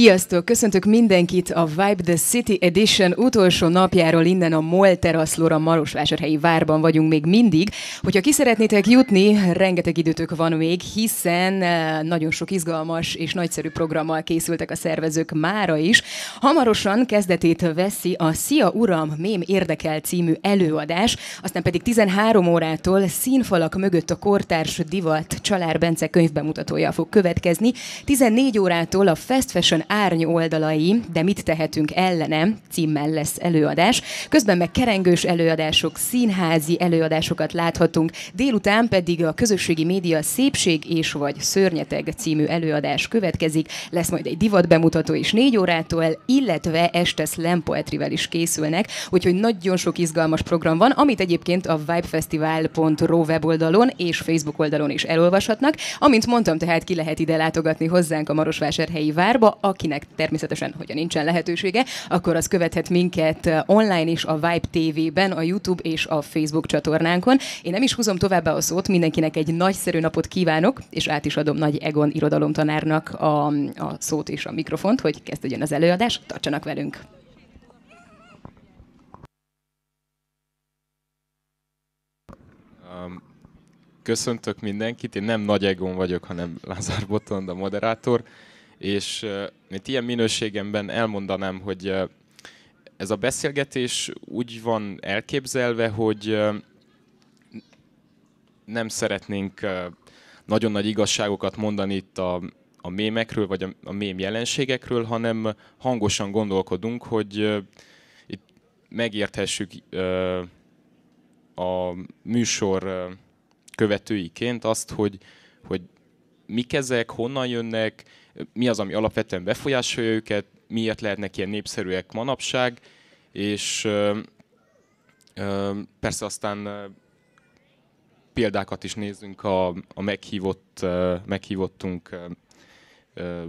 Sziasztok! Köszöntök mindenkit a Vibe the City Edition utolsó napjáról innen a MOL lora Marosvásárhelyi Várban vagyunk még mindig, Hogyha ki szeretnétek jutni, rengeteg időtök van még, hiszen eh, nagyon sok izgalmas és nagyszerű programmal készültek a szervezők mára is. Hamarosan kezdetét veszi a Szia Uram, Mém Érdekel című előadás, aztán pedig 13 órától Színfalak mögött a kortárs divat Csalár Bence könyvbemutatója fog következni, 14 órától a Fast Fashion árny oldalai, de mit tehetünk ellene címmel lesz előadás, közben meg kerengős előadások, színházi előadásokat látható tartunk, délután pedig a közösségi média Szépség és vagy Szörnyeteg című előadás következik, lesz majd egy divat bemutató is négy órától, illetve este slam poetrivel is készülnek, úgyhogy nagyon sok izgalmas program van, amit egyébként a vibefestival.ro weboldalon és Facebook oldalon is elolvashatnak. Amint mondtam, tehát ki lehet ide látogatni hozzánk a Marosvásárhelyi Várba, akinek természetesen, hogyha nincsen lehetősége, akkor az követhet minket online is a Vibe TV-ben, a YouTube és a Facebook csatornánkon. Én nem is húzom tovább a szót, mindenkinek egy nagyszerű napot kívánok, és át is adom Nagy Egon irodalomtanárnak a, a szót és a mikrofont, hogy kezdődjön az előadás, tartsanak velünk! Um, köszöntök mindenkit, én nem Nagy Egon vagyok, hanem Lázár Botond, a moderátor, és uh, itt ilyen minőségemben elmondanám, hogy uh, ez a beszélgetés úgy van elképzelve, hogy uh, nem szeretnénk nagyon nagy igazságokat mondani itt a, a mémekről, vagy a, a mém jelenségekről, hanem hangosan gondolkodunk, hogy itt megérthessük a műsor követőiként azt, hogy, hogy mik ezek, honnan jönnek, mi az, ami alapvetően befolyásolja őket, miért lehetnek ilyen népszerűek manapság, és ö, ö, persze aztán példákat is nézzünk a, a meghívott, meghívottunk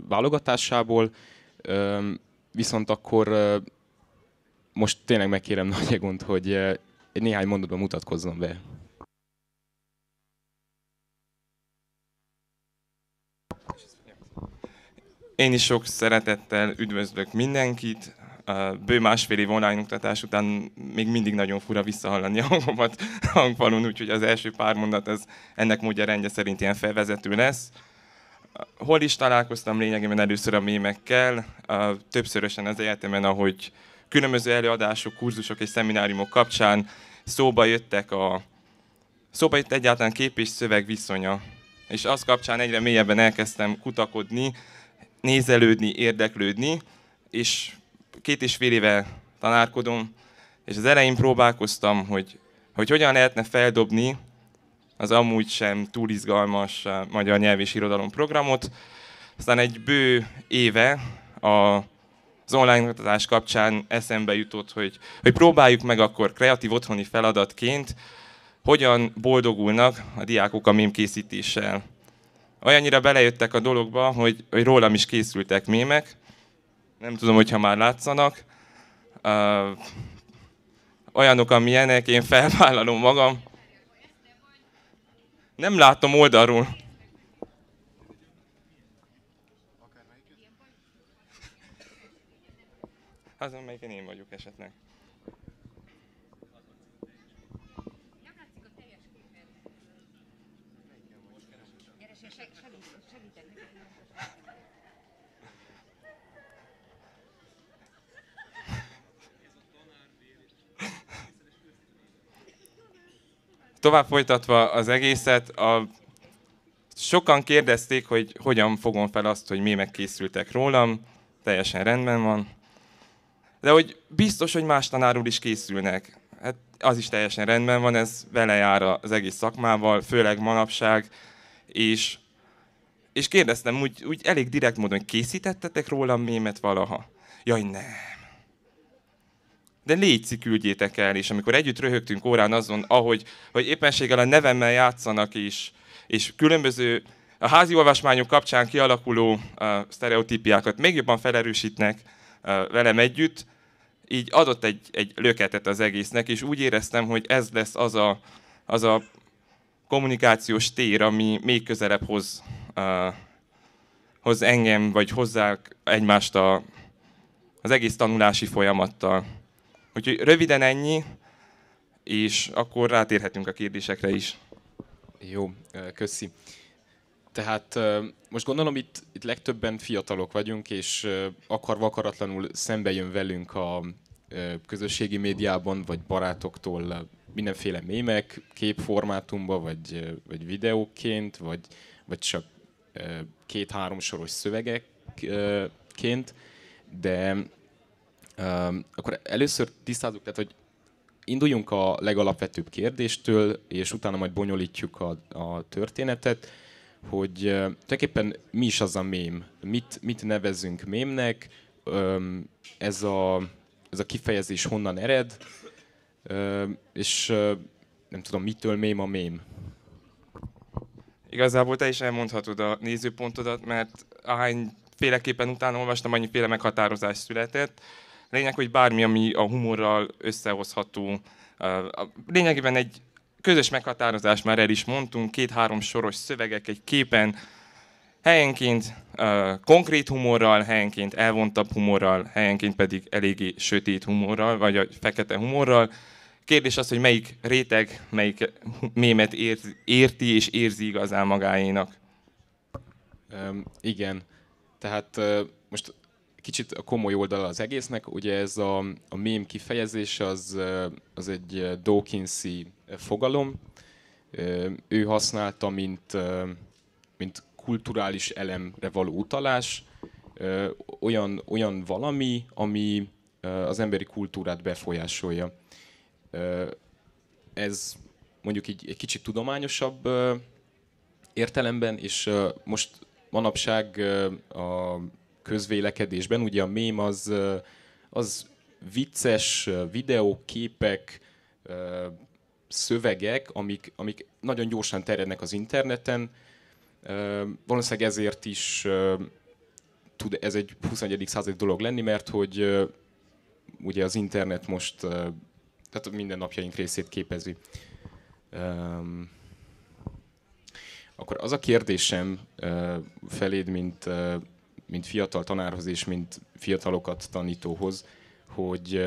válogatásából, viszont akkor most tényleg megkérem Nagy Egont, hogy egy néhány mondatban mutatkozzon be. Én is sok szeretettel üdvözlök mindenkit bő másfél év online oktatás után még mindig nagyon fura visszahallani a hangomat hangfalon, úgyhogy az első pár mondat ez ennek módja rendje szerint ilyen felvezető lesz. Hol is találkoztam lényegében először a mémekkel, többszörösen az egyetemen, ahogy különböző előadások, kurzusok és szemináriumok kapcsán szóba jöttek a szóba jött egyáltalán kép és szöveg viszonya. És az kapcsán egyre mélyebben elkezdtem kutakodni, nézelődni, érdeklődni, és két és fél éve tanárkodom, és az elején próbálkoztam, hogy, hogy hogyan lehetne feldobni az amúgy sem túl izgalmas eh, magyar nyelv és irodalom programot. Aztán egy bő éve a az online oktatás kapcsán eszembe jutott, hogy, hogy próbáljuk meg akkor kreatív otthoni feladatként, hogyan boldogulnak a diákok a készítéssel. Olyannyira belejöttek a dologba, hogy, hogy rólam is készültek mémek, nem tudom, hogyha már látszanak. olyanok, amilyenek, én felvállalom magam. Nem látom oldalról. Az, amelyiken én vagyok esetleg. Tovább folytatva az egészet, a... sokan kérdezték, hogy hogyan fogom fel azt, hogy mémek készültek rólam, teljesen rendben van. De hogy biztos, hogy más tanárul is készülnek. Hát az is teljesen rendben van, ez vele jár az egész szakmával, főleg manapság, és, és kérdeztem úgy, úgy elég direkt módon, hogy készítettetek rólam mémet valaha? Jaj, nem de légy küldjétek el, és amikor együtt röhögtünk órán azon, ahogy hogy éppenséggel a nevemmel játszanak is, és különböző a házi olvasmányok kapcsán kialakuló uh, sztereotípiákat még jobban felerősítnek uh, velem együtt, így adott egy, egy löketet az egésznek, és úgy éreztem, hogy ez lesz az a, az a kommunikációs tér, ami még közelebb hoz, uh, hoz engem, vagy hozzák egymást a, az egész tanulási folyamattal. Úgyhogy röviden ennyi, és akkor rátérhetünk a kérdésekre is. Jó, köszi. Tehát most gondolom itt, itt legtöbben fiatalok vagyunk, és akarva akaratlanul szembe jön velünk a közösségi médiában, vagy barátoktól mindenféle mémek képformátumba, vagy, vagy videóként, vagy, vagy csak két-három soros szövegekként, de Um, akkor először tisztázunk, tehát hogy induljunk a legalapvetőbb kérdéstől, és utána majd bonyolítjuk a, a történetet, hogy uh, tulajdonképpen mi is az a mém, mit, mit nevezünk mémnek, um, ez, a, ez a kifejezés honnan ered, um, és uh, nem tudom, mitől mém a mém. Igazából te is elmondhatod a nézőpontodat, mert féleképpen utána olvastam, féle meghatározás született, Lényeg, hogy bármi, ami a humorral összehozható. Lényegében egy közös meghatározás, már el is mondtunk, két-három soros szövegek egy képen, helyenként konkrét humorral, helyenként elvontabb humorral, helyenként pedig eléggé sötét humorral, vagy a fekete humorral. Kérdés az, hogy melyik réteg, melyik mémet érti és érzi igazán magáénak. Um, igen. Tehát uh, most kicsit a komoly oldala az egésznek, ugye ez a, a mém kifejezés az, az egy Dawkinsi fogalom. Ő használta, mint, mint kulturális elemre való utalás, olyan, olyan valami, ami az emberi kultúrát befolyásolja. Ez mondjuk így egy kicsit tudományosabb értelemben, és most manapság a közvélekedésben. Ugye a mém az, az vicces videók, képek, szövegek, amik, amik nagyon gyorsan terjednek az interneten. Valószínűleg ezért is tud ez egy 21. századi dolog lenni, mert hogy ugye az internet most tehát minden napjaink részét képezi. Akkor az a kérdésem feléd, mint mint fiatal tanárhoz és mint fiatalokat tanítóhoz, hogy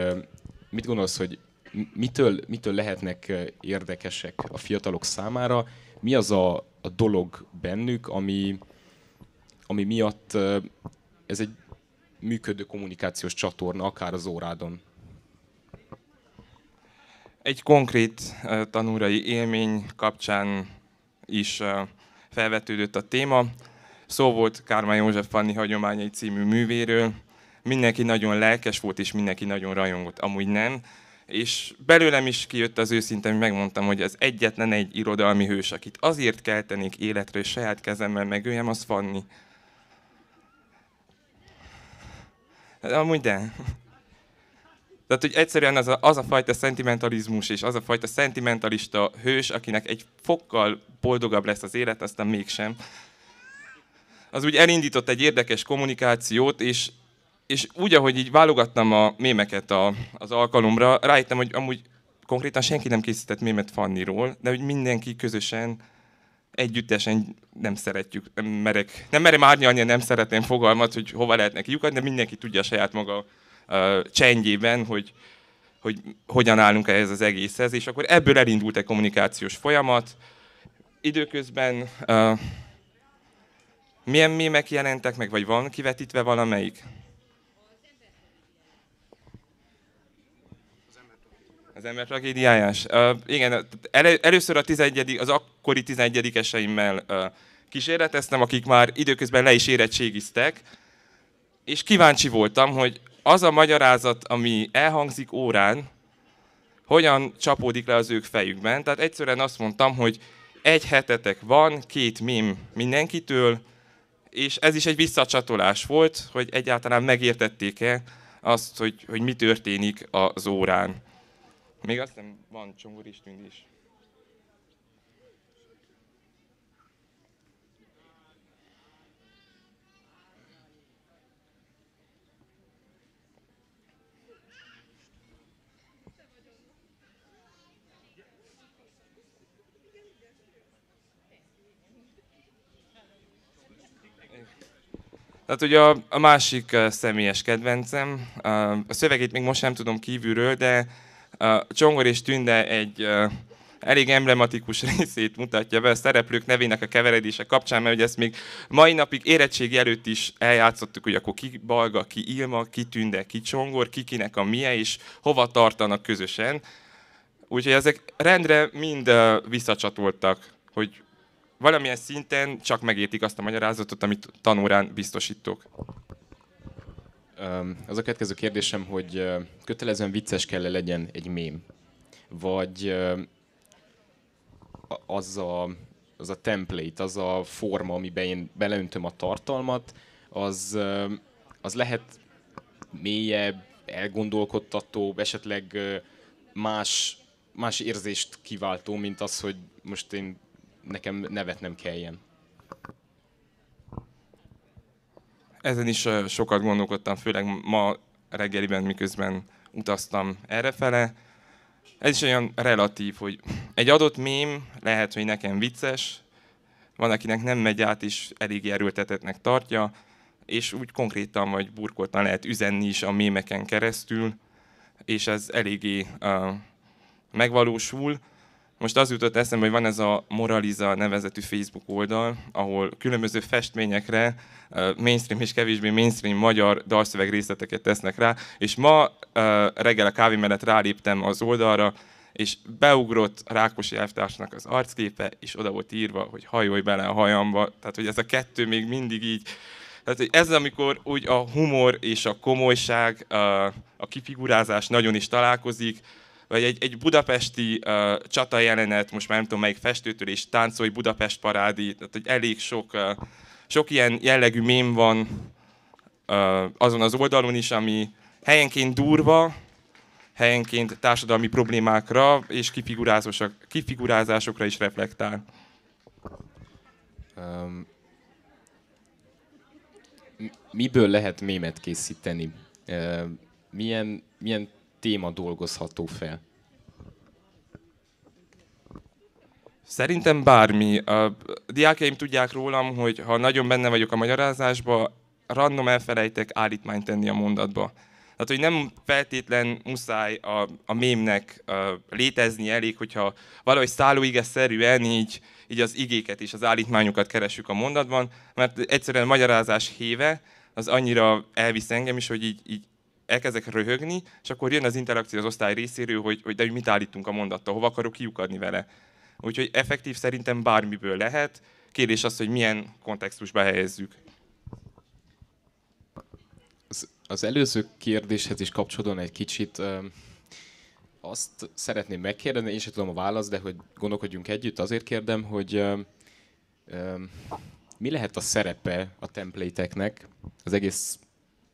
mit gondolsz, hogy mitől, mitől lehetnek érdekesek a fiatalok számára, mi az a, a dolog bennük, ami, ami miatt ez egy működő kommunikációs csatorna, akár az órádon? Egy konkrét tanúrai élmény kapcsán is felvetődött a téma. Szó volt Kármán József Fanni hagyományai című művéről, mindenki nagyon lelkes volt, és mindenki nagyon rajongott, amúgy nem. És belőlem is kijött az őszinte, hogy megmondtam, hogy az egyetlen egy irodalmi hős, akit azért keltenék életre, és saját kezemmel megöljem, az Fanni. Amúgy de. Tehát, hogy egyszerűen az a, az a fajta szentimentalizmus és az a fajta szentimentalista hős, akinek egy fokkal boldogabb lesz az élet, aztán mégsem az úgy elindított egy érdekes kommunikációt, és, és úgy, ahogy így válogattam a mémeket a, az alkalomra, rájöttem, hogy amúgy konkrétan senki nem készített mémet Fanniról, de hogy mindenki közösen, együttesen nem szeretjük, nem merek, nem merem árnyalni, nem szeretném fogalmat, hogy hova lehetnek, lyukat, de mindenki tudja saját maga uh, csendjében, hogy, hogy hogyan állunk ehhez az egészhez, és akkor ebből elindult egy kommunikációs folyamat. Időközben uh, milyen mémek jelentek meg, vagy van kivetítve valamelyik? Az ember tragédiájás. Uh, igen, el, először a 11, az akkori 11-eseimmel uh, kísérleteztem, akik már időközben le is érettségiztek, és kíváncsi voltam, hogy az a magyarázat, ami elhangzik órán, hogyan csapódik le az ők fejükben. Tehát egyszerűen azt mondtam, hogy egy hetetek van, két mém mindenkitől, és ez is egy visszacsatolás volt, hogy egyáltalán megértették-e azt, hogy, hogy mi történik az órán. Még azt hiszem van csomó is. Tehát ugye a, a másik személyes kedvencem, a szövegét még most nem tudom kívülről, de Csongor és Tünde egy elég emblematikus részét mutatja be a szereplők nevének a keveredése kapcsán, mert ugye ezt még mai napig érettségi előtt is eljátszottuk, hogy akkor ki Balga, ki Ilma, ki Tünde, ki Csongor, ki kinek a mie, és hova tartanak közösen. Úgyhogy ezek rendre mind visszacsatoltak, hogy valamilyen szinten csak megértik azt a magyarázatot, amit tanórán biztosítok. Az a következő kérdésem, hogy kötelezően vicces kell -e legyen egy mém? Vagy az a, az a template, az a forma, amiben én beleöntöm a tartalmat, az, az lehet mélyebb, elgondolkodtató, esetleg más, más érzést kiváltó, mint az, hogy most én nekem nevet nem kelljen. Ezen is sokat gondolkodtam, főleg ma reggeliben, miközben utaztam errefele. Ez is olyan relatív, hogy egy adott mém lehet, hogy nekem vicces, van, akinek nem megy át, és elég erőltetetnek tartja, és úgy konkrétan vagy burkoltan lehet üzenni is a mémeken keresztül, és ez eléggé uh, megvalósul. Most az jutott eszembe, hogy van ez a Moraliza nevezetű Facebook oldal, ahol különböző festményekre mainstream és kevésbé mainstream magyar dalszöveg részleteket tesznek rá, és ma reggel a kávé mellett ráléptem az oldalra, és beugrott Rákosi elvtársnak az arcképe, és oda volt írva, hogy hajolj bele a hajamba. Tehát, hogy ez a kettő még mindig így tehát, hogy ez amikor úgy a humor és a komolyság, a kifigurázás nagyon is találkozik, vagy egy, egy budapesti uh, csata jelenet, most már nem tudom melyik festőtől, és táncolj Budapest parádi, tehát hogy elég sok, uh, sok ilyen jellegű mém van uh, azon az oldalon is, ami helyenként durva, helyenként társadalmi problémákra és kifigurázásokra is reflektál. Um, miből lehet mémet készíteni? Uh, milyen, milyen téma dolgozható fel? Szerintem bármi. A diákjaim tudják rólam, hogy ha nagyon benne vagyok a magyarázásba, random elfelejtek állítmányt tenni a mondatba. Tehát, hogy nem feltétlen muszáj a, a mémnek a, létezni elég, hogyha valahogy szállóigeszerűen így, így az igéket és az állítmányokat keresünk a mondatban, mert egyszerűen a magyarázás héve az annyira elvisz engem is, hogy így, így elkezdek röhögni, és akkor jön az interakció az osztály részéről, hogy, hogy de mit állítunk a mondattal, hova akarok kiukadni vele. Úgyhogy effektív szerintem bármiből lehet, kérdés az, hogy milyen kontextusba helyezzük. Az, az előző kérdéshez is kapcsolódóan egy kicsit ö, azt szeretném megkérdezni, én sem tudom a választ, de hogy gondolkodjunk együtt, azért kérdem, hogy ö, ö, mi lehet a szerepe a templéteknek az egész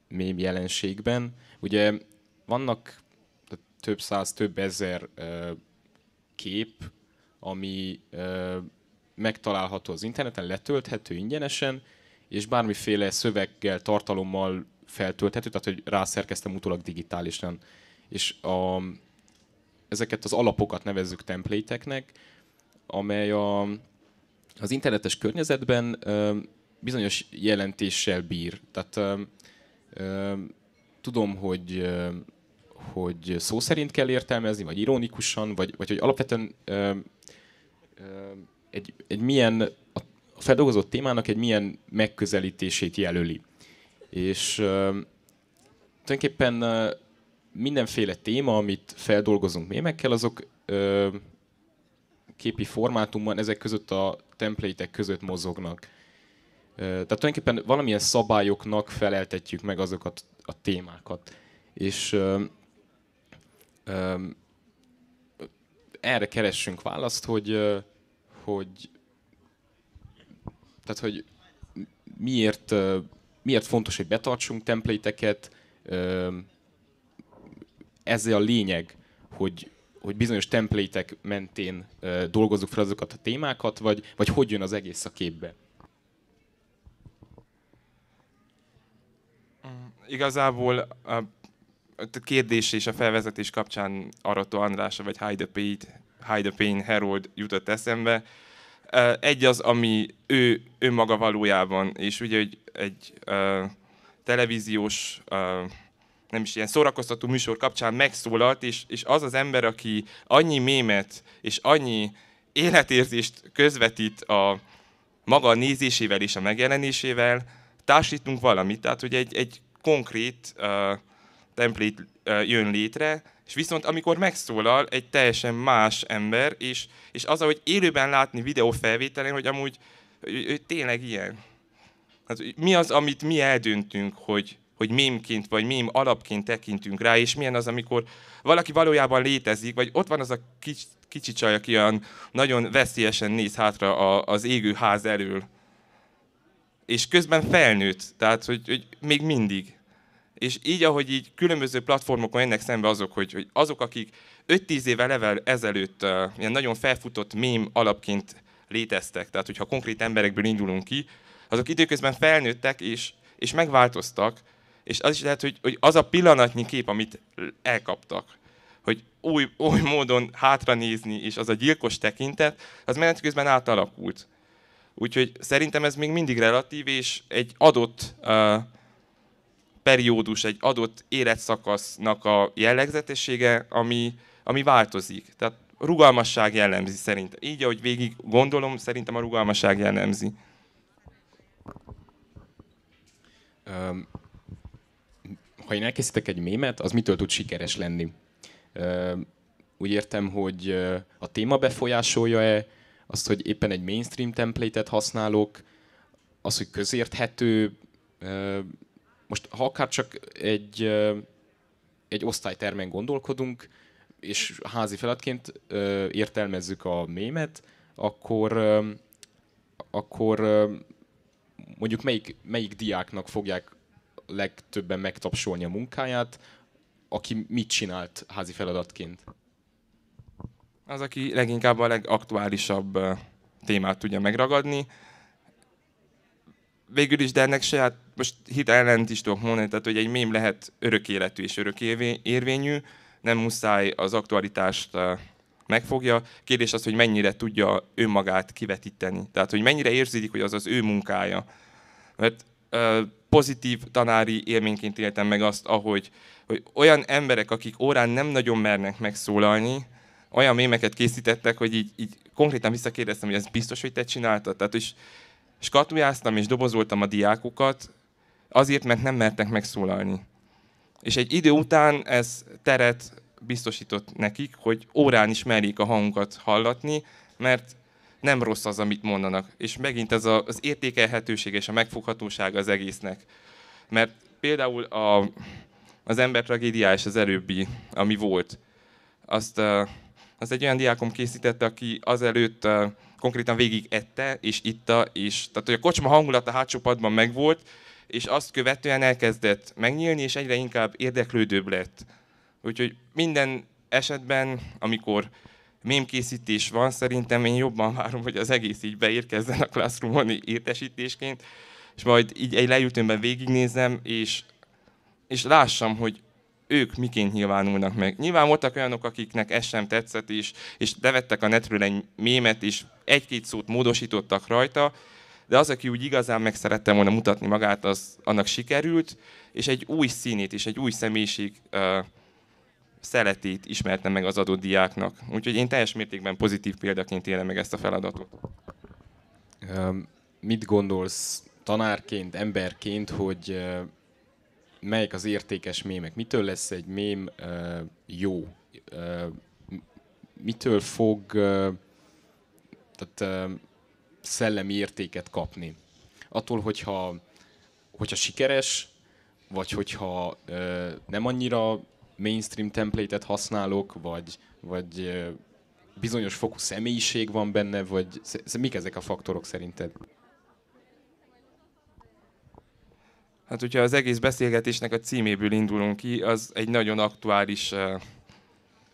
mém jelenségben. Ugye vannak több száz, több ezer kép, ami megtalálható az interneten, letölthető ingyenesen, és bármiféle szöveggel, tartalommal feltölthető, tehát hogy rászerkeztem utólag digitálisan. És a, ezeket az alapokat nevezzük templéteknek, amely a, az internetes környezetben ö, bizonyos jelentéssel bír. Tehát Tudom, hogy, hogy szó szerint kell értelmezni, vagy ironikusan, vagy, vagy hogy alapvetően egy, egy milyen, a feldolgozott témának egy milyen megközelítését jelöli. És tulajdonképpen mindenféle téma, amit feldolgozunk mémekkel, azok képi formátumban ezek között a templétek között mozognak. Tehát tulajdonképpen valamilyen szabályoknak feleltetjük meg azokat a témákat. És ö, ö, erre keressünk választ, hogy, hogy, tehát, hogy miért, miért fontos, hogy betartsunk templéteket. Ez a lényeg, hogy, hogy bizonyos templétek mentén dolgozzuk fel azokat a témákat, vagy, vagy hogy jön az egész a képbe. igazából a kérdés és a felvezetés kapcsán Arató Andrása, vagy Hide the Pain, Hide the Pain Harold jutott eszembe. Egy az, ami ő önmaga valójában, és ugye egy, egy uh, televíziós uh, nem is ilyen szórakoztató műsor kapcsán megszólalt, és, és az az ember, aki annyi mémet és annyi életérzést közvetít a maga nézésével és a megjelenésével, társítunk valamit. Tehát, hogy egy, egy konkrét uh, template uh, jön létre, és viszont amikor megszólal egy teljesen más ember, és, és az, hogy élőben látni videófelvételen, hogy amúgy ő, ő tényleg ilyen. Hát, mi az, amit mi eldöntünk, hogy, hogy mémként vagy mém alapként tekintünk rá, és milyen az, amikor valaki valójában létezik, vagy ott van az a kics, kicsi csaj, aki olyan nagyon veszélyesen néz hátra a, az égő ház elől. És közben felnőtt, tehát hogy, hogy még mindig és így, ahogy így különböző platformokon ennek szembe azok, hogy, hogy azok, akik 5-10 éve level ezelőtt uh, ilyen nagyon felfutott mém alapként léteztek, tehát hogyha konkrét emberekből indulunk ki, azok időközben felnőttek és, és megváltoztak, és az is lehet, hogy, hogy az a pillanatnyi kép, amit elkaptak, hogy új, új módon hátranézni, és az a gyilkos tekintet, az menet közben átalakult. Úgyhogy szerintem ez még mindig relatív, és egy adott uh, periódus, egy adott életszakasznak a jellegzetessége, ami, ami változik. Tehát rugalmasság jellemzi szerintem. Így, ahogy végig gondolom, szerintem a rugalmasság jellemzi. ha én elkészítek egy mémet, az mitől tud sikeres lenni? úgy értem, hogy a téma befolyásolja-e azt, hogy éppen egy mainstream templétet használok, az, hogy közérthető, most ha akár csak egy, egy osztálytermen gondolkodunk, és házi feladként értelmezzük a mémet, akkor, akkor mondjuk melyik, melyik diáknak fogják legtöbben megtapsolni a munkáját, aki mit csinált házi feladatként? Az, aki leginkább a legaktuálisabb témát tudja megragadni, végül is, de ennek saját, most hit ellent is tudok mondani, tehát hogy egy mém lehet örök életű és örök érvényű, nem muszáj az aktualitást eh, megfogja. Kérdés az, hogy mennyire tudja önmagát kivetíteni. Tehát, hogy mennyire érződik, hogy az az ő munkája. Mert ö, eh, pozitív tanári élményként éltem meg azt, ahogy hogy olyan emberek, akik órán nem nagyon mernek megszólalni, olyan mémeket készítettek, hogy így, így konkrétan visszakérdeztem, hogy ez biztos, hogy te csináltad. Tehát, és skatujáztam és dobozoltam a diákokat, azért, mert nem mertek megszólalni. És egy idő után ez teret biztosított nekik, hogy órán is merjék a hangunkat hallatni, mert nem rossz az, amit mondanak. És megint ez az értékelhetőség és a megfoghatóság az egésznek. Mert például a, az ember tragédiá és az előbbi, ami volt, azt, azt egy olyan diákom készítette, aki azelőtt konkrétan végig ette, és itta, és tehát hogy a kocsma hangulata hátsó padban megvolt, és azt követően elkezdett megnyílni, és egyre inkább érdeklődőbb lett. Úgyhogy minden esetben, amikor mémkészítés van, szerintem én jobban várom, hogy az egész így beérkezzen a Classroom-on értesítésként, és majd így egy leütőmben végignézem, és, és lássam, hogy ők miként nyilvánulnak meg. Nyilván voltak olyanok, akiknek ez sem tetszett is, és levettek a netről egy mémet is, egy-két szót módosítottak rajta, de az, aki úgy igazán meg szerettem volna mutatni magát, az annak sikerült, és egy új színét és egy új személyiség uh, szeletét ismertem meg az adott diáknak. Úgyhogy én teljes mértékben pozitív példaként élem meg ezt a feladatot. Um, mit gondolsz tanárként, emberként, hogy melyik az értékes mémek, mitől lesz egy mém uh, jó, uh, mitől fog uh, tehát, uh, szellemi értéket kapni. Attól, hogyha, hogyha sikeres, vagy hogyha uh, nem annyira mainstream templétet használok, vagy, vagy uh, bizonyos fokú személyiség van benne, vagy mik ezek a faktorok szerinted? Hát, hogyha az egész beszélgetésnek a címéből indulunk ki, az egy nagyon aktuális, eh,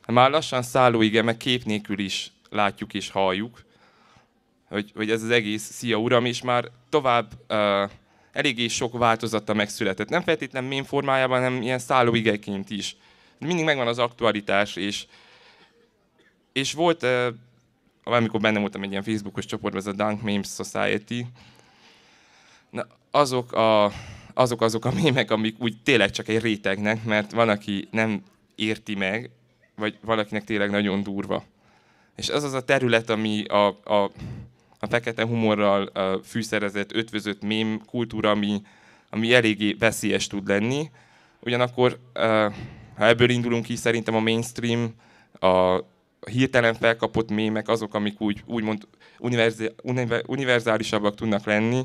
hát már lassan szállóige, meg kép nélkül is látjuk és halljuk, hogy, hogy ez az egész Szia Uram, és már tovább uh, eléggé sok változata megszületett. Nem feltétlenül mém formájában, hanem ilyen szállóigeként is. Mindig megvan az aktualitás, és, és volt, uh, amikor benne voltam egy ilyen Facebookos csoportban, ez a Dunk Memes Society, Na, azok a azok azok a mémek, amik úgy tényleg csak egy rétegnek, mert van, aki nem érti meg, vagy valakinek tényleg nagyon durva. És az az a terület, ami a, a, a fekete humorral a fűszerezett, ötvözött mém kultúra, ami, ami eléggé veszélyes tud lenni. Ugyanakkor, ha ebből indulunk ki, szerintem a mainstream, a hirtelen felkapott mémek azok, amik úgy, úgymond univerzálisabbak tudnak lenni,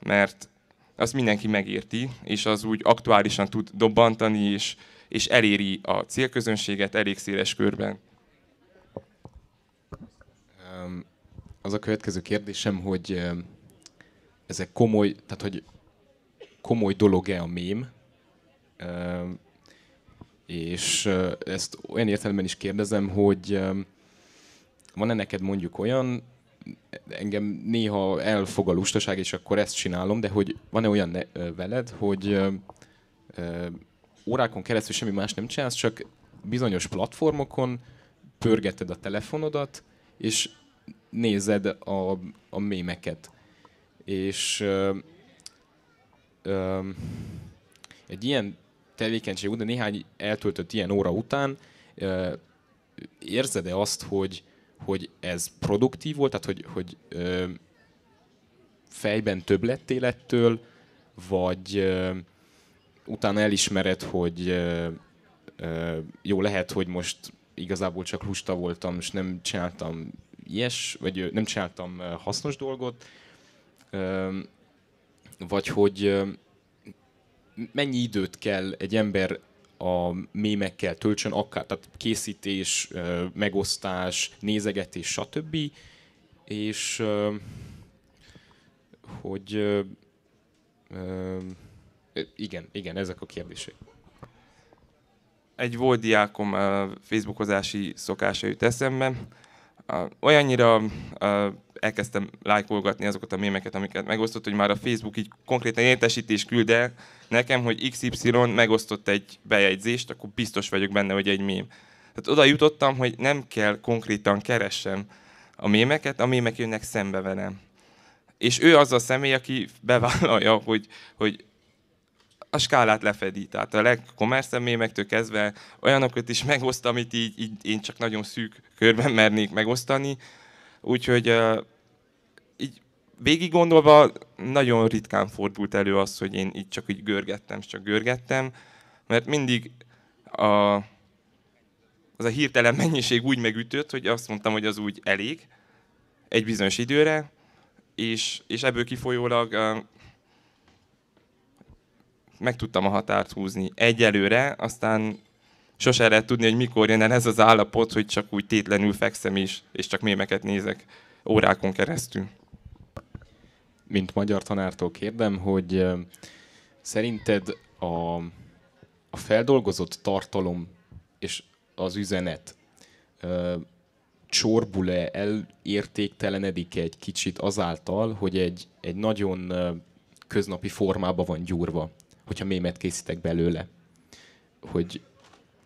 mert azt mindenki megérti, és az úgy aktuálisan tud dobbantani, és, és eléri a célközönséget elég széles körben. Az a következő kérdésem, hogy ez egy komoly, tehát hogy komoly dolog-e a mém, és ezt olyan értelemben is kérdezem, hogy van-e neked mondjuk olyan engem néha elfog a lustaság, és akkor ezt csinálom, de hogy van-e olyan ne, veled, hogy ö, ö, órákon keresztül semmi más nem csinálsz, csak bizonyos platformokon pörgeted a telefonodat, és nézed a, a mémeket. És ö, ö, egy ilyen tevékenység után, néhány eltöltött ilyen óra után ö, érzed-e azt, hogy hogy ez produktív volt, tehát hogy, hogy ö, fejben több lettél ettől, vagy ö, utána elismered, hogy ö, ö, jó, lehet, hogy most igazából csak lusta voltam, és nem csináltam ilyes, vagy nem csináltam hasznos dolgot, ö, vagy hogy ö, mennyi időt kell egy ember a mémekkel töltsön, akár tehát készítés, megosztás, nézegetés, stb. És hogy igen, igen, ezek a kérdések. Egy volt diákom facebookozási szokása jut eszembe olyannyira elkezdtem lájkolgatni azokat a mémeket, amiket megosztott, hogy már a Facebook így konkrétan értesítés küld el nekem, hogy XY megosztott egy bejegyzést, akkor biztos vagyok benne, hogy egy mém. Tehát oda jutottam, hogy nem kell konkrétan keressem a mémeket, a mémek jönnek szembe velem. És ő az a személy, aki bevállalja, hogy, hogy a skálát lefedi. Tehát a legkomers mémektől kezdve olyanokat is megoszt, amit így, így én csak nagyon szűk körben mernék megosztani. Úgyhogy uh, így végig gondolva nagyon ritkán fordult elő az, hogy én így csak így görgettem, csak görgettem, mert mindig a, az a hirtelen mennyiség úgy megütött, hogy azt mondtam, hogy az úgy elég egy bizonyos időre, és, és ebből kifolyólag uh, meg tudtam a határt húzni egyelőre, aztán sose lehet tudni, hogy mikor jön el ez az állapot, hogy csak úgy tétlenül fekszem is, és csak mémeket nézek órákon keresztül. Mint magyar tanártól kérdem, hogy szerinted a, a feldolgozott tartalom és az üzenet csorbul-e, elértéktelenedik egy kicsit azáltal, hogy egy, egy nagyon köznapi formába van gyúrva hogyha mémet készítek belőle. Hogy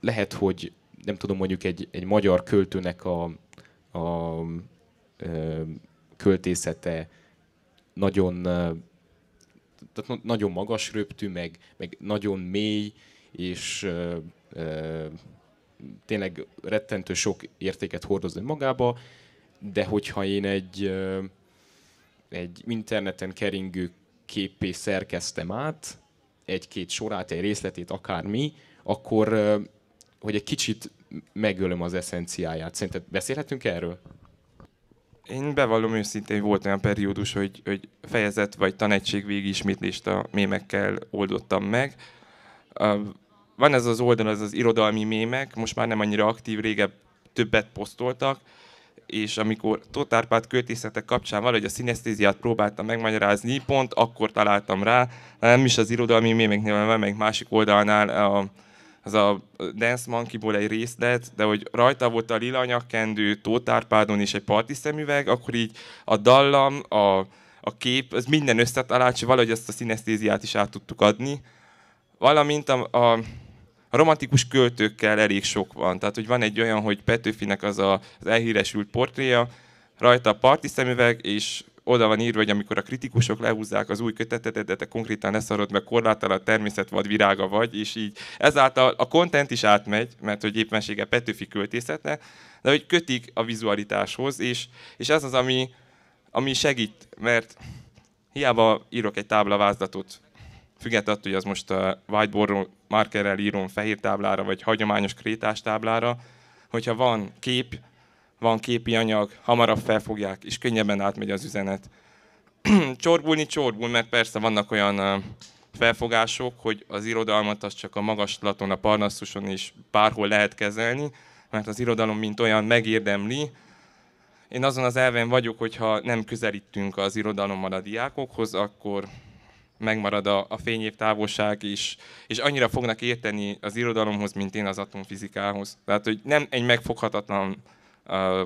lehet, hogy nem tudom, mondjuk egy, egy magyar költőnek a, a ö, költészete nagyon, tehát nagyon magas röptű, meg, meg nagyon mély, és ö, ö, tényleg rettentő sok értéket hordoz magába, de hogyha én egy, ö, egy interneten keringő képé szerkeztem át, egy-két sorát, egy részletét, akármi, akkor hogy egy kicsit megölöm az eszenciáját. Szerinted beszélhetünk erről? Én bevallom őszintén, volt olyan periódus, hogy, hogy fejezet vagy tanegység végismétlést a mémekkel oldottam meg. Van ez az oldal, az az irodalmi mémek, most már nem annyira aktív, régebb többet posztoltak, és amikor Tóth Árpád költészete kapcsán valahogy a szinesztéziát próbáltam megmagyarázni, pont akkor találtam rá, nem is az irodalmi mémeknél, hanem valamelyik másik oldalnál a, az a Dance Monkey-ból egy részlet, de hogy rajta volt a lila nyakkendő Tóth Árpádon és egy parti szemüveg, akkor így a dallam, a, a kép, az minden összetalált, és valahogy ezt a szinesztéziát is át tudtuk adni. Valamint a, a a romantikus költőkkel elég sok van. Tehát, hogy van egy olyan, hogy Petőfinek az a, az elhíresült portréja, rajta a parti szemüveg, és oda van írva, hogy amikor a kritikusok lehúzzák az új kötetet, de te konkrétan leszarod, meg korlátal a természet vad virága vagy, és így ezáltal a kontent is átmegy, mert hogy éppensége Petőfi költészete, de hogy kötik a vizualitáshoz, és, és ez az, ami, ami segít, mert hiába írok egy táblavázlatot Függetlenül attól, hogy az most a whiteboard markerrel írom fehér táblára, vagy hagyományos krétás táblára, hogyha van kép, van képi anyag, hamarabb felfogják, és könnyebben átmegy az üzenet. csorbulni csorbul, mert persze vannak olyan felfogások, hogy az irodalmat az csak a magaslaton, a parnasszuson is bárhol lehet kezelni, mert az irodalom mint olyan megérdemli. Én azon az elven vagyok, hogyha nem közelítünk az irodalommal a diákokhoz, akkor megmarad a, a fényév távolság is, és annyira fognak érteni az irodalomhoz, mint én az atomfizikához. Tehát, hogy nem egy megfoghatatlan uh,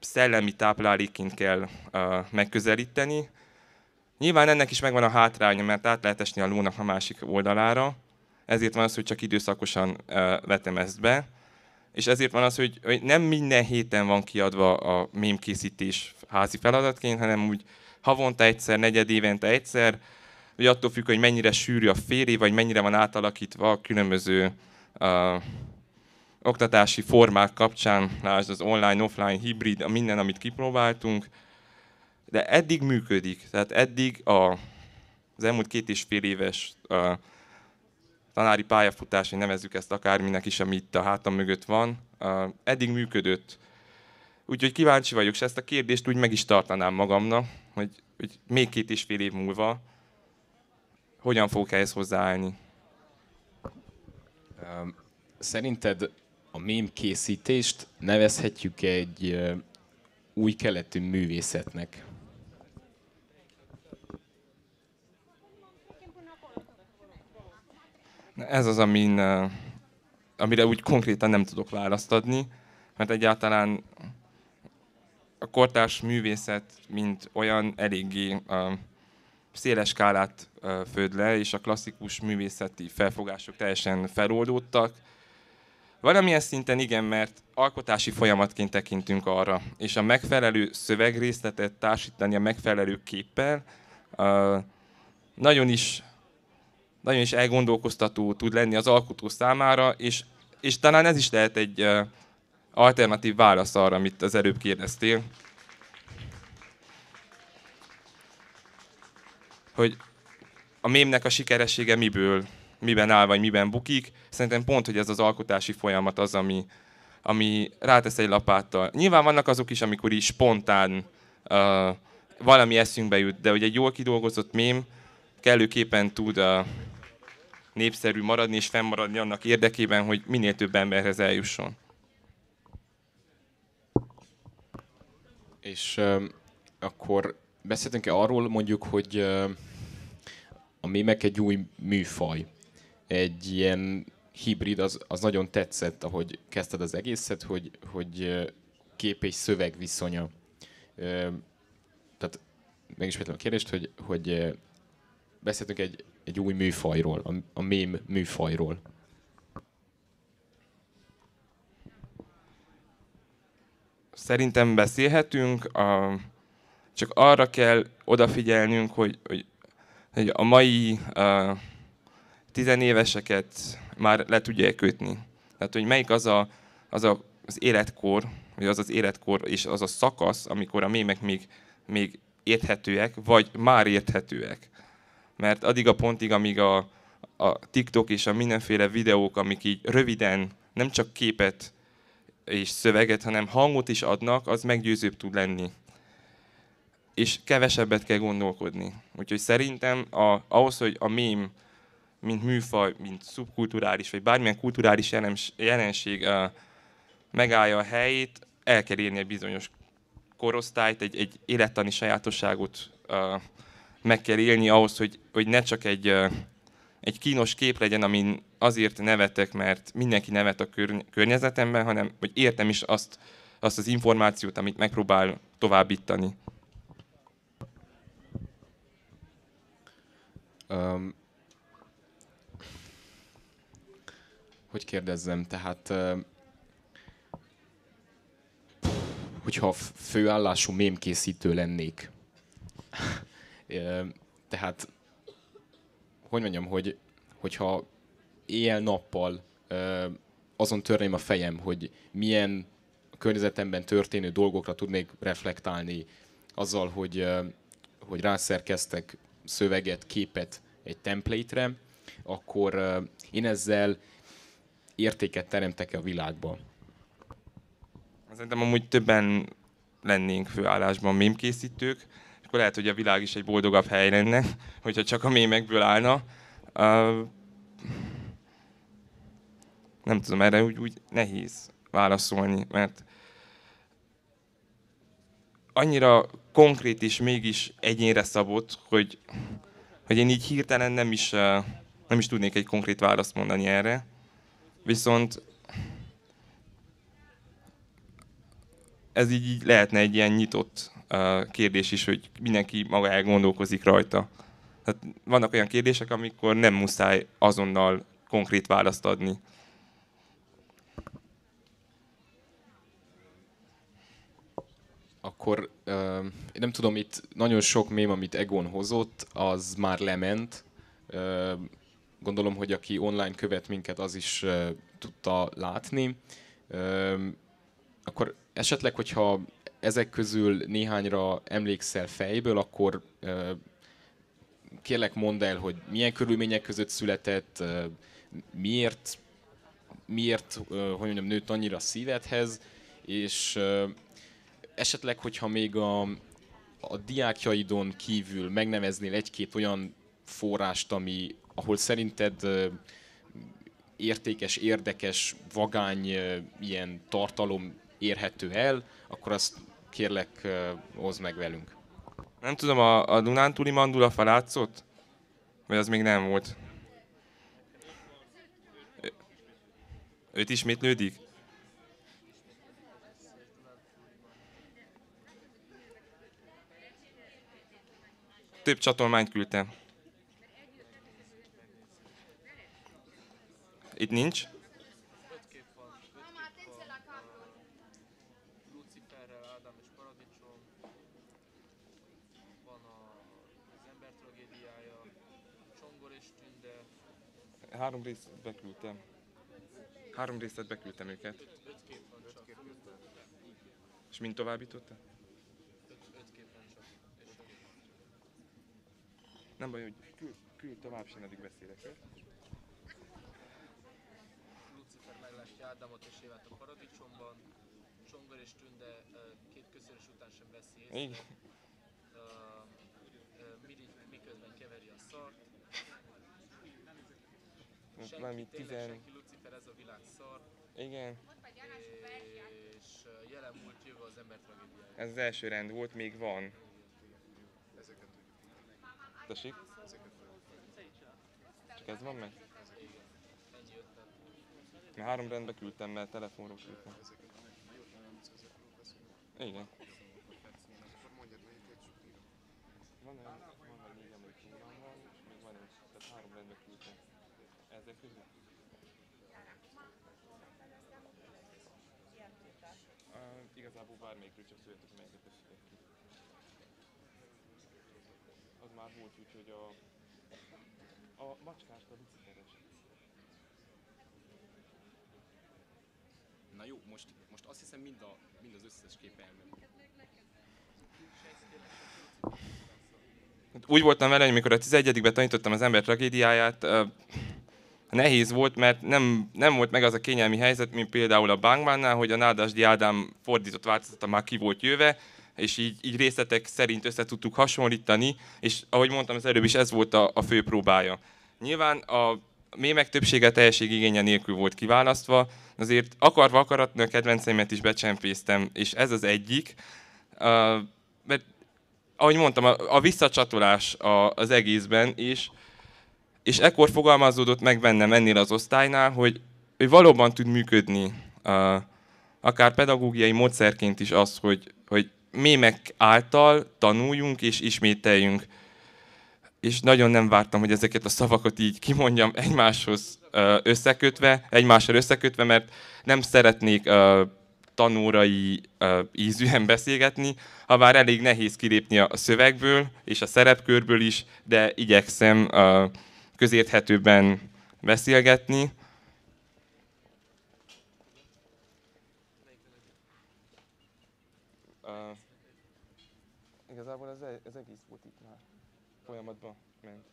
szellemi táplálékként kell uh, megközelíteni. Nyilván ennek is megvan a hátránya, mert át lehet esni a lónak a másik oldalára, ezért van az, hogy csak időszakosan uh, vetem ezt be, és ezért van az, hogy, hogy nem minden héten van kiadva a mémkészítés házi feladatként, hanem úgy havonta egyszer, negyed évente egyszer, ugye attól függ, hogy mennyire sűrű a fél év, vagy mennyire van átalakítva a különböző uh, oktatási formák kapcsán, lásd az online, offline, hibrid, minden, amit kipróbáltunk, de eddig működik. Tehát eddig a, az elmúlt két és fél éves uh, tanári pályafutás, hogy nevezzük ezt akárminek is, ami itt a hátam mögött van, uh, eddig működött. Úgyhogy kíváncsi vagyok, és ezt a kérdést úgy meg is tartanám magamnak, hogy, hogy még két is fél év múlva hogyan fogok ehhez hozzáállni. Szerinted a mém készítést nevezhetjük egy új keletű művészetnek? Ez az, amin, amire úgy konkrétan nem tudok választ adni, mert egyáltalán a kortárs művészet, mint olyan eléggé széles skálát főd le, és a klasszikus művészeti felfogások teljesen feloldódtak. Valamilyen szinten igen, mert alkotási folyamatként tekintünk arra, és a megfelelő szövegrészletet társítani a megfelelő képpel nagyon is, nagyon is elgondolkoztató tud lenni az alkotó számára, és, és talán ez is lehet egy alternatív válasz arra, amit az előbb kérdeztél. Hogy a mémnek a sikeressége miből, miben áll, vagy miben bukik. Szerintem pont, hogy ez az alkotási folyamat az, ami, ami rátesz egy lapáttal. Nyilván vannak azok is, amikor így spontán uh, valami eszünkbe jut, de hogy egy jól kidolgozott mém kellőképpen tud uh, népszerű maradni és fennmaradni annak érdekében, hogy minél több emberhez eljusson. És uh, akkor beszéltünk-e arról mondjuk, hogy uh, a mémek egy új műfaj. Egy ilyen hibrid, az, az nagyon tetszett, ahogy kezdted az egészet, hogy, hogy kép és szöveg viszonya. Uh, tehát megismétlem a kérdést, hogy, hogy beszéltünk egy, egy új műfajról, a, a mém műfajról. szerintem beszélhetünk, a, csak arra kell odafigyelnünk, hogy, hogy, hogy a mai a, tizenéveseket már le tudják kötni. Tehát, hogy melyik az a, az, a, az életkor, vagy az az életkor és az a szakasz, amikor a mémek még, még érthetőek, vagy már érthetőek. Mert addig a pontig, amíg a, a TikTok és a mindenféle videók, amik így röviden nem csak képet és szöveget, hanem hangot is adnak, az meggyőzőbb tud lenni. És kevesebbet kell gondolkodni. Úgyhogy szerintem a, ahhoz, hogy a mém, mint műfaj, mint szubkulturális, vagy bármilyen kulturális jelenség a, megállja a helyét, el kell érni egy bizonyos korosztályt, egy, egy élettani sajátosságot a, meg kell élni ahhoz, hogy, hogy ne csak egy a, egy kínos kép legyen, amin azért nevetek, mert mindenki nevet a körny- környezetemben, hanem hogy értem is azt, azt az információt, amit megpróbál továbbítani. Um, hogy kérdezzem, tehát uh, hogyha főállású mémkészítő lennék, uh, tehát hogy mondjam, hogy, hogyha éjjel-nappal azon törném a fejem, hogy milyen környezetemben történő dolgokra tudnék reflektálni azzal, hogy, hogy rászerkeztek szöveget, képet egy template akkor én ezzel értéket teremtek a világba. Szerintem amúgy többen lennénk főállásban mémkészítők, akkor lehet, hogy a világ is egy boldogabb hely lenne, hogyha csak a mémekből állna. Uh, nem tudom, erre úgy, úgy nehéz válaszolni, mert annyira konkrét és mégis egyénre szabott, hogy, hogy én így hirtelen nem is, nem is tudnék egy konkrét választ mondani erre. Viszont ez így, így lehetne egy ilyen nyitott kérdés is, hogy mindenki maga elgondolkozik rajta. Hát vannak olyan kérdések, amikor nem muszáj azonnal konkrét választ adni. Akkor én nem tudom, itt nagyon sok mém, amit Egon hozott, az már lement. Gondolom, hogy aki online követ minket, az is tudta látni. Akkor esetleg, hogyha ezek közül néhányra emlékszel fejből, akkor kérlek mondd el, hogy milyen körülmények között született, miért, miért hogy mondjam, nőtt annyira szívedhez, és esetleg, hogyha még a, a diákjaidon kívül megneveznél egy-két olyan forrást, ami, ahol szerinted értékes, érdekes, vagány ilyen tartalom érhető el, akkor azt kérlek, hozd meg velünk. Nem tudom, a, a Dunántúli mandula felátszott? Vagy az még nem volt? Ö, őt ismétlődik? Több csatolmányt küldtem. Itt nincs? három részt beküldtem. Három részt beküldtem őket. És mind továbbította? Nem baj, hogy küld, küld tovább, sem eddig beszélek. Lucifer meglátja Ádámot és Évát a paradicsomban. Csongor és Tünde két köszönös után sem veszi észre. Igen. Uh, miközben keveri a szart senki, valami tényleg tizen... senki Lucifer, ez a világ szar. Igen. És jelen múlt jövő az ember tragédiája. Ez az első rend volt, még van. Ezeket tudjuk. Tessék? Ezeket Csak ez van meg? mi három rendbe küldtem, mert telefonról küldtem. Igen. Van olyan. ezek közül? Uh, igazából bármelyikről csak születek, melyiket teszitek ki. Az már volt, úgyhogy a, a macskást a Luci Na jó, most, most azt hiszem mind, a, mind az összes kép elment. Úgy voltam vele, hogy mikor a 11-ben tanítottam az ember tragédiáját, nehéz volt, mert nem, nem volt meg az a kényelmi helyzet, mint például a Bangmannál, hogy a Nádas Ádám fordított változata már ki volt jöve, és így, így részletek szerint össze tudtuk hasonlítani, és ahogy mondtam az előbb is, ez volt a, a fő próbája. Nyilván a mémek többsége teljeség igénye nélkül volt kiválasztva, azért akarva akaratni a kedvenceimet is becsempésztem, és ez az egyik. Uh, mert ahogy mondtam, a, a visszacsatolás a, az egészben, és és ekkor fogalmazódott meg bennem ennél az osztálynál, hogy, hogy valóban tud működni uh, akár pedagógiai módszerként is az, hogy, hogy mémek által tanuljunk és ismételjünk. És nagyon nem vártam, hogy ezeket a szavakat így kimondjam egymáshoz összekötve, egymással összekötve, mert nem szeretnék uh, tanórai uh, ízűen beszélgetni, ha bár elég nehéz kilépni a szövegből és a szerepkörből is, de igyekszem uh, közérthetőben beszélgetni. igazából ez, e- ez egész volt itt már folyamatban ment.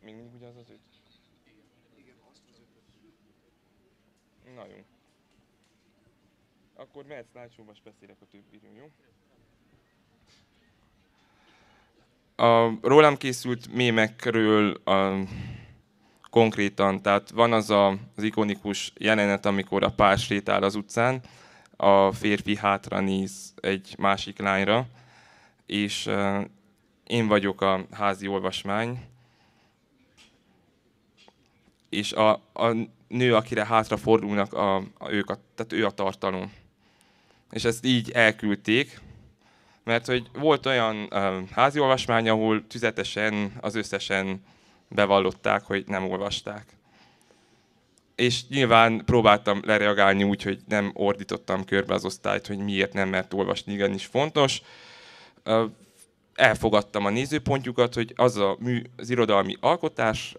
Még mindig ugyanaz az öt? Igen, azt az Na jó. Akkor mehetsz látszóba, és beszélek a többiről, jó? a rólam készült mémekről a, konkrétan, tehát van az a, az ikonikus jelenet, amikor a pár sétál az utcán, a férfi hátra néz egy másik lányra, és uh, én vagyok a házi olvasmány, és a, a nő, akire hátra fordulnak, a, a ők a, tehát ő a tartalom. És ezt így elküldték, mert hogy volt olyan um, házi olvasmány, ahol tüzetesen az összesen bevallották, hogy nem olvasták. És nyilván próbáltam lereagálni úgy, hogy nem ordítottam körbe az osztályt, hogy miért nem, mert olvasni igenis fontos. elfogadtam a nézőpontjukat, hogy az a mű, az irodalmi alkotás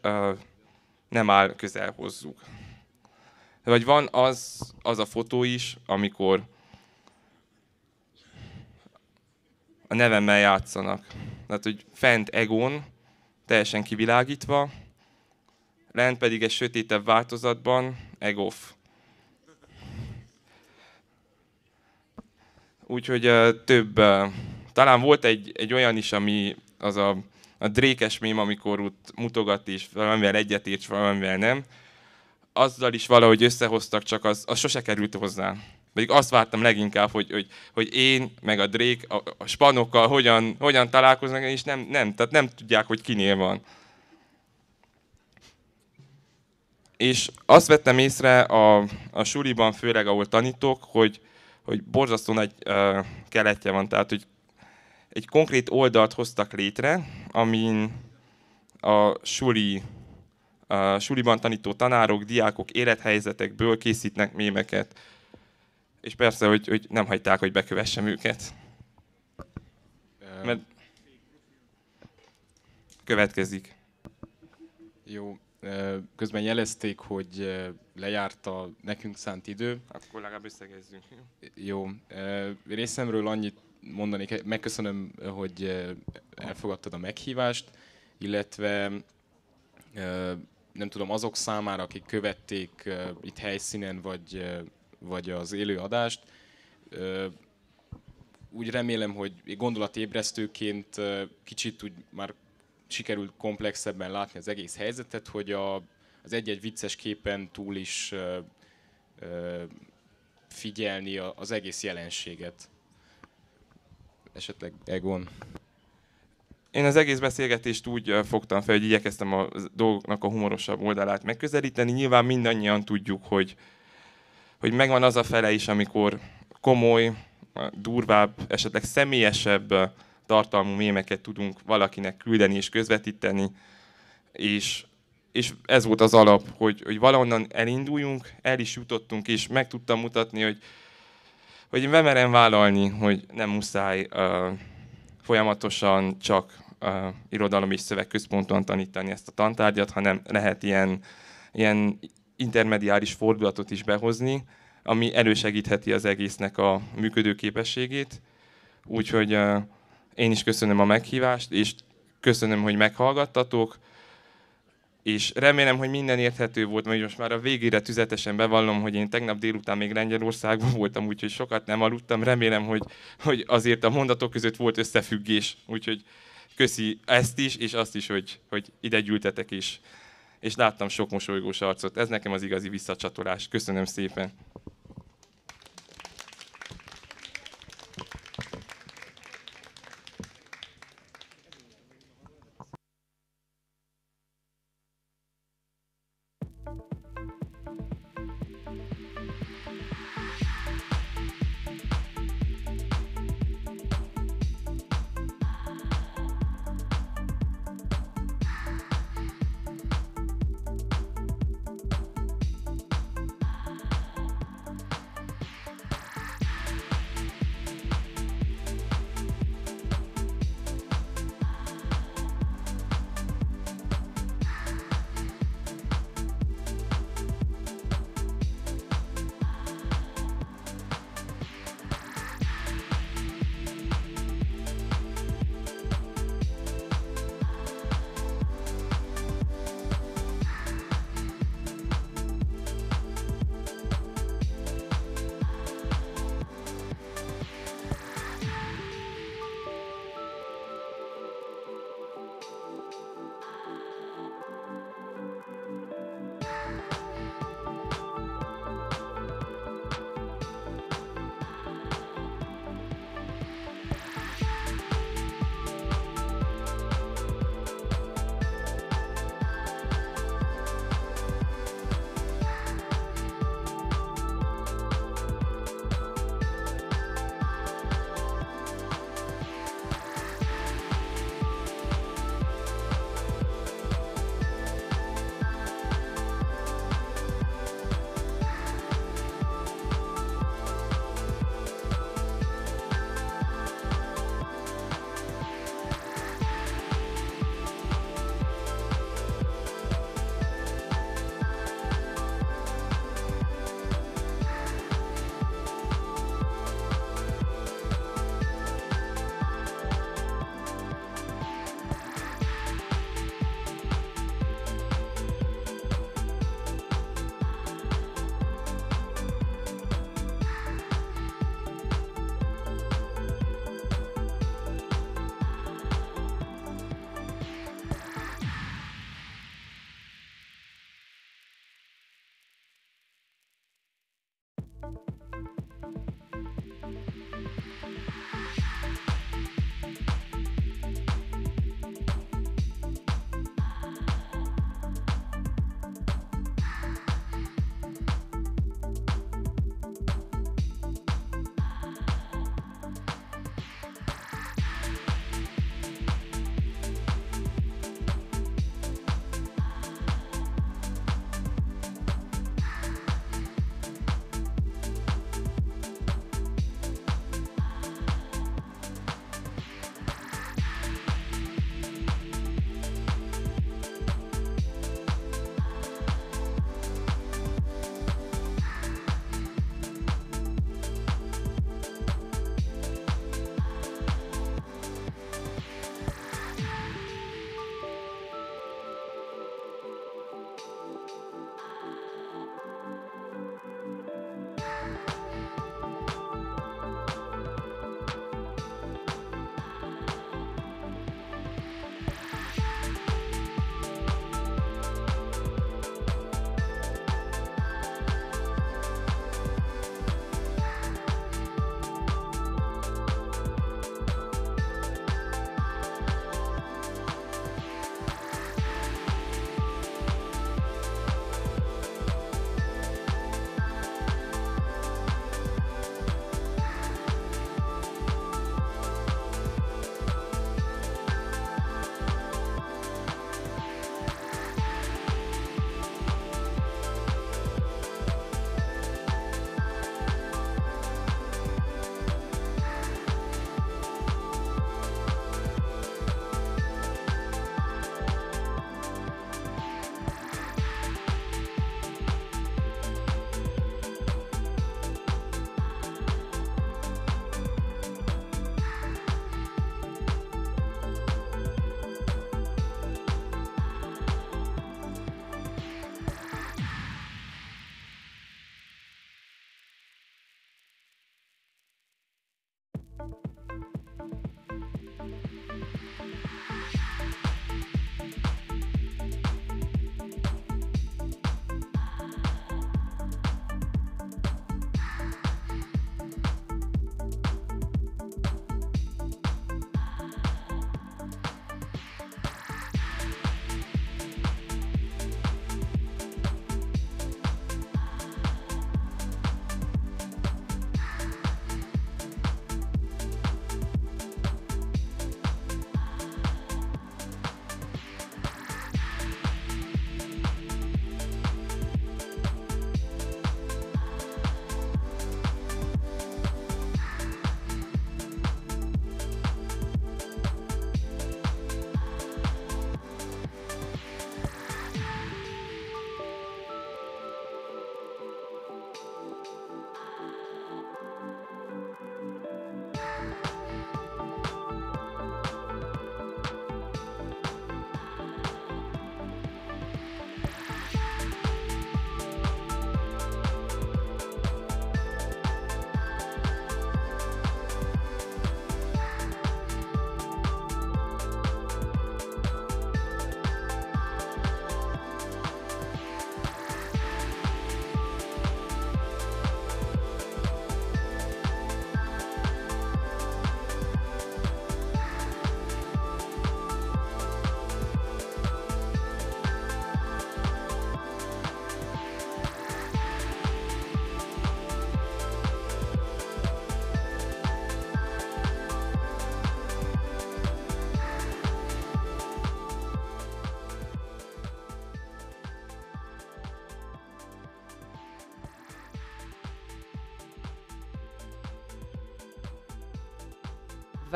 nem áll közel hozzuk. Vagy van az, az a fotó is, amikor a nevemmel játszanak. Tehát, hogy fent egón, teljesen kivilágítva, lent pedig egy sötétebb változatban, egof. Úgyhogy uh, több, uh, talán volt egy, egy olyan is, ami az a, a drékes mém, amikor ott mutogat és valamivel egyetért, valamivel nem. Azzal is valahogy összehoztak, csak az, az sose került hozzá. Pedig azt vártam leginkább, hogy, hogy, hogy én, meg a Drake a, a spanokkal hogyan, hogyan találkoznak, és nem, nem, tehát nem tudják, hogy kinél van. És azt vettem észre a, a suliban, főleg ahol tanítok, hogy, hogy borzasztó nagy uh, keletje van, tehát hogy egy konkrét oldalt hoztak létre, amin a suli, a suliban tanító tanárok, diákok élethelyzetekből készítnek mémeket és persze, hogy, hogy nem hagyták, hogy bekövessem őket. Mert következik. Jó, közben jelezték, hogy lejárt a nekünk szánt idő. Akkor legalább összegezzünk. Jó, részemről annyit mondanék, megköszönöm, hogy elfogadtad a meghívást, illetve nem tudom, azok számára, akik követték itt helyszínen, vagy vagy az élő adást. Úgy remélem, hogy gondolatébresztőként kicsit úgy már sikerült komplexebben látni az egész helyzetet, hogy a, az egy-egy vicces képen túl is figyelni az egész jelenséget. Esetleg Egon. Én az egész beszélgetést úgy fogtam fel, hogy igyekeztem a dolgoknak a humorosabb oldalát megközelíteni. Nyilván mindannyian tudjuk, hogy hogy megvan az a fele is, amikor komoly, durvább, esetleg személyesebb tartalmú mémeket tudunk valakinek küldeni és közvetíteni, és, és ez volt az alap, hogy, hogy valahonnan elinduljunk, el is jutottunk, és meg tudtam mutatni, hogy, hogy én bemerem vállalni, hogy nem muszáj uh, folyamatosan csak uh, irodalom és szövegközponton tanítani ezt a tantárgyat, hanem lehet ilyen, ilyen intermediáris fordulatot is behozni, ami elősegítheti az egésznek a működő képességét. Úgyhogy én is köszönöm a meghívást, és köszönöm, hogy meghallgattatok, és remélem, hogy minden érthető volt, mert most már a végére tüzetesen bevallom, hogy én tegnap délután még Lengyelországban voltam, úgyhogy sokat nem aludtam. Remélem, hogy, hogy azért a mondatok között volt összefüggés, úgyhogy köszi ezt is, és azt is, hogy, hogy ide gyűltetek is és láttam sok mosolygós arcot. Ez nekem az igazi visszacsatolás. Köszönöm szépen!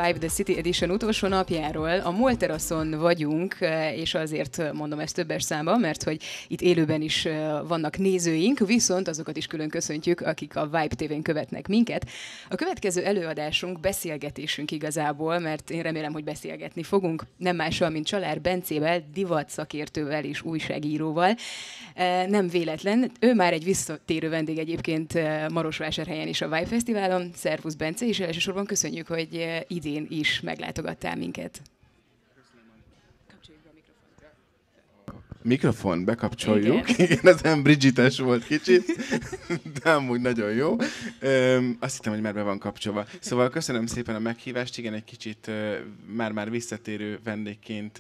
Vibe the City Edition utolsó napjáról. A MOL teraszon vagyunk, eh, és azért eh, mondom ezt többes számba, mert hogy itt élőben is eh, vannak nézőink, viszont azokat is külön köszöntjük, akik a Vibe TV-n követnek minket. A következő előadásunk beszélgetésünk igazából, mert én remélem, hogy beszélgetni fogunk, nem mással, mint Csalár Bencével, divat szakértővel és újságíróval. E, nem véletlen, ő már egy visszatérő vendég egyébként e, Marosvásárhelyen és a Vibe Fesztiválon. Szervusz Bence, és elsősorban köszönjük, hogy e, idén is meglátogattál minket. Mikrofon, bekapcsoljuk. Igen, Igen az nem Bridgetes volt kicsit, de amúgy nagyon jó. Öm, azt hittem, hogy már be van kapcsolva. Szóval köszönöm szépen a meghívást. Igen, egy kicsit már-már visszatérő vendégként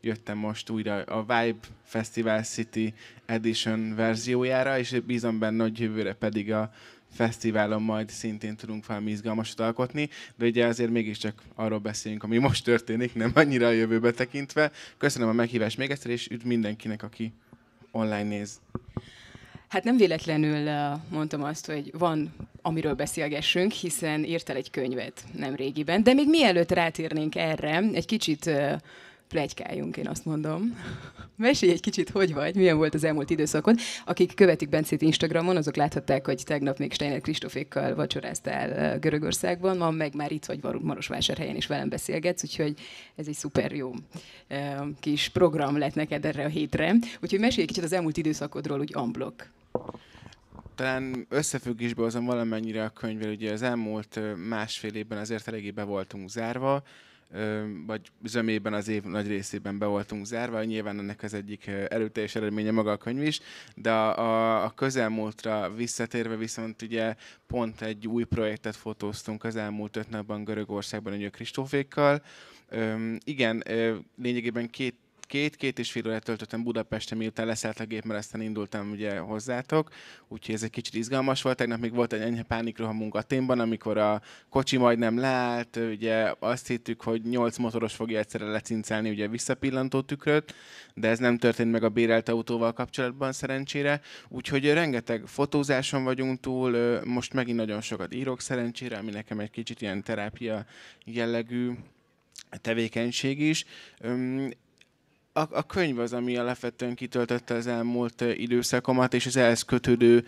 jöttem most újra a Vibe Festival City Edition verziójára, és bízom benne, hogy jövőre pedig a fesztiválon majd szintén tudunk valami izgalmasat alkotni, de ugye azért mégiscsak arról beszélünk, ami most történik, nem annyira a jövőbe tekintve. Köszönöm a meghívást még egyszer, és üdv mindenkinek, aki online néz. Hát nem véletlenül uh, mondtam azt, hogy van, amiről beszélgessünk, hiszen írtál egy könyvet nem régiben. De még mielőtt rátérnénk erre, egy kicsit uh, plegykáljunk, én azt mondom. Mesélj egy kicsit, hogy vagy, milyen volt az elmúlt időszakod. Akik követik Bencét Instagramon, azok láthatták, hogy tegnap még Steiner Kristófékkal vacsoráztál Görögországban, ma meg már itt vagy Marosvásárhelyen is velem beszélgetsz, úgyhogy ez egy szuper jó kis program lett neked erre a hétre. Úgyhogy mesélj egy kicsit az elmúlt időszakodról, úgy amblok. Talán összefüggésbe hozom valamennyire a könyvvel, ugye az elmúlt másfél évben azért eléggé be voltunk zárva, vagy zömében az év nagy részében be voltunk zárva. Nyilván ennek az egyik erőteljes eredménye maga a könyv is, de a, a közelmúltra visszatérve viszont ugye pont egy új projektet fotóztunk az elmúlt öt napban Görögországban a Kristófékkal. igen, ö, lényegében két két-két és fél órát töltöttem Budapesten, miután leszállt a gép, mert aztán indultam ugye hozzátok, úgyhogy ez egy kicsit izgalmas volt. Tegnap még volt egy enyhe pánikrohamunk a témban, amikor a kocsi majdnem leállt, ugye azt hittük, hogy nyolc motoros fogja egyszerre lecincelni ugye visszapillantó tükröt, de ez nem történt meg a bérelt autóval kapcsolatban szerencsére, úgyhogy rengeteg fotózáson vagyunk túl, most megint nagyon sokat írok szerencsére, ami nekem egy kicsit ilyen terápia jellegű tevékenység is a, a könyv az, ami alapvetően kitöltötte az elmúlt időszakomat, és az ehhez kötődő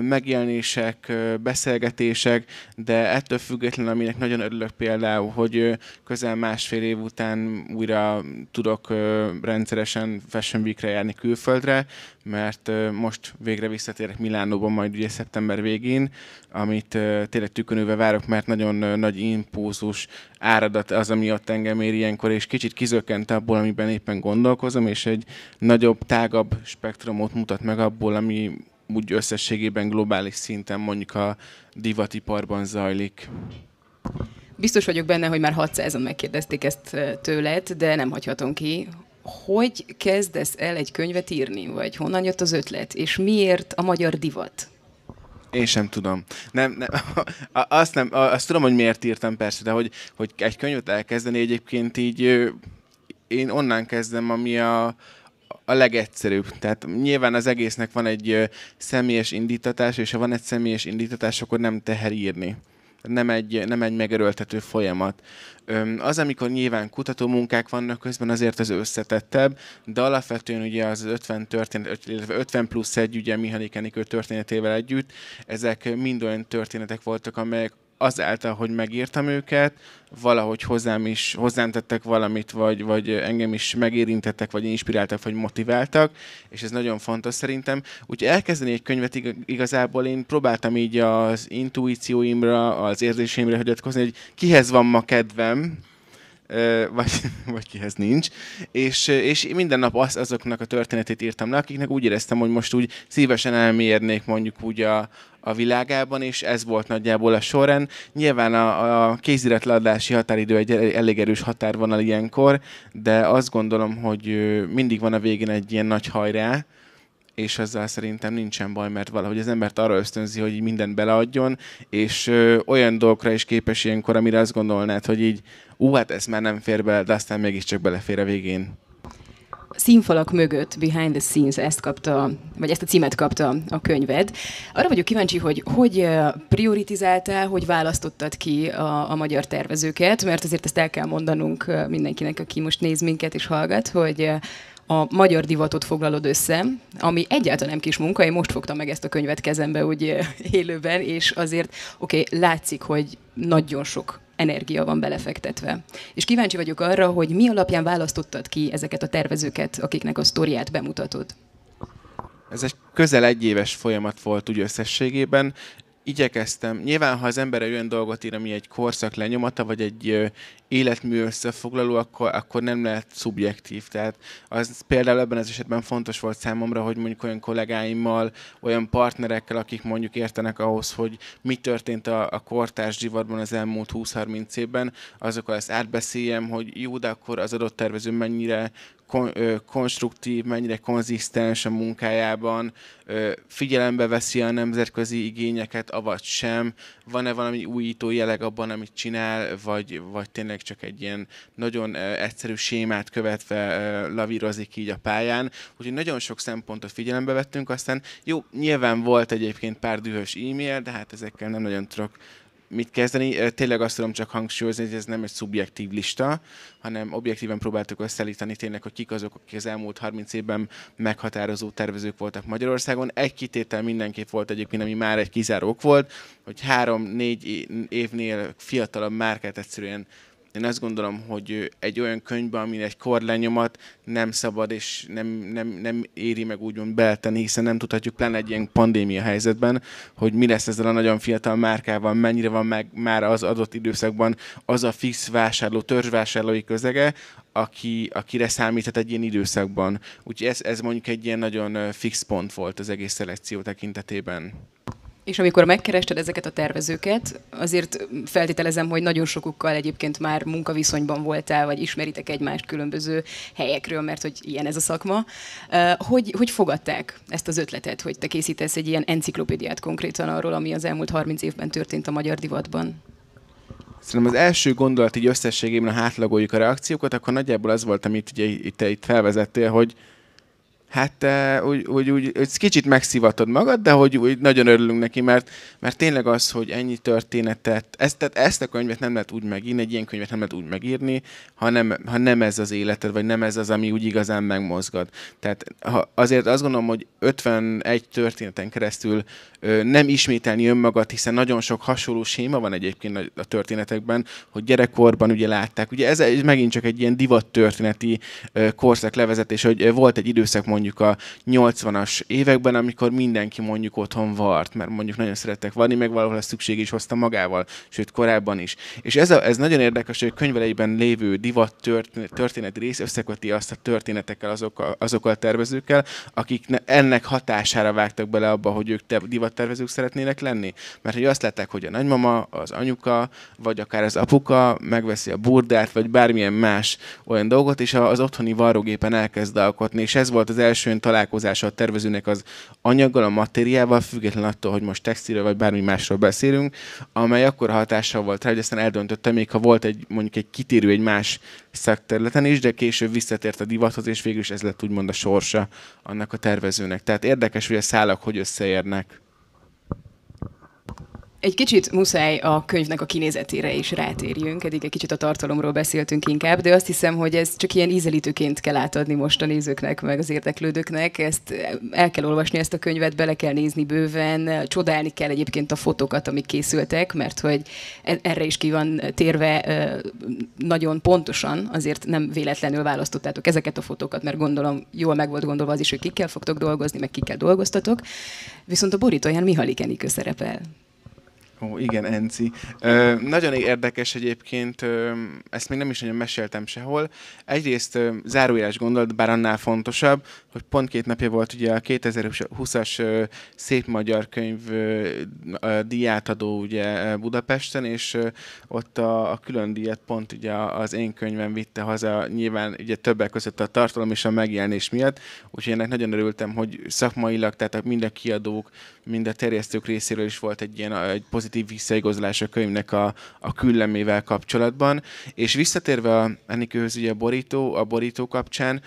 megjelenések, beszélgetések, de ettől függetlenül, aminek nagyon örülök például, hogy közel másfél év után újra tudok rendszeresen Fashion Week-re járni külföldre, mert most végre visszatérek Milánóban, majd ugye szeptember végén, amit tényleg tükönülve várok, mert nagyon nagy impulzus áradat az, ami ott engem ér ilyenkor, és kicsit kizökkent abból, amiben éppen gondolkozom, és egy nagyobb, tágabb spektrumot mutat meg abból, ami úgy összességében globális szinten mondjuk a divatiparban zajlik. Biztos vagyok benne, hogy már 600-an megkérdezték ezt tőled, de nem hagyhatom ki. Hogy kezdesz el egy könyvet írni, vagy honnan jött az ötlet, és miért a magyar divat? Én sem tudom. Nem, nem, azt, nem, azt tudom, hogy miért írtam persze, de hogy, hogy egy könyvet elkezdeni egyébként így én onnan kezdem, ami a, a legegyszerűbb. Tehát nyilván az egésznek van egy személyes indítatás, és ha van egy személyes indítatás, akkor nem teher írni nem egy, nem egy megerőltető folyamat. Az, amikor nyilván kutatómunkák vannak közben, azért az összetettebb, de alapvetően ugye az 50 történet, illetve 50 plusz egy ugye Mihály történetével együtt, ezek mind olyan történetek voltak, amelyek azáltal, hogy megírtam őket, valahogy hozzám is, hozzám tettek valamit, vagy, vagy engem is megérintettek, vagy inspiráltak, vagy motiváltak, és ez nagyon fontos szerintem. Úgyhogy elkezdeni egy könyvet igazából én próbáltam így az intuícióimra, az érzéseimre hagyatkozni, hogy kihez van ma kedvem, vagy, vagy kihez nincs, és, és minden nap az, azoknak a történetét írtam le, akiknek úgy éreztem, hogy most úgy szívesen elmérnék mondjuk úgy a, a világában, és ez volt nagyjából a során. Nyilván a, a kéziratladási határidő egy elég erős határvonal ilyenkor, de azt gondolom, hogy mindig van a végén egy ilyen nagy hajrá, és ezzel szerintem nincsen baj, mert valahogy az embert arra ösztönzi, hogy mindent beleadjon, és ö, olyan dolgokra is képes ilyenkor, amire azt gondolnád, hogy így, ú, hát ez már nem fér bele, de aztán mégiscsak belefér a végén színfalak mögött, Behind the Scenes, ezt kapta, vagy ezt a címet kapta a könyved. Arra vagyok kíváncsi, hogy hogy prioritizáltál, hogy választottad ki a, a magyar tervezőket, mert azért ezt el kell mondanunk mindenkinek, aki most néz minket és hallgat, hogy a magyar divatot foglalod össze, ami egyáltalán nem kis munka, én most fogtam meg ezt a könyvet kezembe úgy élőben, és azért, oké, okay, látszik, hogy nagyon sok energia van belefektetve. És kíváncsi vagyok arra, hogy mi alapján választottad ki ezeket a tervezőket, akiknek a sztoriát bemutatod. Ez egy közel egy éves folyamat volt úgy összességében igyekeztem. Nyilván, ha az ember egy olyan dolgot ír, ami egy korszak lenyomata, vagy egy életmű összefoglaló, akkor, akkor nem lehet szubjektív. Tehát az például ebben az esetben fontos volt számomra, hogy mondjuk olyan kollégáimmal, olyan partnerekkel, akik mondjuk értenek ahhoz, hogy mi történt a, a kortárs zsivarban az elmúlt 20-30 évben, azokkal ezt átbeszéljem, hogy jó, de akkor az adott tervező mennyire kon- ö, konstruktív, mennyire konzisztens a munkájában, ö, figyelembe veszi a nemzetközi igényeket, avagy sem, van-e valami újító jeleg abban, amit csinál, vagy, vagy tényleg csak egy ilyen nagyon ö, egyszerű sémát követve ö, lavírozik így a pályán. Úgyhogy nagyon sok szempontot figyelembe vettünk, aztán jó, nyilván volt egyébként pár dühös e-mail, de hát ezekkel nem nagyon tudok mit kezdeni. Tényleg azt tudom csak hangsúlyozni, hogy ez nem egy szubjektív lista, hanem objektíven próbáltuk összeállítani tényleg, hogy kik azok, akik az elmúlt 30 évben meghatározó tervezők voltak Magyarországon. Egy kitétel mindenképp volt egyébként, ami már egy kizárók volt, hogy három-négy évnél fiatalabb márkát egyszerűen én azt gondolom, hogy egy olyan könyvben, amin egy lenyomat, nem szabad és nem, nem, nem éri meg úgymond beltenni, hiszen nem tudhatjuk pláne egy ilyen pandémia helyzetben, hogy mi lesz ezzel a nagyon fiatal márkával, mennyire van meg már az adott időszakban az a fix vásárló, törzsvásárlói közege, aki, akire számíthat egy ilyen időszakban. Úgyhogy ez, ez mondjuk egy ilyen nagyon fix pont volt az egész szelekció tekintetében. És amikor megkerested ezeket a tervezőket, azért feltételezem, hogy nagyon sokukkal egyébként már munkaviszonyban voltál, vagy ismeritek egymást különböző helyekről, mert hogy ilyen ez a szakma. Eh, hogy, hogy fogadták ezt az ötletet, hogy te készítesz egy ilyen enciklopédiát konkrétan arról, ami az elmúlt 30 évben történt a magyar divatban? Szerintem az első gondolat így összességében, ha hátlagoljuk a reakciókat, akkor nagyjából az volt, amit ugye itt, itt felvezettél, hogy, hát eh, úgy, úgy, úgy, úgy kicsit megszivatod magad, de hogy úgy nagyon örülünk neki, mert, mert tényleg az, hogy ennyi történetet, ezt, tehát ezt a könyvet nem lehet úgy megírni, egy ilyen könyvet nem lehet úgy megírni, ha nem, ha nem ez az életed, vagy nem ez az, ami úgy igazán megmozgat. Tehát ha, azért azt gondolom, hogy 51 történeten keresztül ö, nem ismételni önmagad, hiszen nagyon sok hasonló séma van egyébként a történetekben, hogy gyerekkorban ugye látták. Ugye ez, ez megint csak egy ilyen divat történeti ö, korszak levezetés, hogy volt egy időszak mondjuk, mondjuk a 80-as években, amikor mindenki mondjuk otthon vart, mert mondjuk nagyon szerettek varni, meg valahol ezt szükség is hozta magával, sőt korábban is. És ez, a, ez nagyon érdekes, hogy a könyveleiben lévő divat történet, történet rész összeköti azt a történetekkel azokkal, azokkal a tervezőkkel, akik ennek hatására vágtak bele abba, hogy ők divattervezők szeretnének lenni. Mert hogy azt látták, hogy a nagymama, az anyuka, vagy akár az apuka megveszi a burdát, vagy bármilyen más olyan dolgot, és az otthoni varrógépen elkezd alkotni. És ez volt az első találkozása a tervezőnek az anyaggal, a materiával, független attól, hogy most textilről vagy bármi másról beszélünk, amely akkor hatással volt rá, hogy aztán eldöntötte, még ha volt egy mondjuk egy kitérő egy más szakterületen is, de később visszatért a divathoz, és végül is ez lett úgymond a sorsa annak a tervezőnek. Tehát érdekes, hogy a szálak hogy összeérnek. Egy kicsit muszáj a könyvnek a kinézetére is rátérjünk, eddig egy kicsit a tartalomról beszéltünk inkább, de azt hiszem, hogy ez csak ilyen ízelítőként kell átadni most a nézőknek, meg az érdeklődőknek. Ezt el kell olvasni ezt a könyvet, bele kell nézni bőven, csodálni kell egyébként a fotókat, amik készültek, mert hogy e- erre is ki van térve nagyon pontosan, azért nem véletlenül választottátok ezeket a fotókat, mert gondolom jól meg volt gondolva az is, hogy kikkel fogtok dolgozni, meg kikkel dolgoztatok. Viszont a borítóján Mihalikeni szerepel. Ó, igen, Enci. Ö, nagyon érdekes egyébként, ö, ezt még nem is nagyon meséltem sehol. Egyrészt ö, zárójeles gondolat, bár annál fontosabb, hogy pont két napja volt ugye a 2020-as Szép Magyar Könyv díjátadó ugye Budapesten, és ott a, a külön díjat pont ugye az én könyvem vitte haza, nyilván ugye többek között a tartalom és a megjelenés miatt, úgyhogy ennek nagyon örültem, hogy szakmailag, tehát mind a kiadók, mind a terjesztők részéről is volt egy ilyen egy pozitív visszaigazolás a könyvnek a, a küllemével kapcsolatban, és visszatérve a, ennikőhöz ugye a borító, a borító kapcsán,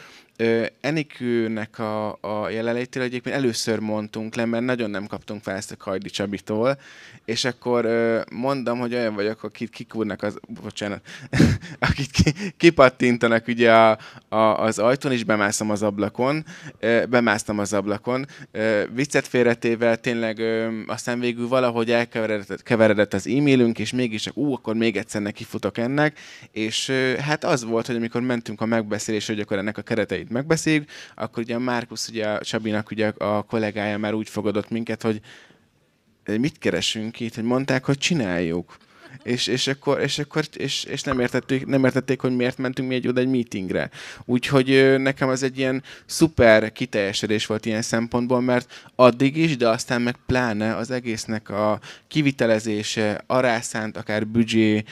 Enikőnek a, a jelenlétére egyébként először mondtunk le, mert nagyon nem kaptunk fel ezt a Kajdi Csabitól, és akkor ö, mondom, hogy olyan vagyok, akit kikúrnak az, bocsánat, akit ki, kipattintanak ugye a, a, az ajtón, és bemászom az ablakon, ö, bemásztam az ablakon, ö, viccet félretével tényleg ö, aztán végül valahogy elkeveredett keveredett az e-mailünk, és mégis ú, akkor még egyszer nekifutok ennek, és ö, hát az volt, hogy amikor mentünk a megbeszélésre, hogy akkor ennek a kereteit itt megbeszéljük, akkor ugye Márkusz, ugye a Csabinak ugye a kollégája már úgy fogadott minket, hogy mit keresünk itt, hogy mondták, hogy csináljuk és, és akkor, és, akkor és, és nem, értették, nem értették, hogy miért mentünk mi egy oda egy meetingre. Úgyhogy nekem ez egy ilyen szuper kiteljesedés volt ilyen szempontból, mert addig is, de aztán meg pláne az egésznek a kivitelezése, arászánt, akár büdzsé,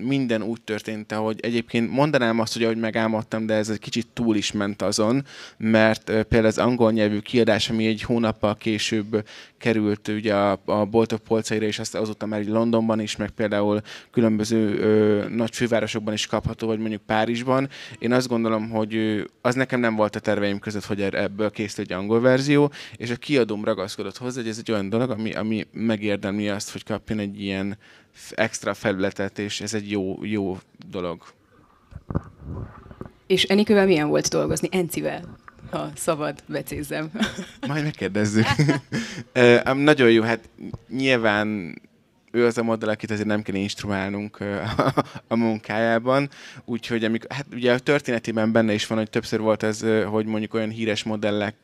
minden úgy történt, hogy egyébként mondanám azt, hogy ahogy megálmodtam, de ez egy kicsit túl is ment azon, mert például az angol nyelvű kiadás, ami egy hónappal később került ugye a, a boltok polcaira, és azt azóta már így Londonban is, meg például különböző ö, nagy fővárosokban is kapható, vagy mondjuk Párizsban. Én azt gondolom, hogy az nekem nem volt a terveim között, hogy er-, ebből készül egy angol verzió, és a kiadóm ragaszkodott hozzá, hogy ez egy olyan dolog, ami, ami megérdemli azt, hogy kapjon egy ilyen extra felületet, és ez egy jó, jó dolog. És Enikővel milyen volt dolgozni? Encivel? ha szabad, becézzem. Majd megkérdezzük. nagyon jó, hát nyilván ő az a modell, akit azért nem kell instruálnunk a munkájában. Úgyhogy amik, hát ugye a történetében benne is van, hogy többször volt ez, hogy mondjuk olyan híres modellek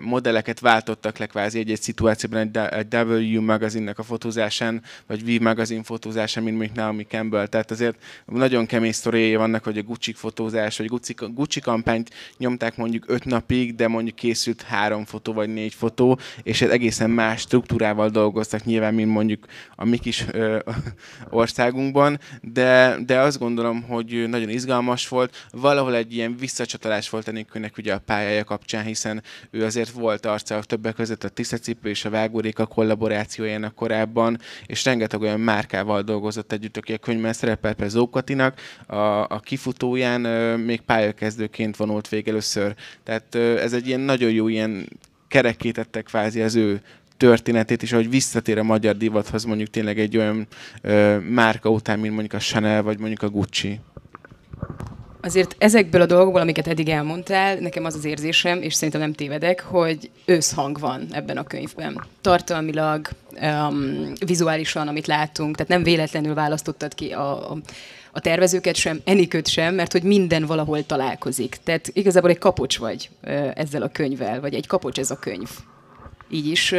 modelleket váltottak le kvázi egy-egy szituációban egy W magazinnak a fotózásán, vagy V magazin fotózásán, mint mondjuk Naomi Campbell. Tehát azért nagyon kemény sztoriai vannak, hogy a Gucci fotózás, vagy Gucci, Gucci kampányt nyomták mondjuk öt napig, de mondjuk készült három fotó, vagy négy fotó, és ez egészen más struktúrával dolgoztak nyilván, mint mondjuk a mi kis ö, országunkban, de, de azt gondolom, hogy nagyon izgalmas volt. Valahol egy ilyen visszacsatolás volt ennek ugye a pályája kapcsán, hiszen ő az ezért volt arca többek között a Tiszecipő és a Vágóréka kollaborációjának korábban, és rengeteg olyan márkával dolgozott együtt, aki a könyvben szerepelt, például Zókatinak, a, a kifutóján ö, még pályakezdőként vonult végig először. Tehát ö, ez egy ilyen nagyon jó ilyen kerekítettek kvázi az ő történetét, és ahogy visszatér a magyar divathoz mondjuk tényleg egy olyan ö, márka után, mint mondjuk a Chanel, vagy mondjuk a Gucci. Azért ezekből a dolgokból, amiket eddig elmondtál, nekem az az érzésem, és szerintem nem tévedek, hogy őszhang van ebben a könyvben. Tartalmilag, um, vizuálisan, amit látunk, tehát nem véletlenül választottad ki a, a a tervezőket sem, Enikőt sem, mert hogy minden valahol találkozik. Tehát igazából egy kapocs vagy ezzel a könyvvel, vagy egy kapocs ez a könyv. Így is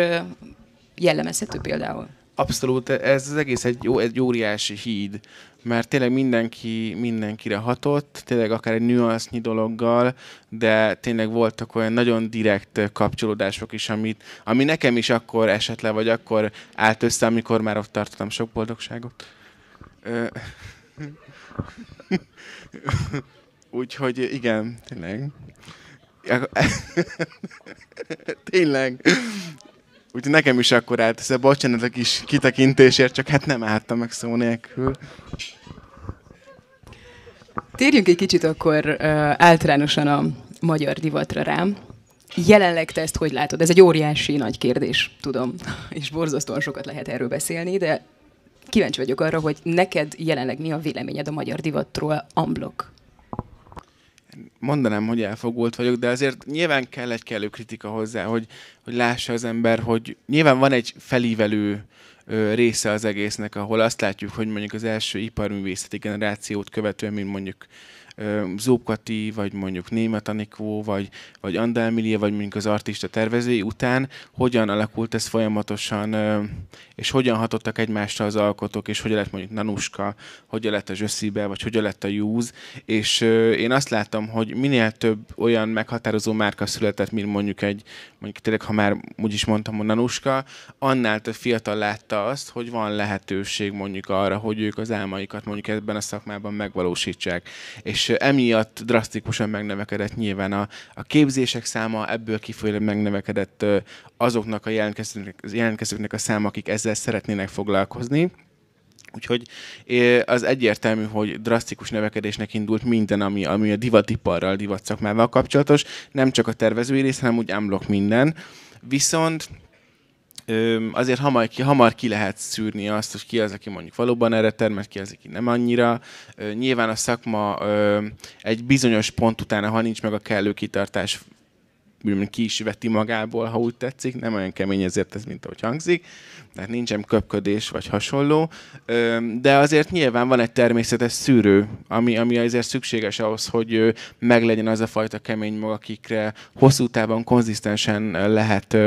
jellemezhető például. Abszolút, ez az egész egy, jó, egy óriási híd mert tényleg mindenki mindenkire hatott, tényleg akár egy nüansznyi dologgal, de tényleg voltak olyan nagyon direkt kapcsolódások is, amit, ami nekem is akkor esetleg vagy akkor állt össze, amikor már ott tartottam sok boldogságot. Úgyhogy igen, tényleg. tényleg. Úgyhogy nekem is akkor állt, ez bocsánat a kis kitekintésért, csak hát nem álltam meg szó nélkül. Térjünk egy kicsit akkor uh, általánosan a magyar divatra rám. Jelenleg te ezt hogy látod? Ez egy óriási nagy kérdés, tudom, és borzasztóan sokat lehet erről beszélni, de kíváncsi vagyok arra, hogy neked jelenleg mi a véleményed a magyar divatról amblok? mondanám, hogy elfogult vagyok, de azért nyilván kell egy kellő kritika hozzá, hogy, hogy lássa az ember, hogy nyilván van egy felívelő része az egésznek, ahol azt látjuk, hogy mondjuk az első iparművészeti generációt követően, mint mondjuk Zókati, vagy mondjuk Német Anikó, vagy, vagy Andal vagy mondjuk az artista tervezői után, hogyan alakult ez folyamatosan és hogyan hatottak egymásra az alkotók, és hogyan lett mondjuk Nanuska, hogyan lett a Zsöszibe, vagy hogyan lett a Júz, és ö, én azt látom, hogy minél több olyan meghatározó márka született, mint mondjuk egy, mondjuk tényleg, ha már úgy is mondtam, hogy Nanuska, annál több fiatal látta azt, hogy van lehetőség mondjuk arra, hogy ők az álmaikat mondjuk ebben a szakmában megvalósítsák. És emiatt drasztikusan megnövekedett nyilván a, a képzések száma, ebből kifolyólag megnövekedett azoknak a jelentkezőknek, jelentkezőknek a száma, akik ez ezzel szeretnének foglalkozni. Úgyhogy az egyértelmű, hogy drasztikus növekedésnek indult minden, ami, ami a divatiparral, szakmával kapcsolatos, nem csak a tervezői rész, hanem úgy ámblok minden. Viszont azért hamar ki, hamar ki lehet szűrni azt, hogy ki az, aki mondjuk valóban erre termett, ki az, aki nem annyira. Nyilván a szakma egy bizonyos pont után, ha nincs meg a kellő kitartás, úgymond ki is veti magából, ha úgy tetszik, nem olyan kemény ezért ez, mint ahogy hangzik, tehát nincsen köpködés vagy hasonló, de azért nyilván van egy természetes szűrő, ami, ami azért szükséges ahhoz, hogy meglegyen az a fajta kemény maga akikre hosszú távon konzisztensen lehet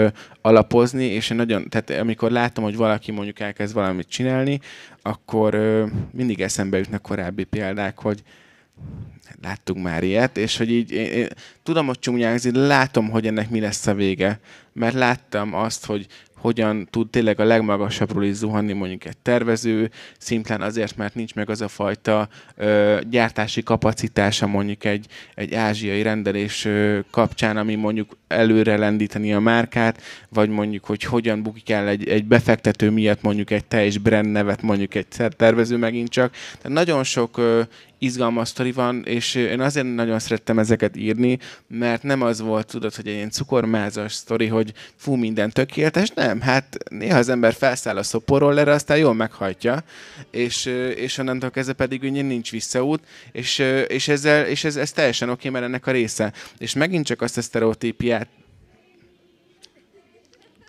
alapozni, és nagyon, tehát amikor látom, hogy valaki mondjuk elkezd valamit csinálni, akkor mindig eszembe jutnak korábbi példák, hogy láttuk már ilyet, és hogy így én, én tudom, hogy csúnyázni, látom, hogy ennek mi lesz a vége, mert láttam azt, hogy hogyan tud tényleg a legmagasabbról is zuhanni mondjuk egy tervező, szimplán azért, mert nincs meg az a fajta ö, gyártási kapacitása mondjuk egy, egy ázsiai rendelés ö, kapcsán, ami mondjuk előre lendíteni a márkát, vagy mondjuk, hogy hogyan bukik el egy, egy befektető miatt mondjuk egy teljes brand nevet, mondjuk egy tervező megint csak. Tehát nagyon sok ö, izgalmas sztori van, és én azért nagyon szerettem ezeket írni, mert nem az volt, tudod, hogy egy ilyen cukormázas sztori, hogy fú, minden tökéletes, nem, hát néha az ember felszáll a szoporról, erre aztán jól meghajtja, és, és onnantól kezdve pedig ugye nincs visszaút, és, és, ezzel, és ez, ez teljesen oké, okay, mert ennek a része. És megint csak azt a sztereotípiát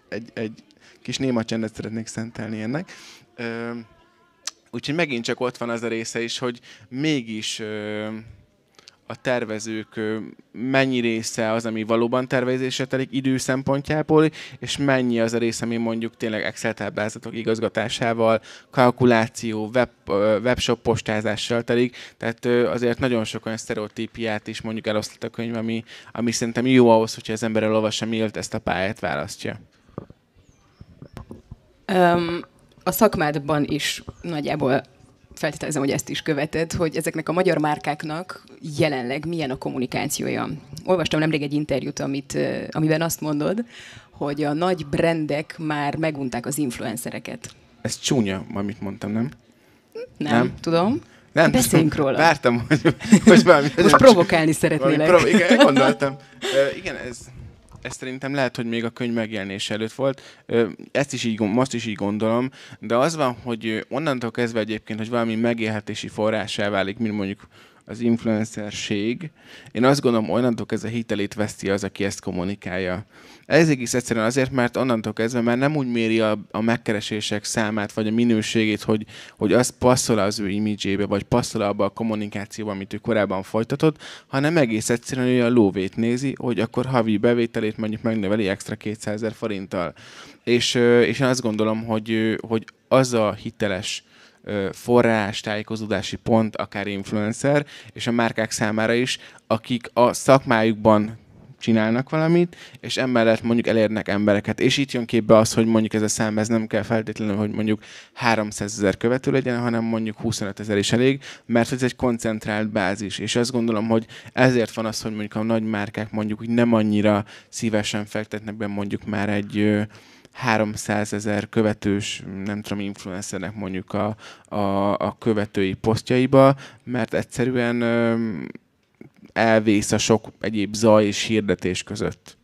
egy, egy kis néma csendet szeretnék szentelni ennek. Ö, úgyhogy megint csak ott van az a része is, hogy mégis ö, a tervezők mennyi része az, ami valóban tervezésre telik idő szempontjából, és mennyi az a része, ami mondjuk tényleg Excel táblázatok igazgatásával, kalkuláció, web, webshop postázással telik, tehát azért nagyon sok olyan sztereotípiát is mondjuk elosztott a könyv, ami, ami szerintem jó ahhoz, hogyha az ember elolvassa, miért ezt a pályát választja. Um, a szakmádban is nagyjából feltételezem, hogy ezt is követed, hogy ezeknek a magyar márkáknak jelenleg milyen a kommunikációja. Olvastam nemrég egy interjút, amit, amiben azt mondod, hogy a nagy brendek már megunták az influencereket. Ez csúnya, amit mondtam, nem? Nem, nem. tudom. Nem, Beszéljünk róla. Vártam, hogy most valami... Most provokálni szeretnélek. Valami provo- igen, gondoltam. Uh, igen, ez... Ez szerintem lehet, hogy még a könyv megjelenése előtt volt. Ezt is így, most is így gondolom, de az van, hogy onnantól kezdve egyébként, hogy valami megélhetési forrásá válik, mint mondjuk az influencerség. Én azt gondolom, onnantól a hitelét veszti az, aki ezt kommunikálja. Ez egész egyszerűen azért, mert onnantól kezdve már nem úgy méri a, a megkeresések számát, vagy a minőségét, hogy, hogy az passzol az ő imidzsébe, vagy passzol abba a kommunikációba, amit ő korábban folytatott, hanem egész egyszerűen ő a lóvét nézi, hogy akkor havi bevételét mondjuk megnöveli extra 200 forinttal. És, és én azt gondolom, hogy, hogy az a hiteles forrás, tájékozódási pont, akár influencer, és a márkák számára is, akik a szakmájukban csinálnak valamit, és emellett mondjuk elérnek embereket. És itt jön képbe az, hogy mondjuk ez a szám, ez nem kell feltétlenül, hogy mondjuk 300 ezer követő legyen, hanem mondjuk 25 ezer is elég, mert ez egy koncentrált bázis. És azt gondolom, hogy ezért van az, hogy mondjuk a nagy márkák mondjuk hogy nem annyira szívesen fektetnek be mondjuk már egy 300 ezer követős, nem tudom, influencernek mondjuk a, a, a követői posztjaiba, mert egyszerűen elvész a sok egyéb zaj és hirdetés között.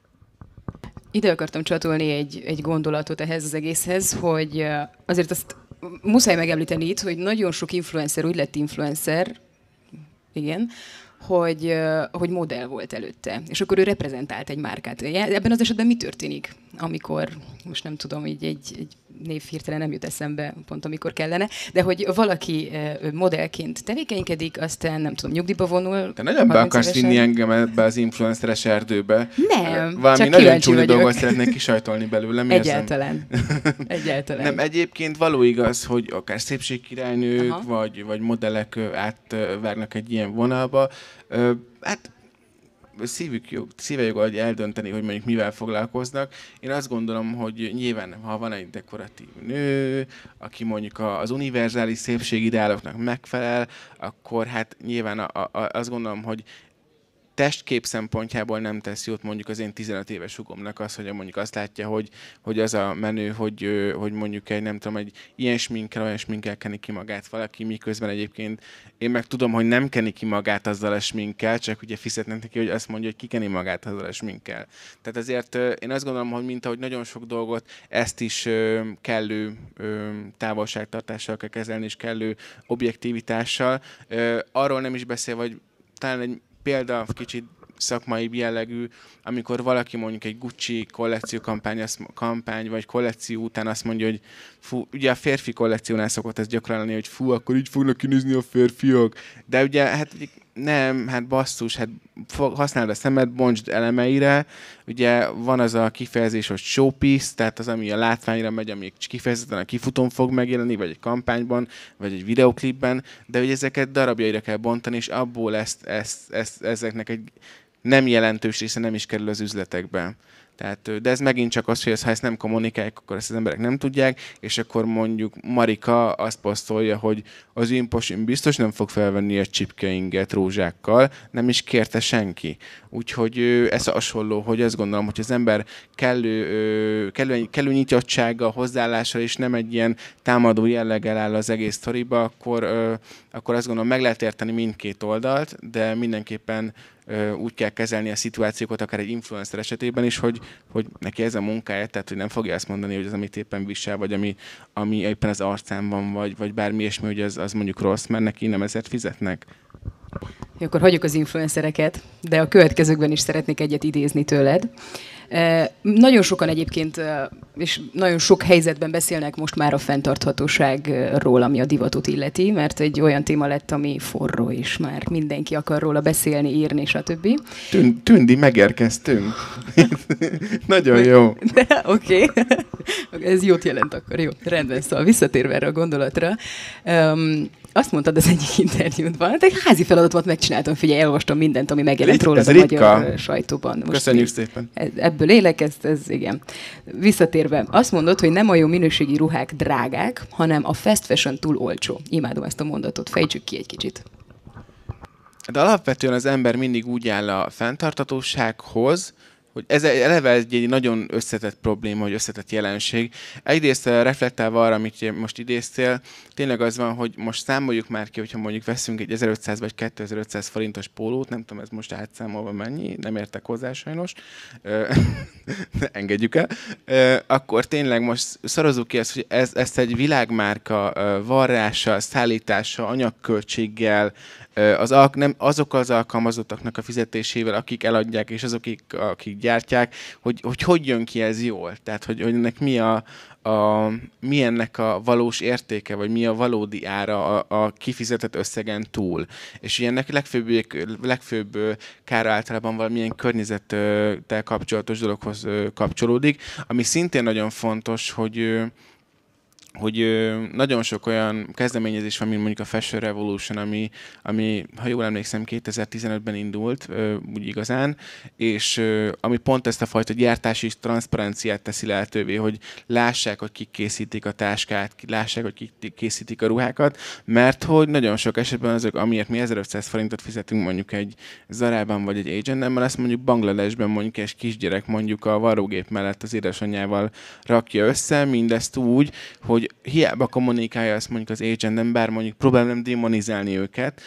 Ide akartam csatolni egy, egy gondolatot ehhez az egészhez, hogy azért azt muszáj megemlíteni itt, hogy nagyon sok influencer úgy lett influencer, igen, hogy, hogy modell volt előtte, és akkor ő reprezentált egy márkát. Ebben az esetben mi történik, amikor, most nem tudom, így egy, egy név hirtelen nem jut eszembe pont amikor kellene, de hogy valaki modellként tevékenykedik, aztán nem tudom, nyugdíjba vonul. Te nagyon be akarsz évesen. vinni engem ebbe az influenceres erdőbe. Nem, Valami csak nagyon csúnya dolgot szeretnék kisajtolni Mi Egyáltalán. Egyáltalán. nem, egyébként való igaz, hogy akár szépségkirálynők, Aha. vagy, vagy modellek átvernek egy ilyen vonalba. Hát szívük jog, szíve joga eldönteni, hogy mondjuk mivel foglalkoznak. Én azt gondolom, hogy nyilván, ha van egy dekoratív nő, aki mondjuk az univerzális szépségideáloknak megfelel, akkor hát nyilván a, a, azt gondolom, hogy testkép szempontjából nem tesz jót mondjuk az én 15 éves hugomnak az, hogy mondjuk azt látja, hogy, hogy az a menő, hogy, hogy mondjuk egy nem tudom, egy ilyen sminkkel, olyan sminkkel keni ki magát valaki, miközben egyébként én meg tudom, hogy nem keni ki magát azzal a sminkkel, csak ugye fizetnek neki, hogy azt mondja, hogy kikeni magát azzal a sminkkel. Tehát azért én azt gondolom, hogy mint ahogy nagyon sok dolgot, ezt is kellő távolságtartással kell kezelni, és kellő objektivitással. Arról nem is beszél, vagy talán egy példa, kicsit szakmai jellegű, amikor valaki mondjuk egy Gucci kollekció kampány, azt, kampány vagy kollekció után azt mondja, hogy fú, ugye a férfi kollekciónál szokott ez gyakran lenni, hogy fú, akkor így fognak kinézni a férfiak, de ugye hát nem, hát basszus, hát használd a szemed, bontsd elemeire. Ugye van az a kifejezés, hogy showpiece, tehát az, ami a látványra megy, ami kifejezetten a kifutón fog megjelenni, vagy egy kampányban, vagy egy videoklipben, de hogy ezeket darabjaira kell bontani, és abból ezt, ezt, ezt, ezeknek egy nem jelentős része nem is kerül az üzletekbe. Tehát, de ez megint csak az, hogy ez, ha ezt nem kommunikálják, akkor ezt az emberek nem tudják, és akkor mondjuk Marika azt posztolja, hogy az imposim biztos nem fog felvenni a csipkeinget rózsákkal, nem is kérte senki. Úgyhogy ez hasonló, hogy azt gondolom, hogy az ember kellő, kellő, kellő nyitottsága, hozzáállása, és nem egy ilyen támadó jelleggel áll az egész sztoriba, akkor, akkor azt gondolom meg lehet érteni mindkét oldalt, de mindenképpen úgy kell kezelni a szituációkat, akár egy influencer esetében is, hogy, hogy neki ez a munkája, tehát hogy nem fogja azt mondani, hogy az, amit éppen visel, vagy ami, ami éppen az arcán van, vagy, vagy bármi ilyesmi, hogy az, az mondjuk rossz, mert neki nem ezért fizetnek. Jó, akkor hagyjuk az influencereket, de a következőkben is szeretnék egyet idézni tőled. E, nagyon sokan egyébként, e, és nagyon sok helyzetben beszélnek most már a fenntarthatóságról, ami a divatot illeti, mert egy olyan téma lett, ami forró is már. Mindenki akar róla beszélni, írni, stb. Tün- tündi, megérkeztünk. nagyon jó. Oké. Okay. Ez jót jelent akkor, jó. Rendben, szóval visszatérve erre a gondolatra. Um, azt mondtad az egyik interjúdban, de egy házi volt megcsináltam, figyelj, elolvastam mindent, ami megjelent róla a ritka. magyar sajtóban. Most Köszönjük szépen. Ebből élek, ez, ez igen. Visszatérve, azt mondod, hogy nem a jó minőségi ruhák drágák, hanem a fast fashion túl olcsó. Imádom ezt a mondatot, fejtsük ki egy kicsit. De alapvetően az ember mindig úgy áll a fenntartatósághoz, hogy ez eleve egy nagyon összetett probléma, hogy összetett jelenség. Egyrészt eh, reflektálva arra, amit most idéztél, tényleg az van, hogy most számoljuk már ki, hogyha mondjuk veszünk egy 1500 vagy 2500 forintos pólót, nem tudom, ez most átszámolva mennyi, nem értek hozzá sajnos, eh, engedjük el, eh, akkor tényleg most szorozzuk ki ezt, hogy ez, ezt egy világmárka varrása, szállítása, anyagköltséggel, az, nem, azok az alkalmazottaknak a fizetésével, akik eladják, és azok, akik gyártják, hogy, hogy hogy jön ki ez jól, tehát hogy, hogy ennek mi a, a, mi ennek a valós értéke, vagy mi a valódi ára a, a kifizetett összegen túl. És ilyennek legfőbb, legfőbb kára általában valamilyen környezettel kapcsolatos dologhoz kapcsolódik, ami szintén nagyon fontos, hogy hogy nagyon sok olyan kezdeményezés van, mint mondjuk a Fashion Revolution, ami, ami ha jól emlékszem, 2015-ben indult, úgy igazán, és ami pont ezt a fajta gyártási transzparenciát teszi lehetővé, hogy lássák, hogy kik készítik a táskát, lássák, hogy kik készítik a ruhákat, mert hogy nagyon sok esetben azok, amiért mi 1500 forintot fizetünk mondjuk egy Zarában vagy egy mert ezt mondjuk Bangladesben mondjuk egy kisgyerek mondjuk a varrógép mellett az édesanyjával rakja össze, mindezt úgy, hogy hogy hiába kommunikálja ezt mondjuk az agentem, bár mondjuk próbálom nem demonizálni őket,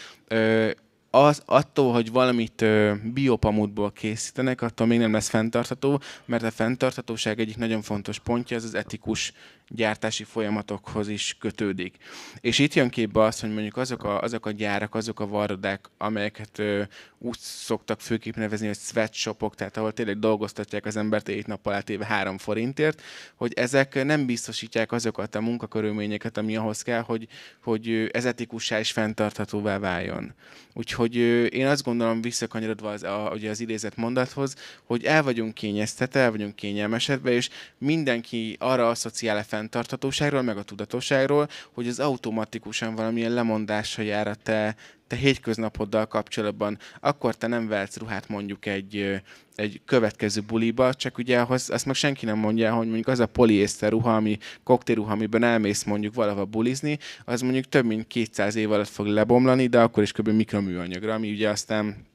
az attól, hogy valamit ö, biopamutból készítenek, attól még nem lesz fenntartható, mert a fenntarthatóság egyik nagyon fontos pontja az az etikus gyártási folyamatokhoz is kötődik. És itt jön képbe az, hogy mondjuk azok a, azok a gyárak, azok a varrodák, amelyeket ö, úgy szoktak főképp nevezni, hogy sweatshopok, tehát ahol tényleg dolgoztatják az embert egy nap alatt éve három forintért, hogy ezek nem biztosítják azokat a munkakörülményeket, ami ahhoz kell, hogy, hogy ez etikussá és fenntarthatóvá váljon. Úgyhogy én azt gondolom, visszakanyarodva az, a, ugye az idézett mondathoz, hogy el vagyunk kényeztetve, el vagyunk kényelmesedve, és mindenki arra asszociál fenntarthatóságról, meg a tudatosságról, hogy az automatikusan valamilyen lemondásra jár a te, te hétköznapoddal kapcsolatban. Akkor te nem vehetsz ruhát mondjuk egy, egy következő buliba, csak ugye ahhoz, azt meg senki nem mondja, hogy mondjuk az a poliészter ruha, ami koktélruha, amiben elmész mondjuk valahova bulizni, az mondjuk több mint 200 év alatt fog lebomlani, de akkor is kb. mikroműanyagra, ami ugye aztán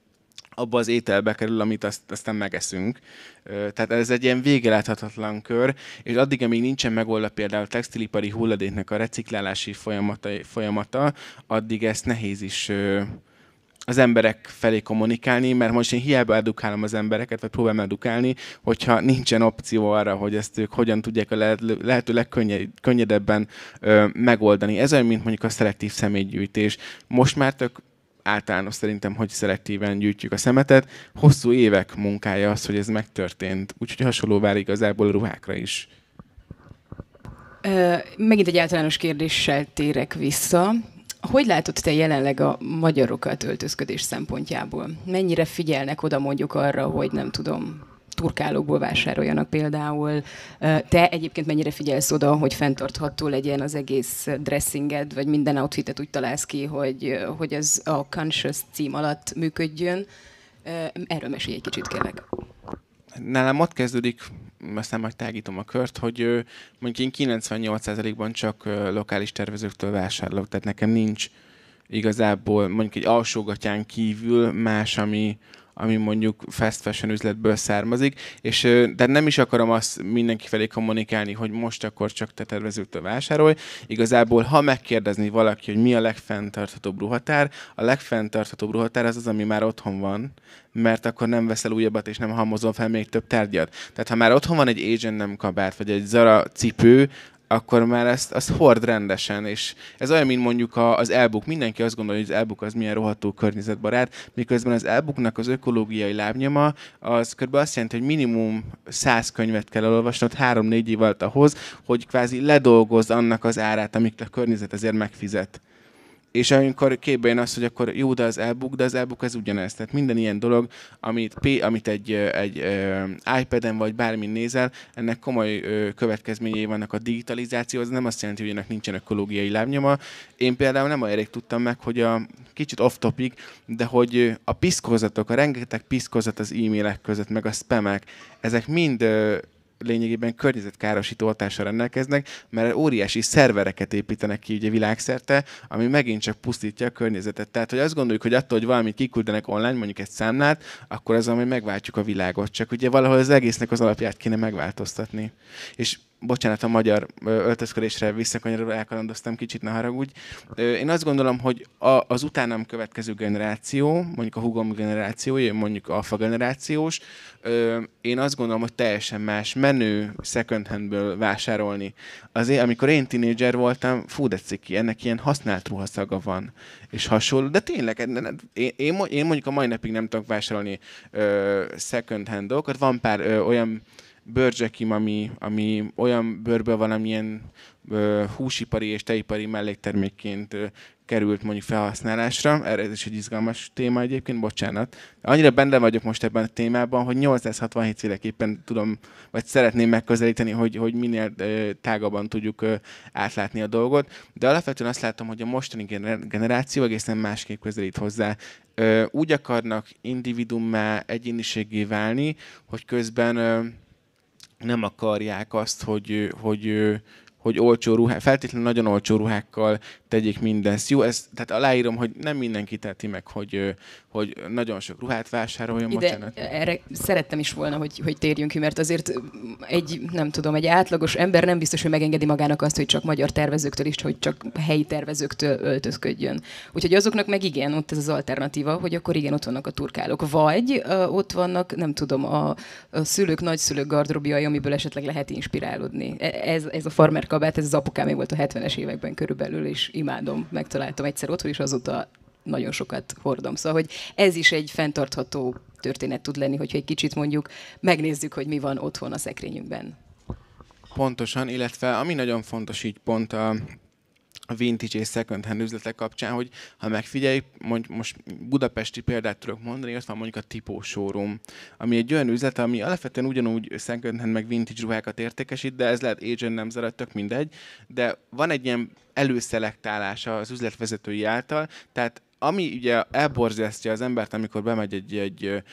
abba az ételbe kerül, amit azt, aztán megeszünk. Tehát ez egy ilyen végeláthatatlan kör, és addig, amíg nincsen megoldva például a textilipari hulladéknak a reciklálási folyamata, folyamata addig ezt nehéz is az emberek felé kommunikálni, mert most én hiába edukálom az embereket, vagy próbálom edukálni, hogyha nincsen opció arra, hogy ezt ők hogyan tudják a lehető legkönnyedebben megoldani. Ez olyan, mint mondjuk a szelektív személygyűjtés. Most már tök általános szerintem, hogy szelektíven gyűjtjük a szemetet. Hosszú évek munkája az, hogy ez megtörtént. Úgyhogy hasonló vár igazából a ruhákra is. Ö, megint egy általános kérdéssel térek vissza. Hogy látod te jelenleg a magyarokat öltözködés szempontjából? Mennyire figyelnek oda mondjuk arra, hogy nem tudom, turkálókból vásároljanak például. Te egyébként mennyire figyelsz oda, hogy fenntartható legyen az egész dressinged, vagy minden outfitet úgy találsz ki, hogy, hogy ez a Conscious cím alatt működjön. Erről mesélj egy kicsit, kérlek. Nálam ott kezdődik, aztán majd tágítom a kört, hogy mondjuk én 98%-ban csak lokális tervezőktől vásárolok, tehát nekem nincs igazából mondjuk egy alsógatyán kívül más, ami, ami mondjuk fast fashion üzletből származik, és de nem is akarom azt mindenki felé kommunikálni, hogy most akkor csak te tervezőtől vásárolj. Igazából, ha megkérdezni valaki, hogy mi a legfenntarthatóbb ruhatár, a legfenntarthatóbb ruhatár az az, ami már otthon van, mert akkor nem veszel újabbat, és nem halmozol fel még több tárgyat. Tehát ha már otthon van egy Agent nem kabát, vagy egy Zara cipő, akkor már ezt, azt hord rendesen, és ez olyan, mint mondjuk az elbuk. Mindenki azt gondolja, hogy az elbuk az milyen roható környezetbarát, miközben az elbuknak az ökológiai lábnyoma az kb. azt jelenti, hogy minimum 100 könyvet kell elolvasnod 3-4 év alatt ahhoz, hogy kvázi ledolgozz annak az árát, amit a környezet azért megfizet és amikor képbe jön az, hogy akkor jó, de az elbuk, de az elbuk ez ugyanez. Tehát minden ilyen dolog, amit, P, amit egy, egy iPad-en vagy bármin nézel, ennek komoly következményei vannak a digitalizáció, az nem azt jelenti, hogy ennek nincsen ökológiai lábnyoma. Én például nem olyan tudtam meg, hogy a kicsit off-topic, de hogy a piszkozatok, a rengeteg piszkozat az e-mailek között, meg a spamek, ezek mind lényegében környezetkárosító hatással rendelkeznek, mert óriási szervereket építenek ki ugye világszerte, ami megint csak pusztítja a környezetet. Tehát, hogy azt gondoljuk, hogy attól, hogy valamit kiküldenek online, mondjuk egy számlát, akkor az, ami megváltjuk a világot. Csak ugye valahol az egésznek az alapját kéne megváltoztatni. És bocsánat, a magyar öltözködésre visszakanyarodva elkalandoztam kicsit, ne haragudj. Én azt gondolom, hogy a, az utánam következő generáció, mondjuk a hugom generációja, mondjuk alfa generációs, én azt gondolom, hogy teljesen más menő second handből vásárolni. Azért, amikor én tinédzser voltam, fú, de ciki, ennek ilyen használt ruhaszaga van, és hasonló, de tényleg, én, én, én mondjuk a mai napig nem tudok vásárolni second hand dolgokat, van pár olyan bőrzsekim, ami, ami olyan bőrből valamilyen ö, húsipari és teipari melléktermékként ö, került mondjuk felhasználásra. Erre ez is egy izgalmas téma egyébként, bocsánat. Annyira benne vagyok most ebben a témában, hogy 867 féleképpen tudom, vagy szeretném megközelíteni, hogy, hogy minél ö, tágabban tudjuk ö, átlátni a dolgot. De alapvetően azt látom, hogy a mostani generáció egészen másképp közelít hozzá. Ö, úgy akarnak individummá, egyéniségé válni, hogy közben nem akarják azt, hogy, hogy hogy olcsó ruhá, feltétlenül nagyon olcsó ruhákkal tegyék mindezt. Jó, ez, tehát aláírom, hogy nem mindenki teheti meg, hogy, hogy nagyon sok ruhát vásároljon, Ide, bocsánat. Erre szerettem is volna, hogy, hogy térjünk ki, mert azért egy, nem tudom, egy átlagos ember nem biztos, hogy megengedi magának azt, hogy csak magyar tervezőktől is, hogy csak helyi tervezőktől öltözködjön. Úgyhogy azoknak meg igen, ott ez az alternatíva, hogy akkor igen, ott vannak a turkálok. Vagy uh, ott vannak, nem tudom, a, a szülők, nagyszülők gardrobjai, amiből esetleg lehet inspirálódni. E, ez, ez a farmer kabát, ez az apukám még volt a 70-es években körülbelül, és imádom, megtaláltam egyszer otthon, és azóta nagyon sokat hordom. Szóval, hogy ez is egy fenntartható történet tud lenni, hogyha egy kicsit mondjuk megnézzük, hogy mi van otthon a szekrényünkben. Pontosan, illetve ami nagyon fontos így pont a a vintage és second hand üzletek kapcsán, hogy ha megfigyeljük, mondj, most budapesti példát tudok mondani, ott van mondjuk a Tipó Showroom, ami egy olyan üzlet, ami alapvetően ugyanúgy second hand meg vintage ruhákat értékesít, de ez lehet agent nemzeret, tök mindegy, de van egy ilyen előszelektálása az üzletvezetői által, tehát ami ugye elborzasztja az embert, amikor bemegy egy, egy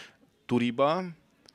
turiba,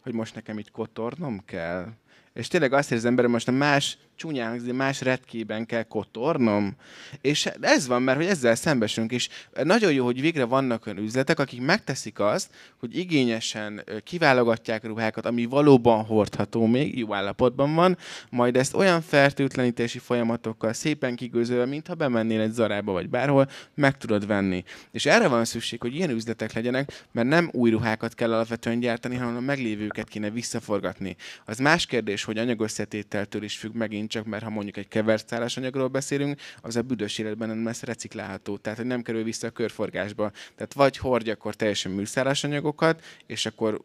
hogy most nekem itt kotornom kell, és tényleg azt érzem, hogy most a más csúnyán hangzik, más retkében kell kotornom. És ez van, mert hogy ezzel szembesülünk, és nagyon jó, hogy végre vannak olyan üzletek, akik megteszik azt, hogy igényesen kiválogatják ruhákat, ami valóban hordható még, jó állapotban van, majd ezt olyan fertőtlenítési folyamatokkal szépen kigőzölve, mintha bemennél egy zarába vagy bárhol, meg tudod venni. És erre van szükség, hogy ilyen üzletek legyenek, mert nem új ruhákat kell alapvetően gyártani, hanem a meglévőket kéne visszaforgatni. Az más kérdés, hogy anyagösszetételtől is függ megint csak mert ha mondjuk egy kevert anyagról beszélünk, az a büdös életben nem lesz reciklálható, tehát hogy nem kerül vissza a körforgásba. Tehát vagy hordja akkor teljesen műszállasanyagokat, és akkor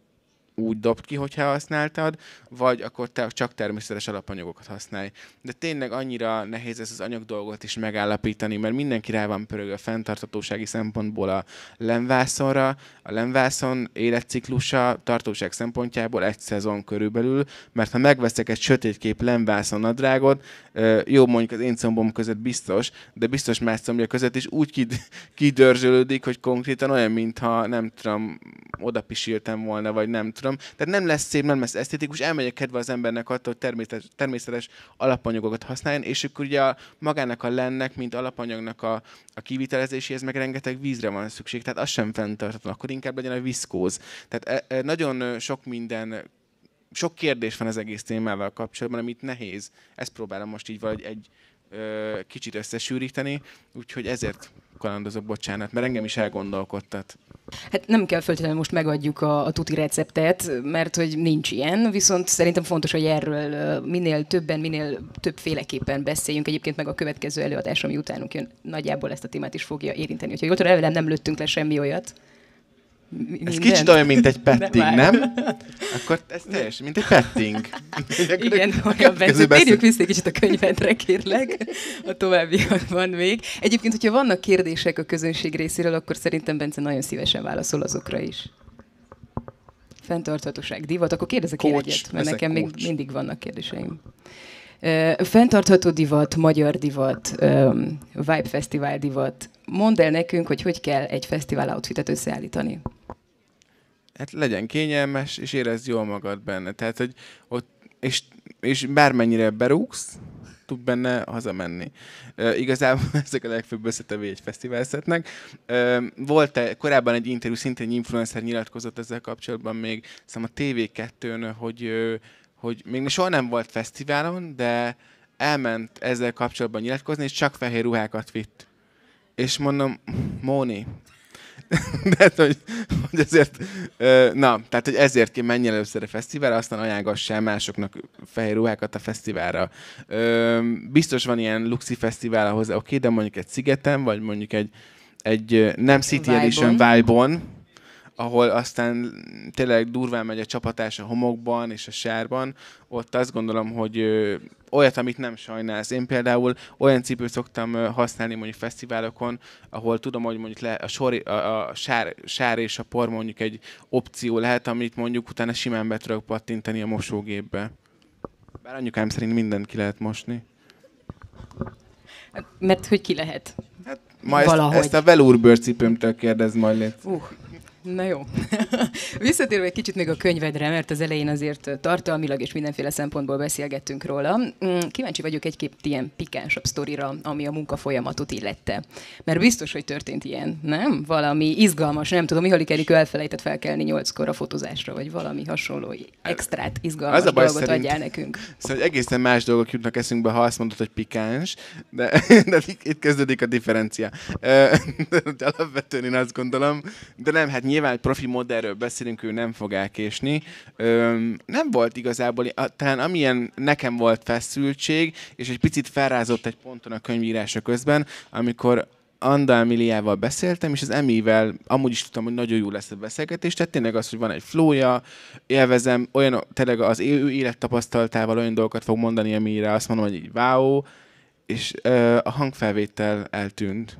úgy dobd ki, hogyha használtad, vagy akkor te csak természetes alapanyagokat használj. De tényleg annyira nehéz ez az anyag dolgot is megállapítani, mert mindenki rá van pörög a fenntartatósági szempontból a lemvászonra. A lemvászon életciklusa tartóság szempontjából egy szezon körülbelül, mert ha megveszek egy sötétkép lemvászon drágot, jó mondjuk az én combom között biztos, de biztos más combja között is úgy kid- kidörzsölődik, hogy konkrétan olyan, mintha nem tudom, oda volna, vagy nem tudom, tudom. Tehát nem lesz szép, nem lesz esztétikus, elmegy a kedve az embernek attól, hogy természetes, természetes alapanyagokat használjon, és akkor ugye a, magának a lennek, mint alapanyagnak a, a kivitelezéséhez meg rengeteg vízre van szükség, tehát az sem fenntartható, akkor inkább legyen a viszkóz. Tehát e, e, nagyon sok minden sok kérdés van az egész témával kapcsolatban, amit nehéz. Ezt próbálom most így valahogy egy ö, kicsit összesűríteni, úgyhogy ezért kalandozok, bocsánat, mert engem is elgondolkodtat. Hát nem kell feltétlenül most megadjuk a, a tuti receptet, mert hogy nincs ilyen, viszont szerintem fontos, hogy erről minél többen, minél többféleképpen beszéljünk. Egyébként meg a következő előadás, ami utánunk jön, nagyjából ezt a témát is fogja érinteni. Úgyhogy jól tudom, nem lőttünk le semmi olyat. Mindent. Ez kicsit olyan, mint egy petting, nem? Akkor ez teljesen, mint egy petting. Igen, olyan Bence. Térjük vissza egy kicsit a könyvedre, kérlek, a továbbiakban még. Egyébként, hogyha vannak kérdések a közönség részéről, akkor szerintem Bence nagyon szívesen válaszol azokra is. Fentarthatóság, divat, akkor kérdezek én egyet, mert nekem coach. még mindig vannak kérdéseim. Fentartható divat, magyar divat, Vibe Fesztivál divat. Mondd el nekünk, hogy hogy kell egy fesztivál outfitet összeállítani. Hát legyen kényelmes, és érezd jól magad benne. Tehát, hogy ott, és, és bármennyire berúgsz, tud benne hazamenni. E, uh, igazából ezek a legfőbb összetevői egy fesztiválszetnek. E, uh, volt -e, korábban egy interjú, szintén egy influencer nyilatkozott ezzel kapcsolatban még, szóval a TV2-n, hogy uh, hogy még soha nem volt fesztiválon, de elment ezzel kapcsolatban nyilatkozni, és csak fehér ruhákat vitt. És mondom, Móni, de hát, hogy, hogy ezért, na, tehát hogy ezért ki menjen először a fesztiválra, aztán el másoknak fehér ruhákat a fesztiválra. Biztos van ilyen luxi fesztivál ahhoz, oké, de mondjuk egy szigeten, vagy mondjuk egy, egy nem City Edition vibe-on, ahol aztán tényleg durván megy a csapatás a homokban és a sárban, ott azt gondolom, hogy olyat, amit nem sajnálsz. Én például olyan cipőt szoktam használni mondjuk fesztiválokon, ahol tudom, hogy mondjuk le, a, sor, a, a sár, sár és a por mondjuk egy opció lehet, amit mondjuk utána simán be tudok pattintani a mosógépbe. Bár anyukám szerint mindent ki lehet mosni. Hát, mert hogy ki lehet? Hát ma ezt, ezt a velúrbőr cipőmtől kérdez majd légy. Uh. Na jó. Visszatérve egy kicsit még a könyvedre, mert az elején azért tartalmilag és mindenféle szempontból beszélgettünk róla. Mm, kíváncsi vagyok egy kép ilyen pikánsabb sztorira, ami a munka folyamatot illette. Mert biztos, hogy történt ilyen, nem? Valami izgalmas, nem tudom, Mihalik Erikő elfelejtett felkelni nyolckor a fotózásra, vagy valami hasonló extrát, izgalmas az a baj, dolgot szerint, adjál nekünk. Szóval egészen más dolgok jutnak eszünkbe, ha azt mondod, hogy pikáns, de, de itt kezdődik a differencia. De alapvetően én azt gondolom, de nem, hát nyilván nyilván egy profi modellről beszélünk, ő nem fog elkésni. Öm, nem volt igazából, talán amilyen nekem volt feszültség, és egy picit felrázott egy ponton a könyvírása közben, amikor Andal Miliával beszéltem, és az Emivel amúgy is tudtam, hogy nagyon jó lesz a beszélgetés, tehát tényleg az, hogy van egy flója, élvezem, olyan, tényleg az ő élettapasztalatával olyan dolgokat fog mondani, amire azt mondom, hogy így váó, és ö, a hangfelvétel eltűnt.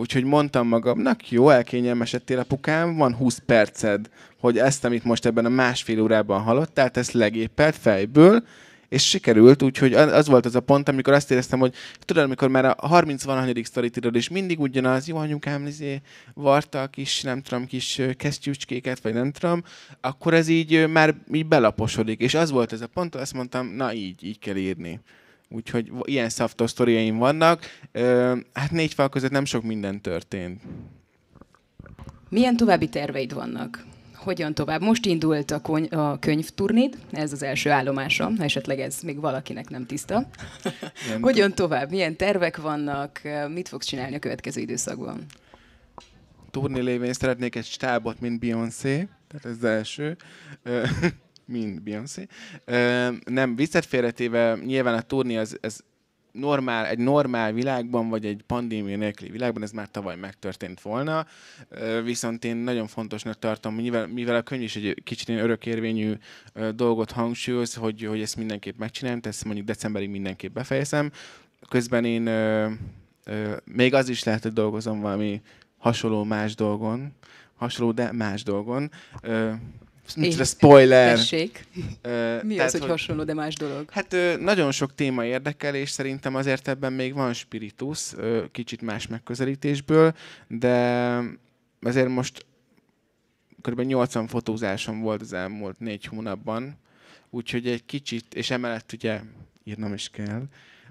Úgyhogy mondtam magamnak, jó, elkényelmesedtél apukám, van 20 perced, hogy ezt, amit most ebben a másfél órában hallottál, ezt legépelt fejből, és sikerült, úgyhogy az volt az a pont, amikor azt éreztem, hogy tudod, amikor már a 30 valahanyadik sztorit írod, és mindig ugyanaz, jó anyukám, izé, a kis, nem tudom, kis kesztyűcskéket, vagy nem tudom, akkor ez így már így belaposodik, és az volt ez a pont, azt mondtam, na így, így kell írni. Úgyhogy ilyen szaftos sztoriaim vannak. Hát négy fal között nem sok minden történt. Milyen további terveid vannak? Hogyan tovább? Most indult a, kony- a könyvturnéd, ez az első állomása, esetleg ez még valakinek nem tiszta. Nem Hogyan tovább? Milyen tervek vannak? Mit fogsz csinálni a következő időszakban? Turné lévén szeretnék egy stábot, mint Beyoncé, tehát ez az első mint Beyoncé. Nem, viccet félretéve nyilván a turné az, ez normál, egy normál világban, vagy egy pandémia nélküli világban ez már tavaly megtörtént volna, viszont én nagyon fontosnak tartom, mivel, mivel a könyv is egy kicsit örökérvényű dolgot hangsúlyoz, hogy, hogy ezt mindenképp megcsinálom, ezt mondjuk decemberig mindenképp befejezem, közben én ö, ö, még az is lehet, hogy dolgozom valami hasonló más dolgon, hasonló, de más dolgon. Ö, micsoda spoiler. Tessék. Mi tehát, az, hogy, hogy hasonló, de más dolog? Hát nagyon sok téma érdekel, és szerintem azért ebben még van spiritus, kicsit más megközelítésből, de azért most kb. 80 fotózásom volt az elmúlt négy hónapban, úgyhogy egy kicsit, és emellett ugye írnom is kell,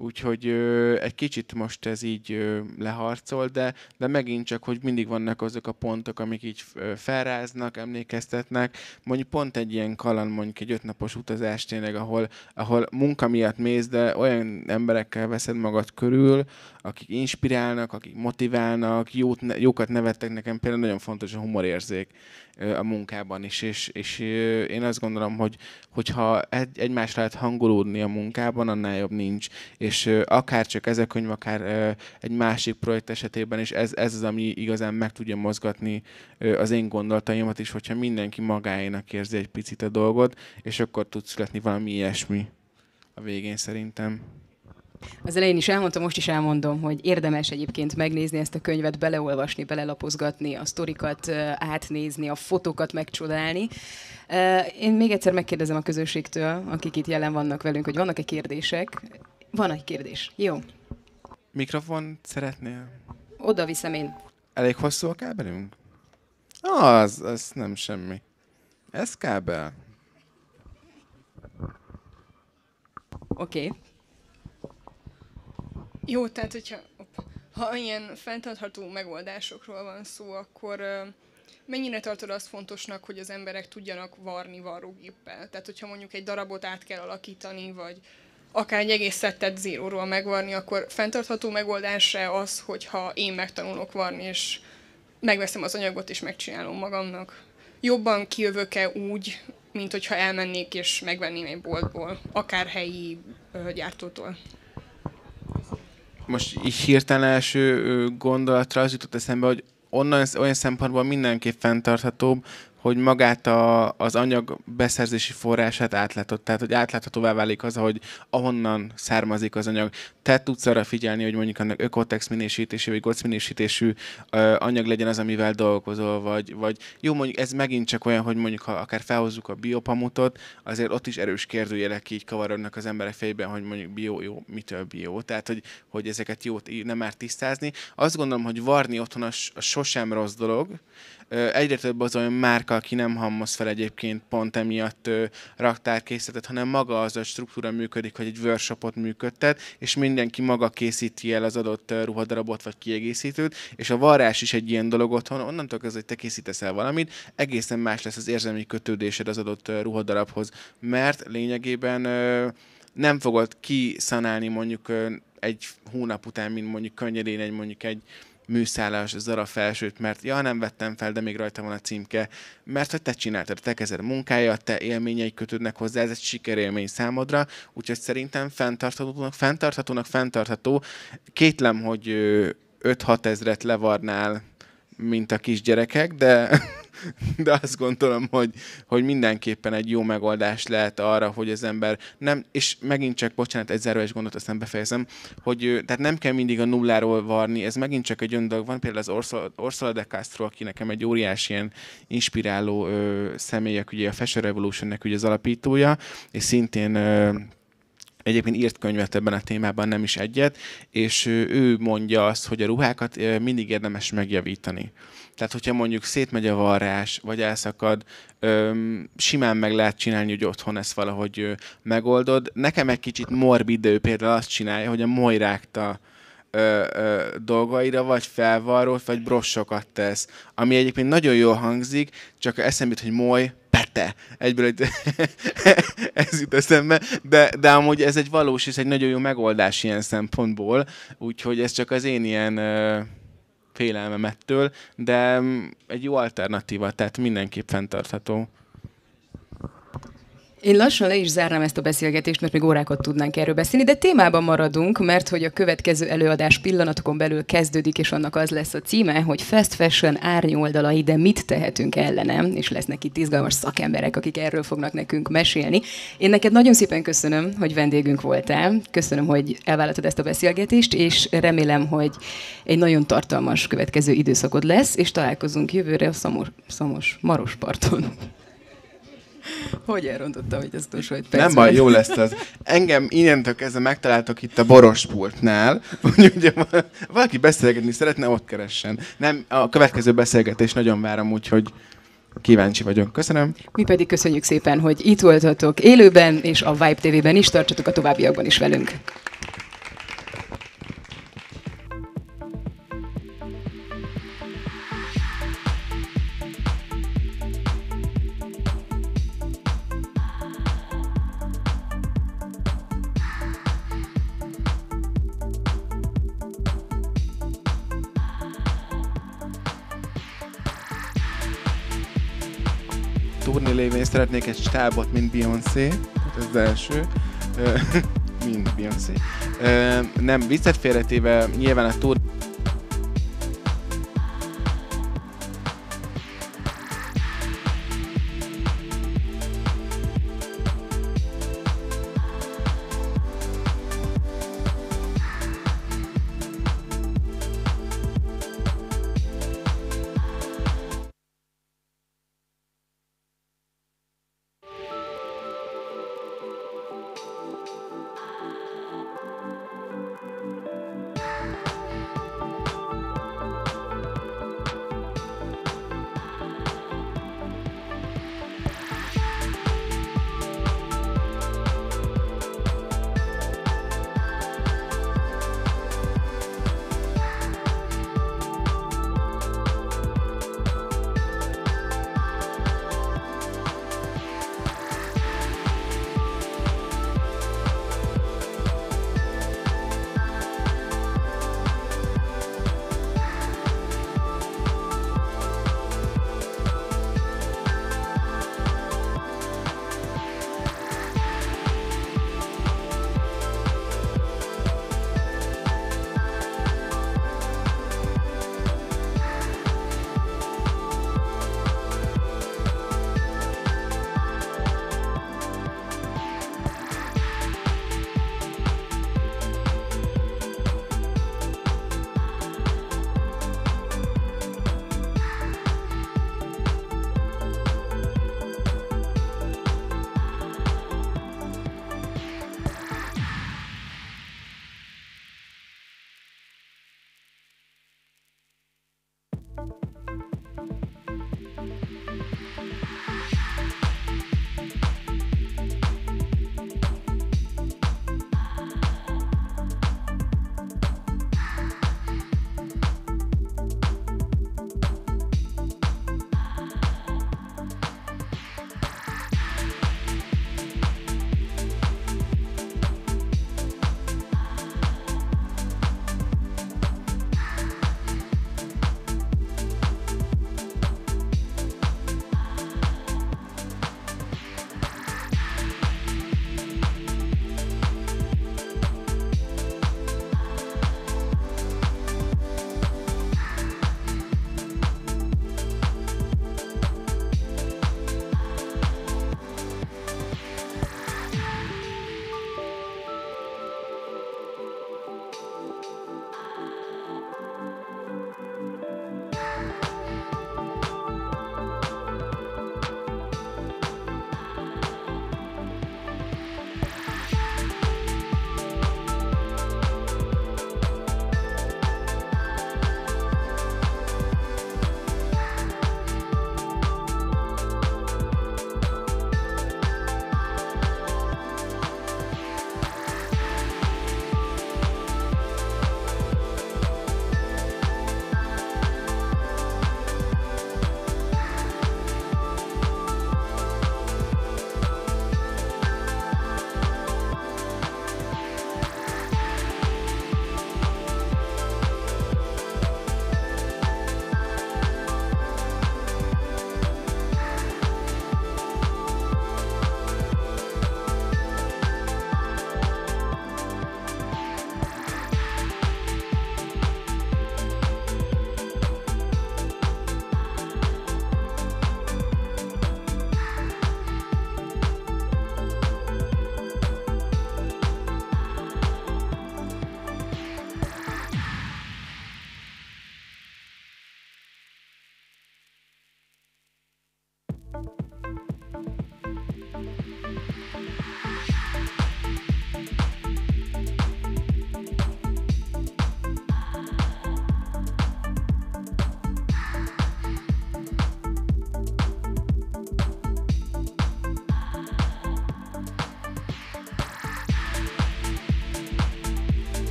úgyhogy ö, egy kicsit most ez így ö, leharcol, de, de megint csak, hogy mindig vannak azok a pontok, amik így felráznak, emlékeztetnek. Mondjuk pont egy ilyen kaland, mondjuk egy ötnapos utazás tényleg, ahol, ahol munka miatt mész, de olyan emberekkel veszed magad körül, akik inspirálnak, akik motiválnak, jót, jókat nevettek nekem, például nagyon fontos a humorérzék a munkában is, és, és én azt gondolom, hogy hogyha egy, egymásra lehet hangolódni a munkában, annál jobb nincs, és akár csak ez a könyv, akár egy másik projekt esetében, is, ez, ez az, ami igazán meg tudja mozgatni az én gondolataimat is, hogyha mindenki magáénak érzi egy picit a dolgot, és akkor tud születni valami ilyesmi a végén szerintem. Az elején is elmondtam, most is elmondom, hogy érdemes egyébként megnézni ezt a könyvet, beleolvasni, belelapozgatni, a sztorikat átnézni, a fotókat megcsodálni. Én még egyszer megkérdezem a közösségtől, akik itt jelen vannak velünk, hogy vannak-e kérdések. Van egy kérdés. Jó. Mikrofon szeretnél? Oda viszem én. Elég hosszú a kábelünk? Az, az nem semmi. Ez kábel. Oké. Okay. Jó, tehát hogyha ha ilyen fenntartható megoldásokról van szó, akkor mennyire tartod azt fontosnak, hogy az emberek tudjanak varni varrógéppel? Tehát, hogyha mondjuk egy darabot át kell alakítani, vagy akár egy egész szettet zíróról megvarni, akkor fenntartható megoldás-e az, hogyha én megtanulok varni, és megveszem az anyagot, és megcsinálom magamnak? Jobban kijövök-e úgy, mint hogyha elmennék és megvenném egy boltból, akár helyi gyártótól? most így hirtelen első gondolatra az jutott eszembe, hogy onnan olyan szempontból mindenképp fenntarthatóbb, hogy magát a, az anyag beszerzési forrását átlátott, tehát hogy átláthatóvá válik az, hogy ahonnan származik az anyag. Te tudsz arra figyelni, hogy mondjuk annak ökotex minősítésű vagy goc minősítésű ö, anyag legyen az, amivel dolgozol, vagy, vagy jó, mondjuk ez megint csak olyan, hogy mondjuk ha akár felhozzuk a biopamutot, azért ott is erős kérdőjelek így kavarodnak az emberek fejében, hogy mondjuk bio, jó, mitől bio, tehát hogy, hogy ezeket jót nem már tisztázni. Azt gondolom, hogy varni otthon a sosem rossz dolog, Egyre több az olyan márka, aki nem hammoz fel egyébként pont emiatt raktárkészletet, hanem maga az a struktúra működik, hogy egy workshopot működtet, és mindenki maga készíti el az adott ruhadarabot vagy kiegészítőt, és a varrás is egy ilyen dolog otthon, onnantól kezdve, hogy te készítesz el valamit, egészen más lesz az érzelmi kötődésed az adott ruhadarabhoz, mert lényegében nem fogod kiszanálni mondjuk egy hónap után, mint mondjuk könnyedén egy mondjuk egy az zara felsőt, mert ja, nem vettem fel, de még rajta van a címke, mert hogy te csináltad, te kezed munkája, te élményeik kötődnek hozzá, ez egy sikerélmény számodra, úgyhogy szerintem fenntarthatónak, fenntarthatónak, fenntartható. Kétlem, hogy 5-6 ezret levarnál, mint a kisgyerekek, de de azt gondolom, hogy, hogy mindenképpen egy jó megoldás lehet arra, hogy az ember nem, és megint csak, bocsánat, egy záróes gondot aztán befejezem, hogy tehát nem kell mindig a nulláról varni, ez megint csak egy öndög. Van például az Orsola, de Castro, aki nekem egy óriási ilyen inspiráló ö, személyek, ugye a Fashion Revolutionnek ugye az alapítója, és szintén ö, Egyébként írt könyvet ebben a témában, nem is egyet, és ő mondja azt, hogy a ruhákat mindig érdemes megjavítani. Tehát, hogyha mondjuk szétmegy a varrás, vagy elszakad, öm, simán meg lehet csinálni, hogy otthon ezt valahogy ö, megoldod. Nekem egy kicsit morbid, ő például azt csinálja, hogy a moirákta ö, ö, dolgaira, vagy felvarrót, vagy brossokat tesz. Ami egyébként nagyon jól hangzik, csak eszembe jut, hogy moly, pete. Egyből egy ez jut eszembe, de, de amúgy ez egy valós, és egy nagyon jó megoldás ilyen szempontból, úgyhogy ez csak az én ilyen ö, félelmemettől, de mm, egy jó alternatíva, tehát mindenképp fenntartható. Én lassan le is zárnám ezt a beszélgetést, mert még órákat tudnánk erről beszélni, de témában maradunk, mert hogy a következő előadás pillanatokon belül kezdődik, és annak az lesz a címe, hogy fast fashion árnyoldalai, de mit tehetünk ellenem, és lesznek itt izgalmas szakemberek, akik erről fognak nekünk mesélni. Én neked nagyon szépen köszönöm, hogy vendégünk voltál, köszönöm, hogy elvállaltad ezt a beszélgetést, és remélem, hogy egy nagyon tartalmas következő időszakod lesz, és találkozunk jövőre a Szamos, Szamos Marosparton. Hogy elrontotta, hogy ezt utolsó egy Nem baj, jó lesz az. Engem innentől kezdve megtaláltok itt a borospultnál, ugye valaki beszélgetni szeretne, ott keressen. Nem, a következő beszélgetés nagyon várom, úgyhogy Kíváncsi vagyok. Köszönöm. Mi pedig köszönjük szépen, hogy itt voltatok élőben, és a Vibe TV-ben is tartsatok a továbbiakban is velünk. lévén szeretnék egy stábot, mint Beyoncé, hát ez az első, mint Beyoncé. Nem, viccet félretéve nyilván a tour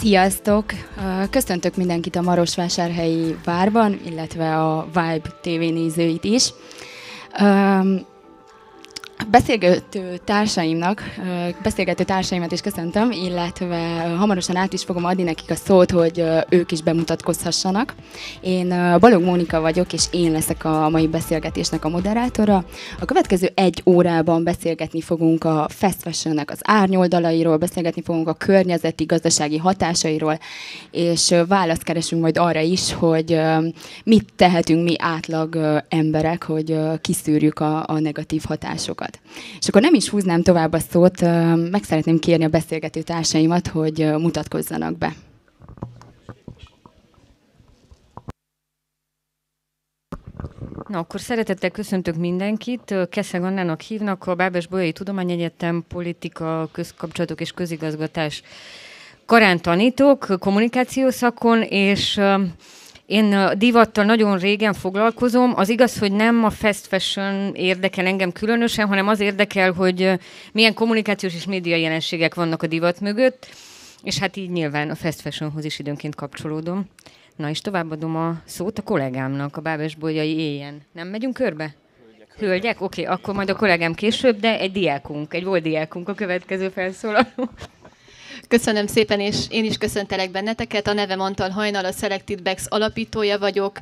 Sziasztok! Köszöntök mindenkit a Marosvásárhelyi Várban, illetve a Vibe TV nézőit is. Beszélgő, segítő társaimnak, beszélgető társaimat is köszöntöm, illetve hamarosan át is fogom adni nekik a szót, hogy ők is bemutatkozhassanak. Én Balog Mónika vagyok, és én leszek a mai beszélgetésnek a moderátora. A következő egy órában beszélgetni fogunk a fast fashion az árnyoldalairól, beszélgetni fogunk a környezeti, gazdasági hatásairól, és választ keresünk majd arra is, hogy mit tehetünk mi átlag emberek, hogy kiszűrjük a, a negatív hatásokat. És akkor akkor nem is húznám tovább a szót, meg szeretném kérni a beszélgető társaimat, hogy mutatkozzanak be. Na akkor szeretettel köszöntök mindenkit. Keszeg Annának hívnak, a Bábes Bolyai Tudományegyetem Politika, Közkapcsolatok és Közigazgatás karán tanítok kommunikáció szakon, és én divattal nagyon régen foglalkozom. Az igaz, hogy nem a fast fashion érdekel engem különösen, hanem az érdekel, hogy milyen kommunikációs és média jelenségek vannak a divat mögött, és hát így nyilván a fast fashionhoz is időnként kapcsolódom. Na és továbbadom a szót a kollégámnak, a Bábes Bolyai éjjel. Nem megyünk körbe? Hölgyek? Oké, okay, akkor majd a kollégám később, de egy diákunk, egy volt diákunk a következő felszólaló. Köszönöm szépen, és én is köszöntelek benneteket. A nevem Antal Hajnal, a Selected Bags alapítója vagyok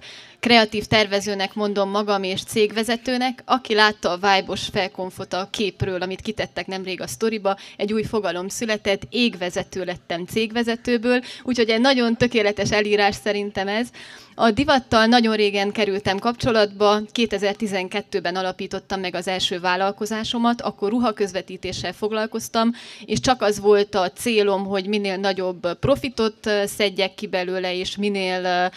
kreatív tervezőnek mondom magam és cégvezetőnek, aki látta a Vibe-os felkonfot a képről, amit kitettek nemrég a sztoriba, egy új fogalom született, égvezető lettem cégvezetőből, úgyhogy egy nagyon tökéletes elírás szerintem ez. A divattal nagyon régen kerültem kapcsolatba, 2012-ben alapítottam meg az első vállalkozásomat, akkor ruhaközvetítéssel foglalkoztam, és csak az volt a célom, hogy minél nagyobb profitot eh, szedjek ki belőle, és minél uh,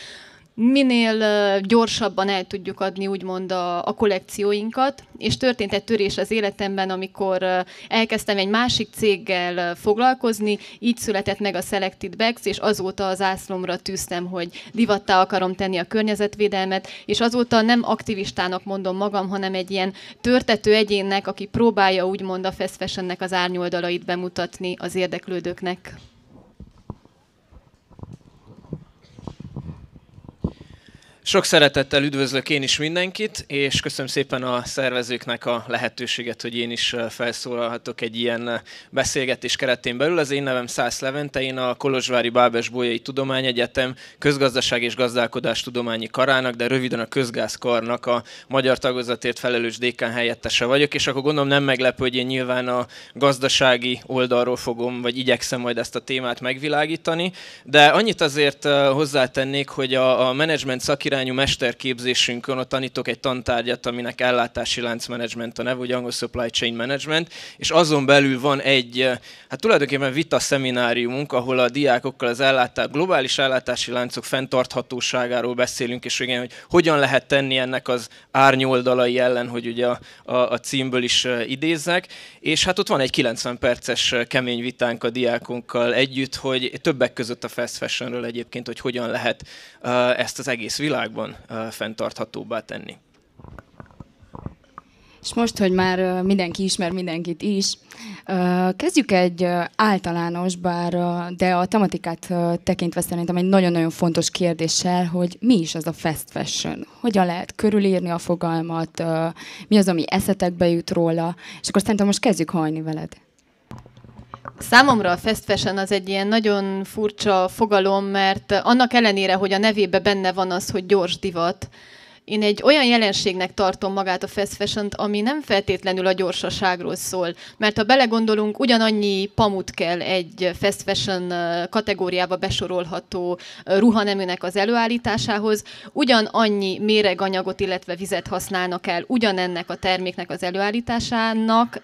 minél gyorsabban el tudjuk adni úgymond a, a kollekcióinkat, és történt egy törés az életemben, amikor elkezdtem egy másik céggel foglalkozni, így született meg a Selected Bags, és azóta az ászlomra tűztem, hogy divattá akarom tenni a környezetvédelmet, és azóta nem aktivistának mondom magam, hanem egy ilyen törtető egyénnek, aki próbálja úgymond a fast fashionnek az árnyoldalait bemutatni az érdeklődőknek. Sok szeretettel üdvözlök én is mindenkit, és köszönöm szépen a szervezőknek a lehetőséget, hogy én is felszólalhatok egy ilyen beszélgetés keretén belül. Az én nevem Szász Levente, én a Kolozsvári Bábes Bolyai Tudományegyetem közgazdaság és gazdálkodás tudományi karának, de röviden a közgázkarnak a magyar tagozatért felelős dékán helyettese vagyok, és akkor gondolom nem meglepő, hogy én nyilván a gazdasági oldalról fogom, vagy igyekszem majd ezt a témát megvilágítani, de annyit azért hozzátennék, hogy a, a menedzsment szakirányítás irányú mesterképzésünkön ott tanítok egy tantárgyat, aminek ellátási láncmenedzsment a neve, ugye angol supply chain management, és azon belül van egy, eh, hát tulajdonképpen vita szemináriumunk, ahol a diákokkal az ellátás, globális ellátási láncok fenntarthatóságáról beszélünk, és igen, hogy hogyan lehet tenni ennek az árnyoldalai ellen, hogy ugye a, a, a címből is eh, idézzek, és hát ott van egy 90 perces eh, kemény vitánk a diákunkkal együtt, hogy többek között a fast fashionről egyébként, hogy hogyan lehet ezt az egész világ világban fenntarthatóbbá tenni. És most, hogy már mindenki ismer mindenkit is, kezdjük egy általános, bár de a tematikát tekintve szerintem egy nagyon-nagyon fontos kérdéssel, hogy mi is az a fast fashion? Hogyan lehet körülírni a fogalmat? Mi az, ami eszetekbe jut róla? És akkor szerintem most kezdjük hajni veled. Számomra a fast fashion az egy ilyen nagyon furcsa fogalom, mert annak ellenére, hogy a nevébe benne van az, hogy gyors divat, én egy olyan jelenségnek tartom magát a fast fashion ami nem feltétlenül a gyorsaságról szól. Mert ha belegondolunk, ugyanannyi pamut kell egy fast fashion kategóriába besorolható ruhaneműnek az előállításához, ugyanannyi méreganyagot, illetve vizet használnak el ugyanennek a terméknek az előállításának,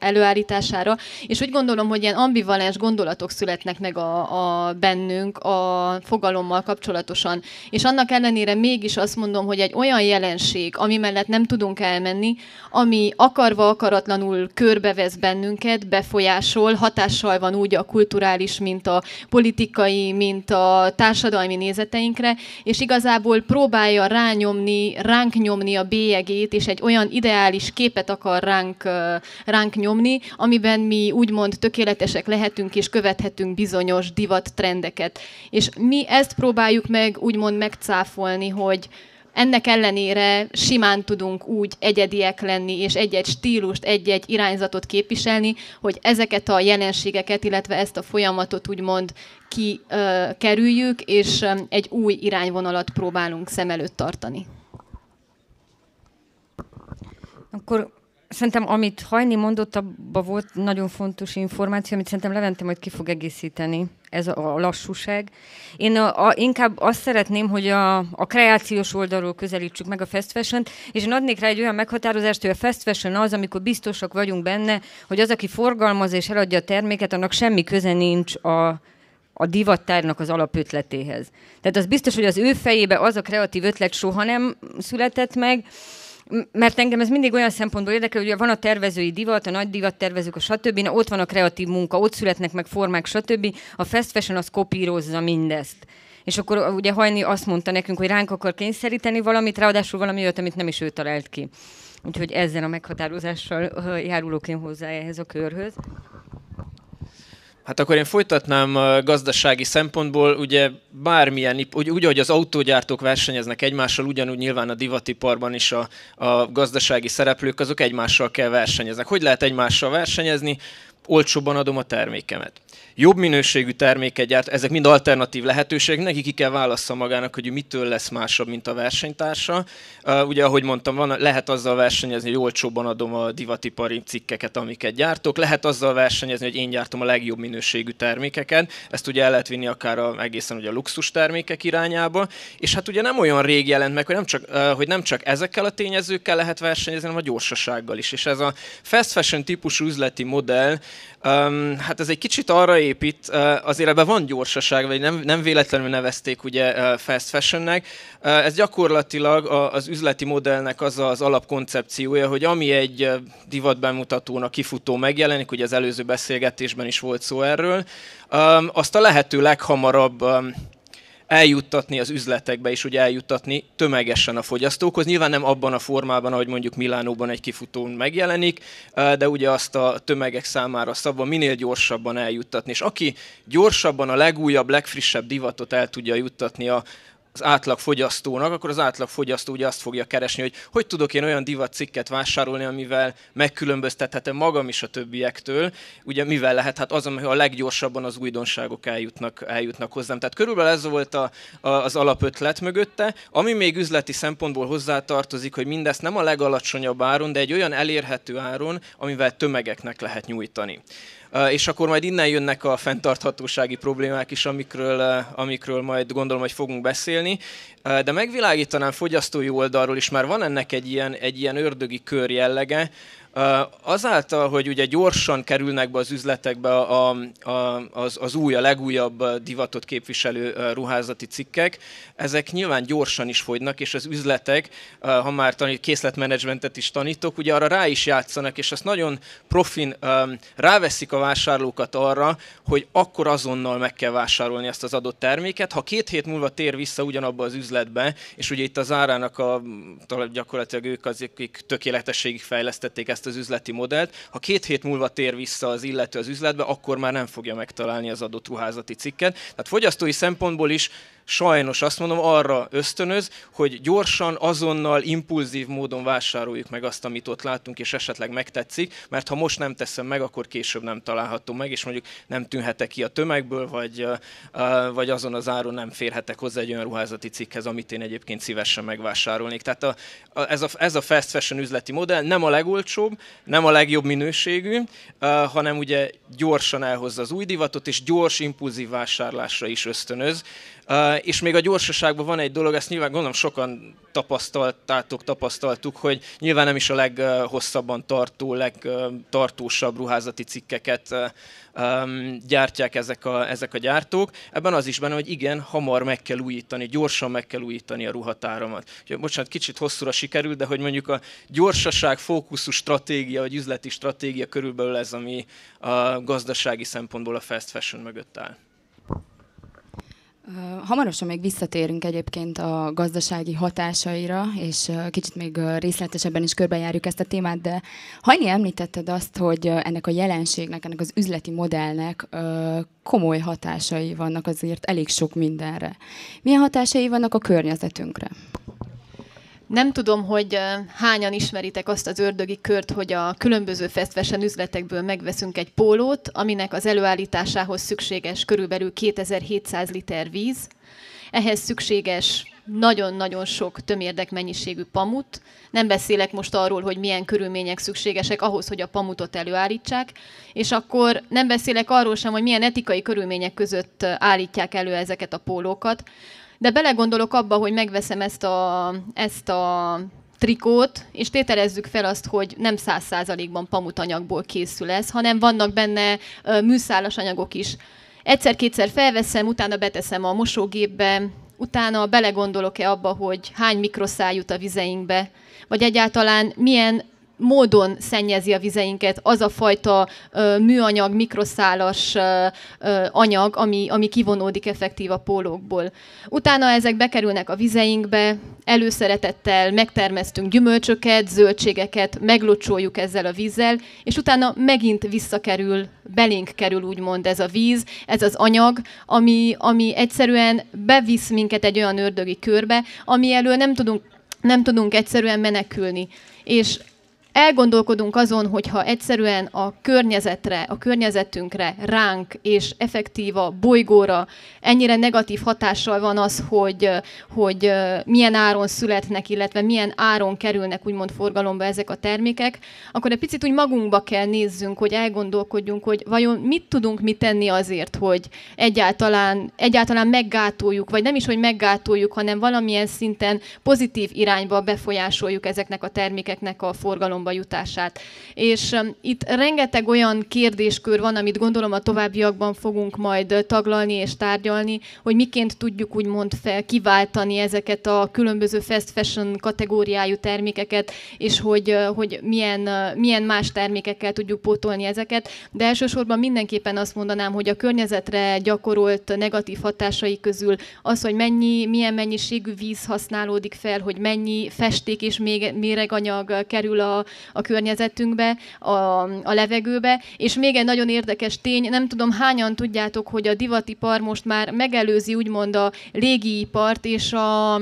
előállítására, és úgy gondolom, hogy ilyen ambivalens gondolatok születnek meg a, a bennünk a fogalommal kapcsolatosan. És annak ellenére mégis azt mondom, hogy egy olyan olyan jelenség, ami mellett nem tudunk elmenni, ami akarva akaratlanul körbevesz bennünket, befolyásol, hatással van úgy a kulturális, mint a politikai, mint a társadalmi nézeteinkre, és igazából próbálja rányomni, ránk nyomni a bélyegét, és egy olyan ideális képet akar ránk, ránk nyomni, amiben mi úgymond tökéletesek lehetünk és követhetünk bizonyos divat trendeket. És mi ezt próbáljuk meg úgymond megcáfolni, hogy ennek ellenére simán tudunk úgy egyediek lenni, és egy-egy stílust, egy-egy irányzatot képviselni, hogy ezeket a jelenségeket, illetve ezt a folyamatot úgymond kikerüljük, és egy új irányvonalat próbálunk szem előtt tartani. Akkor Szerintem, amit Hajni mondott, abban volt nagyon fontos információ, amit szerintem Levente majd ki fog egészíteni, ez a, lassúság. Én a, a, inkább azt szeretném, hogy a, a kreációs oldalról közelítsük meg a fast fashion és én adnék rá egy olyan meghatározást, hogy a fast fashion az, amikor biztosak vagyunk benne, hogy az, aki forgalmaz és eladja a terméket, annak semmi köze nincs a a divattárnak az alapötletéhez. Tehát az biztos, hogy az ő fejébe az a kreatív ötlet soha nem született meg, mert engem ez mindig olyan szempontból érdekel, hogy van a tervezői divat, a nagy divat tervezők, a stb. Na, ott van a kreatív munka, ott születnek meg formák, stb. A fast fashion az kopírozza mindezt. És akkor ugye Hajni azt mondta nekünk, hogy ránk akar kényszeríteni valamit, ráadásul valami olyat, amit nem is ő talált ki. Úgyhogy ezzel a meghatározással járulok én hozzá ehhez a körhöz. Hát akkor én folytatnám a uh, gazdasági szempontból, ugye bármilyen, úgy, úgy, ahogy az autógyártók versenyeznek egymással, ugyanúgy nyilván a divatiparban is a, a gazdasági szereplők, azok egymással kell versenyeznek. Hogy lehet egymással versenyezni? Olcsóban adom a termékemet jobb minőségű terméket gyárt, ezek mind alternatív lehetőségek, neki ki kell válassza magának, hogy mitől lesz másabb, mint a versenytársa. Uh, ugye, ahogy mondtam, van, lehet azzal versenyezni, hogy olcsóban adom a divatipari cikkeket, amiket gyártok, lehet azzal versenyezni, hogy én gyártom a legjobb minőségű termékeket, ezt ugye el lehet vinni akár a, egészen ugye a luxus termékek irányába, és hát ugye nem olyan rég jelent meg, hogy nem csak, uh, hogy nem csak ezekkel a tényezőkkel lehet versenyezni, hanem a gyorsasággal is. És ez a fast fashion típusú üzleti modell, um, hát ez egy kicsit arra épít, azért ebben van gyorsaság, vagy nem, nem véletlenül nevezték ugye fast fashionnek. Ez gyakorlatilag az üzleti modellnek az az alapkoncepciója, hogy ami egy divatbemutatónak kifutó megjelenik, ugye az előző beszélgetésben is volt szó erről, azt a lehető leghamarabb eljuttatni az üzletekbe és ugye eljuttatni tömegesen a fogyasztókhoz. Nyilván nem abban a formában, ahogy mondjuk Milánóban egy kifutón megjelenik, de ugye azt a tömegek számára szabva minél gyorsabban eljuttatni. És aki gyorsabban a legújabb, legfrissebb divatot el tudja juttatni a, az átlagfogyasztónak, akkor az átlagfogyasztó ugye azt fogja keresni, hogy hogy tudok én olyan divatcikket vásárolni, amivel megkülönböztethetem magam is a többiektől, ugye mivel lehet, hát az, ami a leggyorsabban az újdonságok eljutnak, eljutnak hozzám. Tehát körülbelül ez volt a, a, az alapötlet mögötte. Ami még üzleti szempontból hozzátartozik, hogy mindezt nem a legalacsonyabb áron, de egy olyan elérhető áron, amivel tömegeknek lehet nyújtani és akkor majd innen jönnek a fenntarthatósági problémák is, amikről, amikről majd gondolom, hogy fogunk beszélni. De megvilágítanám fogyasztói oldalról is, már van ennek egy ilyen, egy ilyen ördögi kör jellege, Azáltal, hogy ugye gyorsan kerülnek be az üzletekbe a, a, az, az új, a legújabb divatot képviselő ruházati cikkek, ezek nyilván gyorsan is fogynak, és az üzletek, ha már tanít, készletmenedzsmentet is tanítok, ugye arra rá is játszanak, és azt nagyon profin ráveszik a vásárlókat arra, hogy akkor azonnal meg kell vásárolni ezt az adott terméket. Ha két hét múlva tér vissza ugyanabba az üzletbe, és ugye itt az árának a, gyakorlatilag ők az, akik tökéletességig fejlesztették ezt ezt az üzleti modellt. Ha két hét múlva tér vissza az illető az üzletbe, akkor már nem fogja megtalálni az adott ruházati cikket. Tehát fogyasztói szempontból is sajnos azt mondom, arra ösztönöz, hogy gyorsan, azonnal, impulzív módon vásároljuk meg azt, amit ott látunk, és esetleg megtetszik, mert ha most nem teszem meg, akkor később nem található meg, és mondjuk nem tűnhetek ki a tömegből, vagy, vagy azon az áron nem férhetek hozzá egy olyan ruházati cikkhez, amit én egyébként szívesen megvásárolnék. Tehát a, a, ez, a, ez a fast fashion üzleti modell nem a legolcsóbb, nem a legjobb minőségű, hanem ugye gyorsan elhozza az új divatot, és gyors impulzív vásárlásra is ösztönöz. Uh, és még a gyorsaságban van egy dolog, ezt nyilván gondolom sokan tapasztaltátok, tapasztaltuk, hogy nyilván nem is a leghosszabban tartó, legtartósabb ruházati cikkeket um, gyártják ezek a, ezek a gyártók. Ebben az is benne, hogy igen, hamar meg kell újítani, gyorsan meg kell újítani a ruhatáramat. Úgyhogy, bocsánat, kicsit hosszúra sikerült, de hogy mondjuk a gyorsaság, fókuszú stratégia, vagy üzleti stratégia körülbelül ez, ami a gazdasági szempontból a fast fashion mögött áll. Hamarosan még visszatérünk egyébként a gazdasági hatásaira, és kicsit még részletesebben is körbejárjuk ezt a témát, de Hanyi említetted azt, hogy ennek a jelenségnek, ennek az üzleti modellnek komoly hatásai vannak azért elég sok mindenre. Milyen hatásai vannak a környezetünkre? Nem tudom, hogy hányan ismeritek azt az ördögi kört, hogy a különböző festvesen üzletekből megveszünk egy pólót, aminek az előállításához szükséges körülbelül 2700 liter víz, ehhez szükséges nagyon-nagyon sok tömérdek mennyiségű pamut. Nem beszélek most arról, hogy milyen körülmények szükségesek ahhoz, hogy a pamutot előállítsák, és akkor nem beszélek arról sem, hogy milyen etikai körülmények között állítják elő ezeket a pólókat, de belegondolok abba, hogy megveszem ezt a, ezt a trikót, és tételezzük fel azt, hogy nem száz százalékban pamutanyagból készül ez, hanem vannak benne műszálas anyagok is. Egyszer-kétszer felveszem, utána beteszem a mosógépbe, utána belegondolok-e abba, hogy hány mikroszál jut a vizeinkbe, vagy egyáltalán milyen módon szennyezi a vizeinket az a fajta ö, műanyag, mikroszálas ö, ö, anyag, ami, ami kivonódik effektív a pólókból. Utána ezek bekerülnek a vizeinkbe, előszeretettel megtermesztünk gyümölcsöket, zöldségeket, meglocsoljuk ezzel a vízzel, és utána megint visszakerül, belénk kerül úgymond ez a víz, ez az anyag, ami, ami egyszerűen bevisz minket egy olyan ördögi körbe, ami elől nem tudunk nem tudunk egyszerűen menekülni. És elgondolkodunk azon, hogyha egyszerűen a környezetre, a környezetünkre, ránk és effektíva bolygóra ennyire negatív hatással van az, hogy, hogy milyen áron születnek, illetve milyen áron kerülnek úgymond forgalomba ezek a termékek, akkor egy picit úgy magunkba kell nézzünk, hogy elgondolkodjunk, hogy vajon mit tudunk mi tenni azért, hogy egyáltalán, egyáltalán meggátoljuk, vagy nem is, hogy meggátoljuk, hanem valamilyen szinten pozitív irányba befolyásoljuk ezeknek a termékeknek a forgalomba célba jutását. És um, itt rengeteg olyan kérdéskör van, amit gondolom a továbbiakban fogunk majd taglalni és tárgyalni, hogy miként tudjuk úgymond fel, kiváltani ezeket a különböző fast fashion kategóriájú termékeket, és hogy, hogy milyen, milyen más termékekkel tudjuk pótolni ezeket. De elsősorban mindenképpen azt mondanám, hogy a környezetre gyakorolt negatív hatásai közül az, hogy mennyi, milyen mennyiségű víz használódik fel, hogy mennyi festék és méreganyag kerül a, a környezetünkbe, a, a levegőbe. És még egy nagyon érdekes tény, nem tudom hányan tudjátok, hogy a divatipar most már megelőzi úgymond a légiipart és a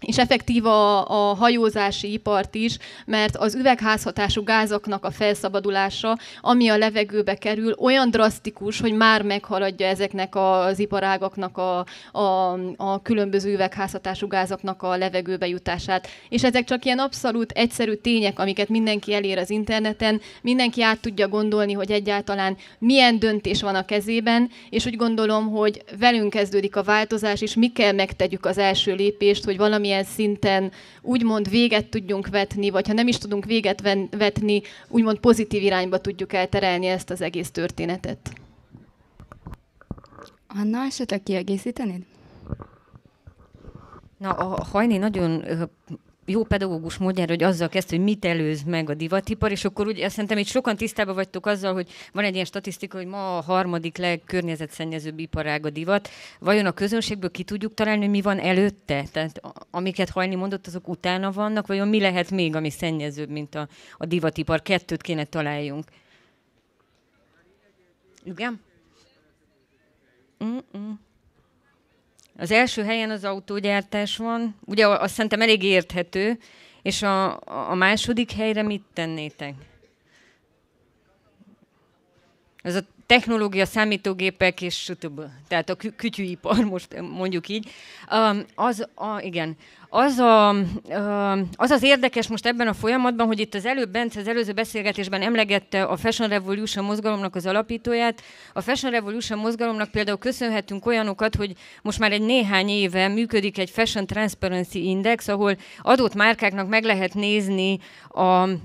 és effektív a, a hajózási ipart is, mert az üvegházhatású gázoknak a felszabadulása, ami a levegőbe kerül, olyan drasztikus, hogy már meghaladja ezeknek az iparágaknak a, a, a különböző üvegházhatású gázoknak a levegőbe jutását. És ezek csak ilyen abszolút egyszerű tények, amiket mindenki elér az interneten, mindenki át tudja gondolni, hogy egyáltalán milyen döntés van a kezében, és úgy gondolom, hogy velünk kezdődik a változás, és mi kell megtegyük az első lépést, hogy valami valamilyen szinten úgymond véget tudjunk vetni, vagy ha nem is tudunk véget vetni, úgymond pozitív irányba tudjuk elterelni ezt az egész történetet. Anna, esetleg kiegészítenéd? Na, a hajni nagyon jó pedagógus módjára, hogy azzal kezdte, hogy mit előz meg a divatipar, és akkor úgy, azt szerintem itt sokan tisztában vagytok azzal, hogy van egy ilyen statisztika, hogy ma a harmadik legkörnyezetszennyezőbb iparág a divat. Vajon a közönségből ki tudjuk találni, hogy mi van előtte? Tehát amiket hajni mondott, azok utána vannak, vajon mi lehet még, ami szennyezőbb, mint a, a divatipar? Kettőt kéne találjunk. Igen? Mm-mm. Az első helyen az autógyártás van, ugye azt szerintem elég érthető, és a, a második helyre mit tennétek? Ez a technológia, számítógépek és stb. Tehát a kütyűipar, most mondjuk így. Um, az, a, igen, az, a, az az érdekes most ebben a folyamatban, hogy itt az előbb Bence az előző beszélgetésben emlegette a Fashion Revolution mozgalomnak az alapítóját. A Fashion Revolution mozgalomnak például köszönhetünk olyanokat, hogy most már egy néhány éve működik egy Fashion Transparency Index, ahol adott márkáknak meg lehet nézni a hm,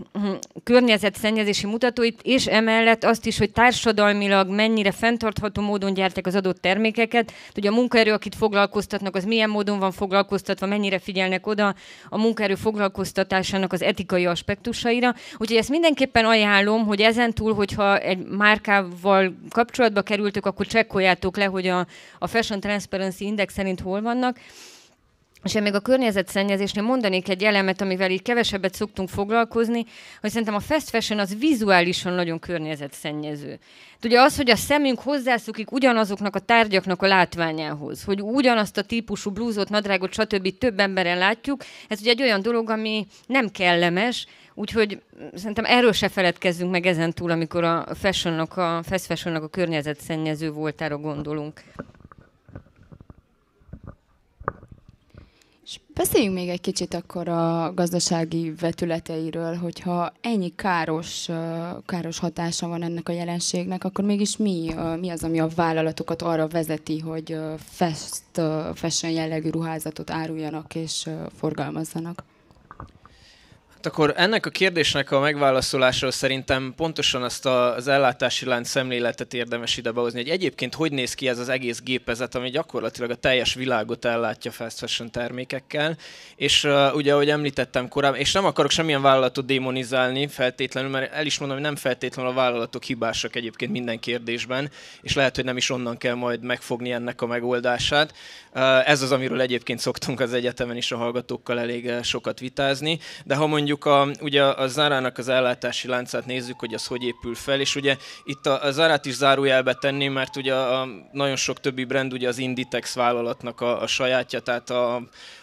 környezetszennyezési mutatóit, és emellett azt is, hogy társadalmilag mennyire fenntartható módon gyártják az adott termékeket. Ugye a munkaerő, akit foglalkoztatnak, az milyen módon van foglalkoztatva, mennyire figyel figyelnek oda a munkaerő foglalkoztatásának az etikai aspektusaira. Úgyhogy ezt mindenképpen ajánlom, hogy ezentúl, hogyha egy márkával kapcsolatba kerültök, akkor csekkoljátok le, hogy a, a Fashion Transparency Index szerint hol vannak, és én még a környezetszennyezésnél mondanék egy elemet, amivel így kevesebbet szoktunk foglalkozni, hogy szerintem a fast fashion az vizuálisan nagyon környezetszennyező. De hát ugye az, hogy a szemünk hozzászokik ugyanazoknak a tárgyaknak a látványához, hogy ugyanazt a típusú blúzot, nadrágot, stb. több emberen látjuk, ez ugye egy olyan dolog, ami nem kellemes, úgyhogy szerintem erről se feledkezzünk meg ezen túl, amikor a fashionnak, a fast fashionnak a környezetszennyező voltára gondolunk. És beszéljünk még egy kicsit akkor a gazdasági vetületeiről, hogyha ennyi káros, káros hatása van ennek a jelenségnek, akkor mégis mi, mi az, ami a vállalatokat arra vezeti, hogy fest, fashion jellegű ruházatot áruljanak és forgalmazzanak? Hát akkor ennek a kérdésnek a megválaszolásáról szerintem pontosan azt az ellátási lánc szemléletet érdemes ide behozni, hogy egyébként hogy néz ki ez az egész gépezet, ami gyakorlatilag a teljes világot ellátja fast fashion termékekkel, és uh, ugye, ahogy említettem korábban, és nem akarok semmilyen vállalatot démonizálni feltétlenül, mert el is mondom, hogy nem feltétlenül a vállalatok hibásak egyébként minden kérdésben, és lehet, hogy nem is onnan kell majd megfogni ennek a megoldását, ez az, amiről egyébként szoktunk az egyetemen is a hallgatókkal elég sokat vitázni, de ha mondjuk a, ugye a zárának az ellátási láncát nézzük, hogy az hogy épül fel, és ugye itt a, a zárát is zárójelbe tenném, mert ugye a, nagyon sok többi brand ugye az Inditex vállalatnak a, a sajátja, tehát a,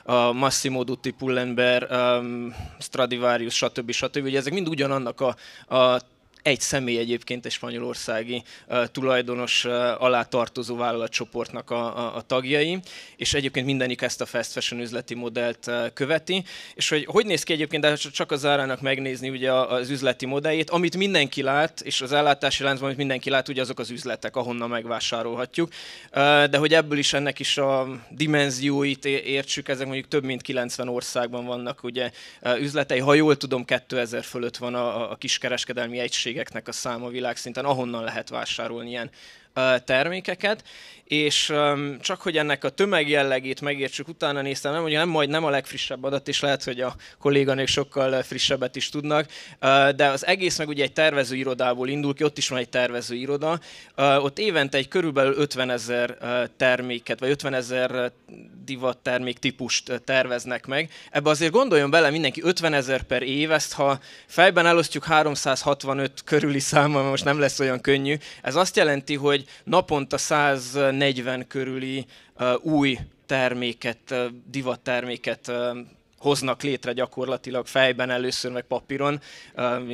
a Massimo Dutti Pullenberg, um, Stradivarius, stb. stb. Ugye ezek mind ugyanannak a, a egy személy egyébként egy spanyolországi uh, tulajdonos uh, alá tartozó vállalatcsoportnak a, a, a tagjai, és egyébként mindenik ezt a fast fashion üzleti modellt uh, követi. És hogy hogy néz ki egyébként, de hát csak az árának megnézni ugye az üzleti modelljét, amit mindenki lát, és az ellátási láncban, amit mindenki lát, ugye azok az üzletek, ahonnan megvásárolhatjuk. Uh, de hogy ebből is ennek is a dimenzióit értsük, ezek mondjuk több mint 90 országban vannak ugye uh, üzletei, ha jól tudom, 2000 fölött van a, a kiskereskedelmi egység, cégeknek a száma világszinten, ahonnan lehet vásárolni ilyen termékeket, és um, csak hogy ennek a tömegjellegét megértsük, utána néztem, nem, hogy nem majd nem a legfrissebb adat, és lehet, hogy a kolléganők sokkal frissebbet is tudnak, uh, de az egész meg ugye egy tervezőirodából indul ki, ott is van egy tervezőiroda, uh, ott évente egy körülbelül 50 ezer uh, terméket, vagy 50 ezer divat termék típust terveznek meg. Ebbe azért gondoljon bele mindenki 50 ezer per év, ezt ha fejben elosztjuk 365 körüli számmal, most nem lesz olyan könnyű, ez azt jelenti, hogy naponta 100 40 körüli új terméket, divatterméket hoznak létre gyakorlatilag fejben először, meg papíron,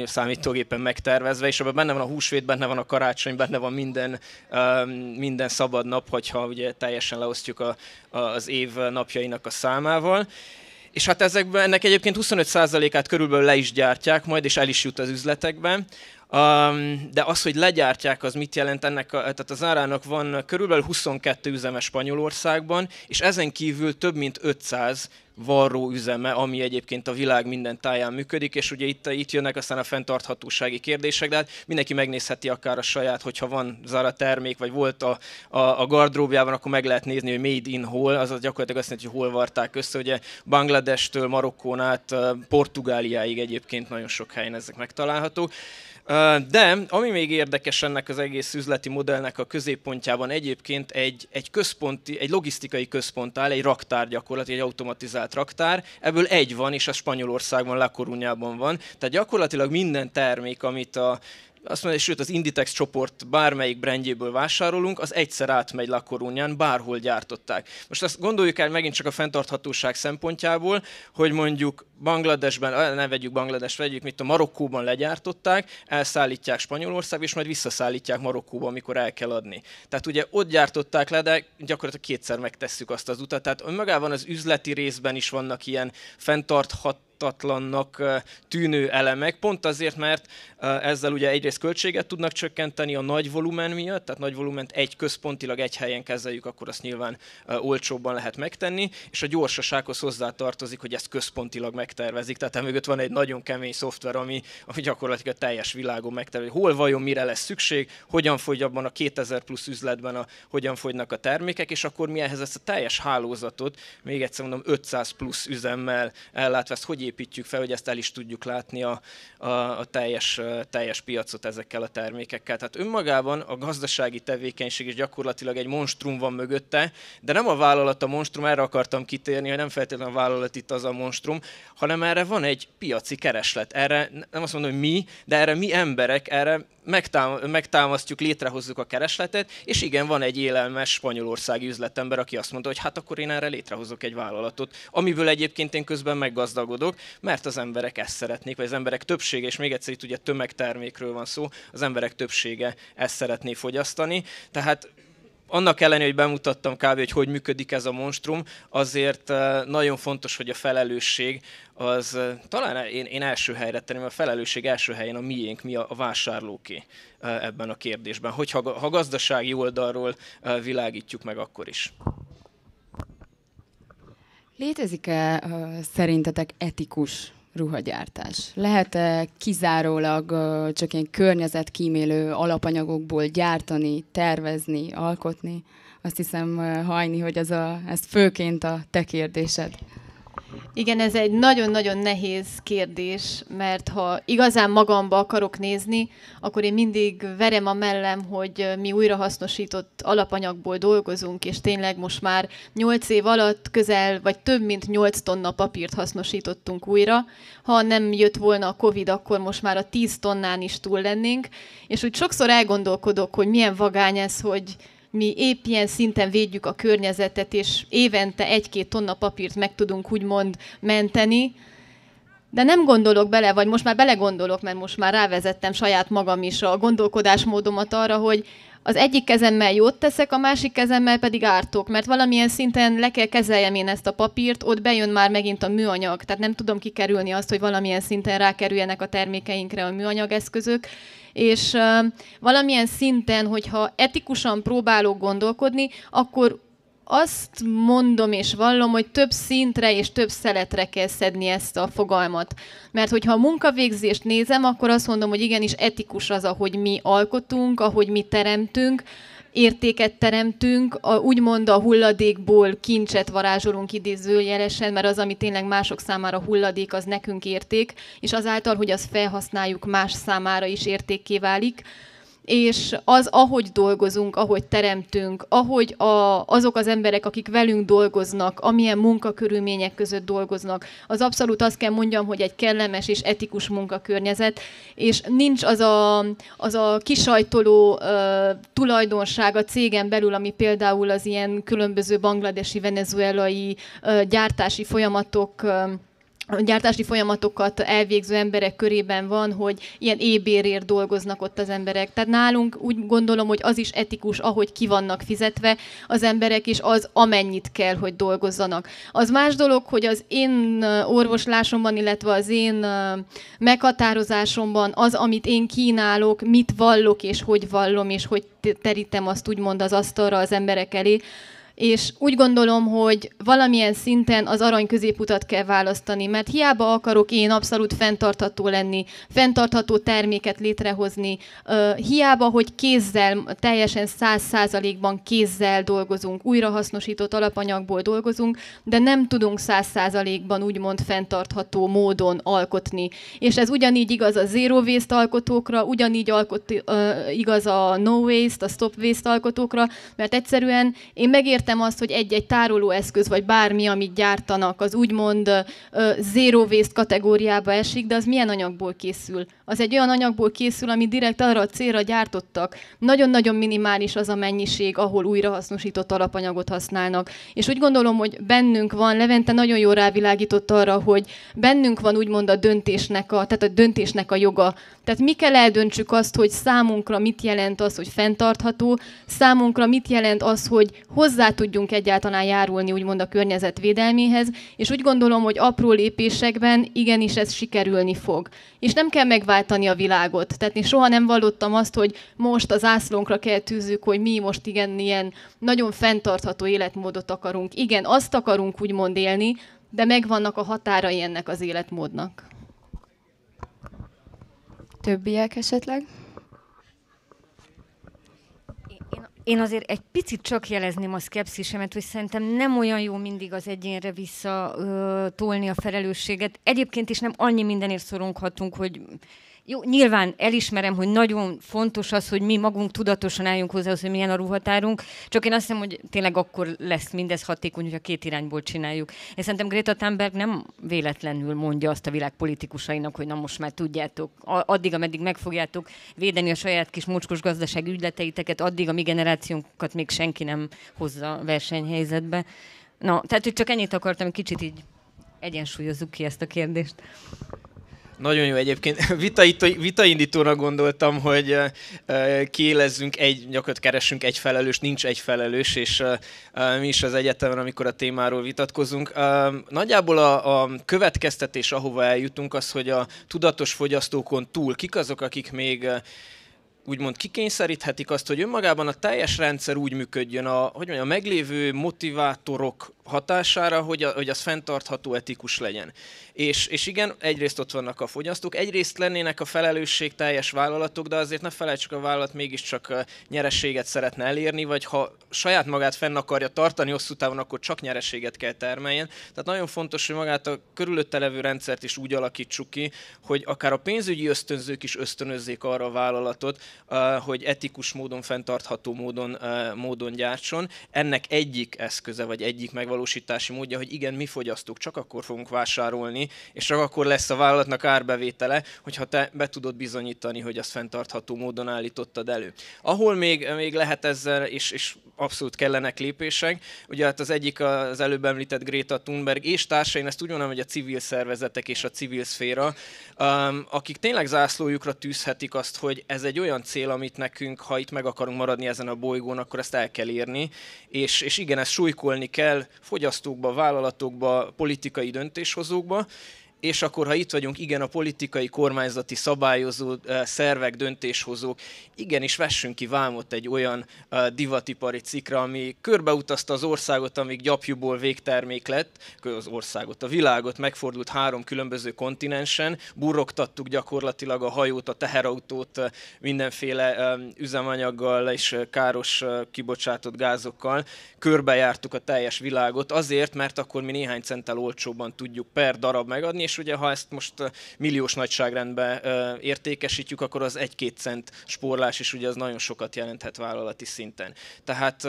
számítógépen megtervezve, és abban benne van a húsvét, benne van a karácsony, benne van minden, minden szabad nap, hogyha ugye teljesen leosztjuk a, az év napjainak a számával. És hát ezekben, ennek egyébként 25%-át körülbelül le is gyártják majd, és el is jut az üzletekben. Um, de az, hogy legyártják, az mit jelent ennek? A, tehát az árának van körülbelül 22 üzeme Spanyolországban, és ezen kívül több mint 500 varró üzeme, ami egyébként a világ minden táján működik, és ugye itt, itt jönnek aztán a fenntarthatósági kérdések, de hát mindenki megnézheti akár a saját, hogyha van Zara termék, vagy volt a, a, a gardróbjában, akkor meg lehet nézni, hogy made in hol, az gyakorlatilag azt jelenti, hogy hol varták össze, ugye Bangladestől, Marokkón át, Portugáliáig egyébként nagyon sok helyen ezek megtalálhatók. De ami még érdekes ennek az egész üzleti modellnek a középpontjában egyébként egy, egy, központi, egy logisztikai központ áll, egy raktár gyakorlatilag, egy automatizált raktár. Ebből egy van, és a Spanyolországban, Lakorunyában van. Tehát gyakorlatilag minden termék, amit a azt mondja, sőt az Inditex csoport bármelyik brendjéből vásárolunk, az egyszer átmegy lakorúnyán, bárhol gyártották. Most azt gondoljuk el megint csak a fenntarthatóság szempontjából, hogy mondjuk Bangladesben, eh, ne vegyük Bangladesben, vegyük, mit a Marokkóban legyártották, elszállítják Spanyolország, és majd visszaszállítják Marokkóba, amikor el kell adni. Tehát ugye ott gyártották le, de gyakorlatilag kétszer megtesszük azt az utat. Tehát önmagában az üzleti részben is vannak ilyen fenntarthat irányíthatatlannak tűnő elemek, pont azért, mert ezzel ugye egyrészt költséget tudnak csökkenteni a nagy volumen miatt, tehát nagy volument egy központilag egy helyen kezeljük, akkor azt nyilván olcsóbban lehet megtenni, és a gyorsasághoz tartozik, hogy ezt központilag megtervezik, tehát emögött van egy nagyon kemény szoftver, ami, ami gyakorlatilag a teljes világon megtervezik, Hol vajon mire lesz szükség, hogyan fogy abban a 2000 plusz üzletben, a, hogyan fogynak a termékek, és akkor mi ehhez ezt a teljes hálózatot, még egyszer mondom, 500 plusz üzemmel ellátva, ezt hogy építjük fel, hogy ezt el is tudjuk látni a, a, a teljes, teljes piacot ezekkel a termékekkel. Tehát önmagában a gazdasági tevékenység is gyakorlatilag egy monstrum van mögötte, de nem a vállalat a monstrum, erre akartam kitérni, hogy nem feltétlenül a vállalat itt az a monstrum, hanem erre van egy piaci kereslet. Erre nem azt mondom, hogy mi, de erre mi emberek, erre megtámasztjuk, létrehozzuk a keresletet, és igen, van egy élelmes spanyolországi üzletember, aki azt mondta, hogy hát akkor én erre létrehozok egy vállalatot, amiből egyébként én közben meggazdagodok, mert az emberek ezt szeretnék, vagy az emberek többsége, és még egyszer itt ugye tömegtermékről van szó, az emberek többsége ezt szeretné fogyasztani, tehát annak ellenére, hogy bemutattam kávé, hogy hogy működik ez a monstrum, azért eh, nagyon fontos, hogy a felelősség az eh, talán én, én első helyre tenném, a felelősség első helyen a miénk, mi a, a vásárlóké eh, ebben a kérdésben. Hogyha ha gazdasági oldalról világítjuk meg, akkor is. Létezik-e uh, szerintetek etikus ruhagyártás? Lehet-e kizárólag uh, csak ilyen környezetkímélő alapanyagokból gyártani, tervezni, alkotni? Azt hiszem, uh, hajni, hogy ez, a, ez főként a te kérdésed. Igen, ez egy nagyon-nagyon nehéz kérdés, mert ha igazán magamba akarok nézni, akkor én mindig verem a mellem, hogy mi újrahasznosított alapanyagból dolgozunk, és tényleg most már 8 év alatt közel, vagy több mint 8 tonna papírt hasznosítottunk újra. Ha nem jött volna a Covid, akkor most már a 10 tonnán is túl lennénk, és úgy sokszor elgondolkodok, hogy milyen vagány ez, hogy mi épp ilyen szinten védjük a környezetet, és évente egy-két tonna papírt meg tudunk úgymond menteni, de nem gondolok bele, vagy most már belegondolok, mert most már rávezettem saját magam is a gondolkodásmódomat arra, hogy az egyik kezemmel jót teszek, a másik kezemmel pedig ártok, mert valamilyen szinten le kell kezeljem én ezt a papírt, ott bejön már megint a műanyag, tehát nem tudom kikerülni azt, hogy valamilyen szinten rákerüljenek a termékeinkre a műanyag eszközök, és uh, valamilyen szinten, hogyha etikusan próbálok gondolkodni, akkor azt mondom és vallom, hogy több szintre és több szeletre kell szedni ezt a fogalmat. Mert hogyha a munkavégzést nézem, akkor azt mondom, hogy igenis etikus az, ahogy mi alkotunk, ahogy mi teremtünk, értéket teremtünk, a, úgymond a hulladékból kincset varázsolunk idézőjelesen, mert az, ami tényleg mások számára hulladék, az nekünk érték, és azáltal, hogy azt felhasználjuk, más számára is értékké válik és az, ahogy dolgozunk, ahogy teremtünk, ahogy a, azok az emberek, akik velünk dolgoznak, amilyen munkakörülmények között dolgoznak, az abszolút azt kell mondjam, hogy egy kellemes és etikus munkakörnyezet, és nincs az a, az a kisajtoló uh, tulajdonság a cégen belül, ami például az ilyen különböző bangladesi, venezuelai uh, gyártási folyamatok uh, gyártási folyamatokat elvégző emberek körében van, hogy ilyen ébérért dolgoznak ott az emberek. Tehát nálunk úgy gondolom, hogy az is etikus, ahogy ki vannak fizetve az emberek, és az amennyit kell, hogy dolgozzanak. Az más dolog, hogy az én orvoslásomban, illetve az én meghatározásomban az, amit én kínálok, mit vallok, és hogy vallom, és hogy terítem azt úgymond az asztalra az emberek elé, és úgy gondolom, hogy valamilyen szinten az arany középutat kell választani, mert hiába akarok én abszolút fenntartható lenni, fenntartható terméket létrehozni, hiába, hogy kézzel, teljesen száz százalékban kézzel dolgozunk, újrahasznosított alapanyagból dolgozunk, de nem tudunk száz százalékban úgymond fenntartható módon alkotni. És ez ugyanígy igaz a zero waste alkotókra, ugyanígy alkot, igaz a no waste, a stop waste alkotókra, mert egyszerűen én megért értem azt, hogy egy-egy tárolóeszköz, vagy bármi, amit gyártanak, az úgymond zero waste kategóriába esik, de az milyen anyagból készül? Az egy olyan anyagból készül, ami direkt arra a célra gyártottak. Nagyon-nagyon minimális az a mennyiség, ahol újrahasznosított alapanyagot használnak. És úgy gondolom, hogy bennünk van, Levente nagyon jól rávilágított arra, hogy bennünk van úgymond a döntésnek a, tehát a döntésnek a joga. Tehát mi kell eldöntsük azt, hogy számunkra mit jelent az, hogy fenntartható, számunkra mit jelent az, hogy hozzá tudjunk egyáltalán járulni úgymond a környezetvédelméhez, és úgy gondolom, hogy apró lépésekben igenis ez sikerülni fog. És nem kell megváltani a világot. Tehát én soha nem vallottam azt, hogy most az ászlónkra kell tűzzük, hogy mi most igen ilyen nagyon fenntartható életmódot akarunk. Igen, azt akarunk úgymond élni, de megvannak a határai ennek az életmódnak. Többiek esetleg? Én azért egy picit csak jelezném a szkepszisemet, hogy szerintem nem olyan jó mindig az egyénre visszatolni a felelősséget. Egyébként is nem annyi mindenért szoronghatunk, hogy jó, nyilván elismerem, hogy nagyon fontos az, hogy mi magunk tudatosan álljunk hozzá, az, hogy milyen a ruhatárunk, csak én azt hiszem, hogy tényleg akkor lesz mindez hatékony, hogyha két irányból csináljuk. És szerintem Greta Thunberg nem véletlenül mondja azt a világpolitikusainak, hogy na most már tudjátok, addig, ameddig meg fogjátok védeni a saját kis mocskos gazdaság ügyleteiteket, addig a mi generációnkat még senki nem hozza versenyhelyzetbe. Na, tehát hogy csak ennyit akartam, kicsit így egyensúlyozzuk ki ezt a kérdést. Nagyon jó egyébként. vita vitaindítóra gondoltam, hogy eh, eh, kiélezzünk egy, nyakot, keresünk egy felelős, nincs egy felelős, és eh, mi is az egyetemen, amikor a témáról vitatkozunk. Nagyjából a, a következtetés, ahova eljutunk, az, hogy a tudatos fogyasztókon túl kik azok, akik még úgymond kikényszeríthetik azt, hogy önmagában a teljes rendszer úgy működjön, a, hogy mondjam, a meglévő motivátorok hatására, hogy, a, hogy az fenntartható, etikus legyen. És, és igen, egyrészt ott vannak a fogyasztók, egyrészt lennének a felelősség teljes vállalatok, de azért ne felejtsük, a vállalat mégiscsak nyereséget szeretne elérni, vagy ha saját magát fenn akarja tartani hosszú távon, akkor csak nyereséget kell termeljen. Tehát nagyon fontos, hogy magát a körülötte levő rendszert is úgy alakítsuk ki, hogy akár a pénzügyi ösztönzők is ösztönözzék arra a vállalatot, hogy etikus módon, fenntartható módon, módon gyártson. Ennek egyik eszköze, vagy egyik megvalósítása megvalósítási módja, hogy igen, mi fogyasztók csak akkor fogunk vásárolni, és csak akkor lesz a vállalatnak árbevétele, hogyha te be tudod bizonyítani, hogy azt fenntartható módon állítottad elő. Ahol még, még lehet ezzel, és, és abszolút kellenek lépések, ugye hát az egyik az előbb említett Greta Thunberg és társain, ezt úgy mondom, hogy a civil szervezetek és a civil szféra, um, akik tényleg zászlójukra tűzhetik azt, hogy ez egy olyan cél, amit nekünk, ha itt meg akarunk maradni ezen a bolygón, akkor ezt el kell érni, és, és igen, ezt súlykolni kell, fogyasztókba, vállalatokba, politikai döntéshozókba, és akkor, ha itt vagyunk, igen, a politikai, kormányzati, szabályozó szervek, döntéshozók, igenis vessünk ki vámot egy olyan divatipari cikra, ami körbeutazta az országot, amíg gyapjúból végtermék lett, az országot, a világot, megfordult három különböző kontinensen, burroktattuk gyakorlatilag a hajót, a teherautót mindenféle üzemanyaggal és káros kibocsátott gázokkal, körbejártuk a teljes világot azért, mert akkor mi néhány centtel olcsóban tudjuk per darab megadni, és ugye ha ezt most milliós nagyságrendbe értékesítjük, akkor az egy-két cent spórlás is ugye az nagyon sokat jelenthet vállalati szinten. Tehát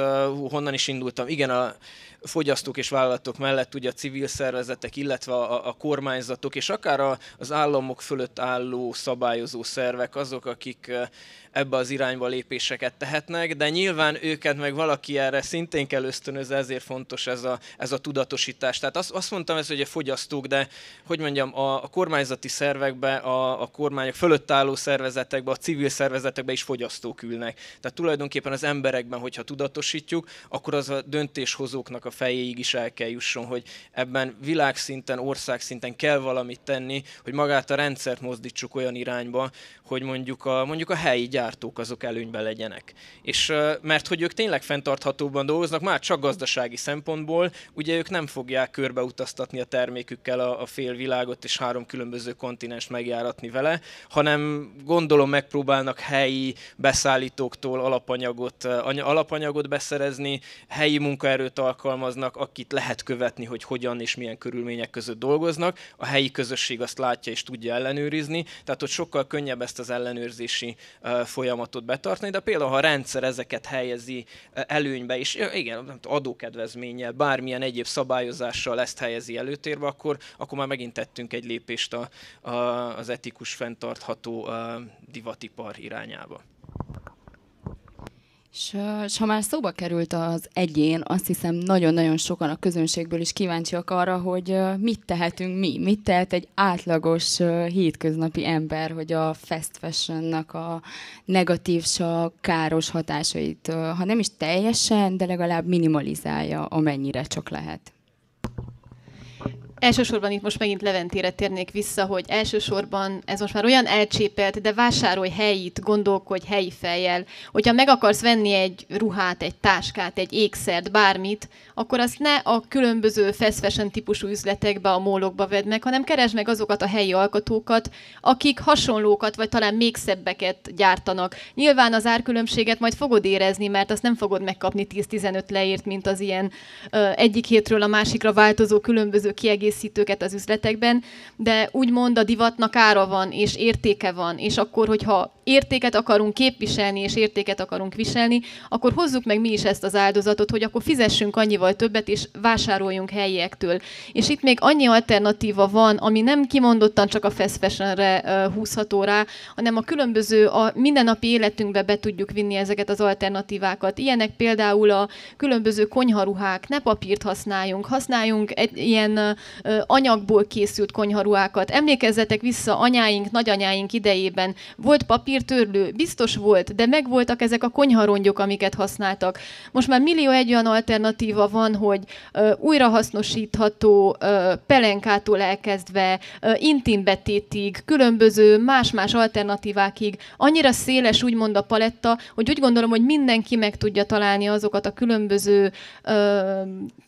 honnan is indultam? Igen, a, fogyasztók és vállalatok mellett ugye a civil szervezetek, illetve a, a kormányzatok, és akár a, az államok fölött álló szabályozó szervek azok, akik ebbe az irányba lépéseket tehetnek, de nyilván őket meg valaki erre szintén kell ösztönözni, ezért fontos ez a, ez a tudatosítás. Tehát azt, azt mondtam, ez, hogy a fogyasztók, de hogy mondjam, a, a kormányzati szervekbe, a, a kormányok fölött álló szervezetekbe, a civil szervezetekbe is fogyasztók ülnek. Tehát tulajdonképpen az emberekben, hogyha tudatosítjuk, akkor az a döntéshozóknak a fejéig is el kell jusson, hogy ebben világszinten, országszinten kell valamit tenni, hogy magát a rendszert mozdítsuk olyan irányba, hogy mondjuk a, mondjuk a helyi gyártók azok előnyben legyenek. És mert hogy ők tényleg fenntarthatóban dolgoznak, már csak gazdasági szempontból, ugye ők nem fogják körbeutaztatni a termékükkel a, a világot és három különböző kontinens megjáratni vele, hanem gondolom megpróbálnak helyi beszállítóktól alapanyagot, alapanyagot beszerezni, helyi munkaerőt alkalmazni, alkalmaznak, akit lehet követni, hogy hogyan és milyen körülmények között dolgoznak, a helyi közösség azt látja és tudja ellenőrizni, tehát ott sokkal könnyebb ezt az ellenőrzési folyamatot betartani, de például ha a rendszer ezeket helyezi előnybe, és igen, adókedvezménnyel, bármilyen egyéb szabályozással ezt helyezi előtérbe, akkor, akkor már megint tettünk egy lépést a, a, az etikus, fenntartható divatipar irányába. És, és ha már szóba került az egyén, azt hiszem nagyon-nagyon sokan a közönségből is kíváncsiak arra, hogy mit tehetünk mi, mit tehet egy átlagos hétköznapi ember, hogy a fast fashionnak a negatív, a káros hatásait, ha nem is teljesen, de legalább minimalizálja, amennyire csak lehet. Elsősorban itt most megint Leventére térnék vissza, hogy elsősorban ez most már olyan elcsépelt, de vásárolj helyit, gondolkodj helyi fejjel. Hogyha meg akarsz venni egy ruhát, egy táskát, egy ékszert, bármit, akkor azt ne a különböző fast fashion típusú üzletekbe, a mólokba vedd meg, hanem keresd meg azokat a helyi alkotókat, akik hasonlókat, vagy talán még szebbeket gyártanak. Nyilván az árkülönbséget majd fogod érezni, mert azt nem fogod megkapni 10-15 leért, mint az ilyen egyik hétről a másikra változó különböző kiegészítéseket kiegészítőket az üzletekben, de úgymond a divatnak ára van, és értéke van, és akkor, hogyha értéket akarunk képviselni, és értéket akarunk viselni, akkor hozzuk meg mi is ezt az áldozatot, hogy akkor fizessünk annyival többet, és vásároljunk helyiektől. És itt még annyi alternatíva van, ami nem kimondottan csak a fast fashionre húzható rá, hanem a különböző, a mindennapi életünkbe be tudjuk vinni ezeket az alternatívákat. Ilyenek például a különböző konyharuhák, ne papírt használjunk, használjunk egy ilyen anyagból készült konyharuákat. Emlékezzetek vissza, anyáink, nagyanyáink idejében volt papírtörlő, biztos volt, de megvoltak ezek a konyharongyok, amiket használtak. Most már millió egy olyan alternatíva van, hogy újrahasznosítható pelenkától elkezdve, intimbetétig, különböző más-más alternatívákig. Annyira széles úgymond a paletta, hogy úgy gondolom, hogy mindenki meg tudja találni azokat a különböző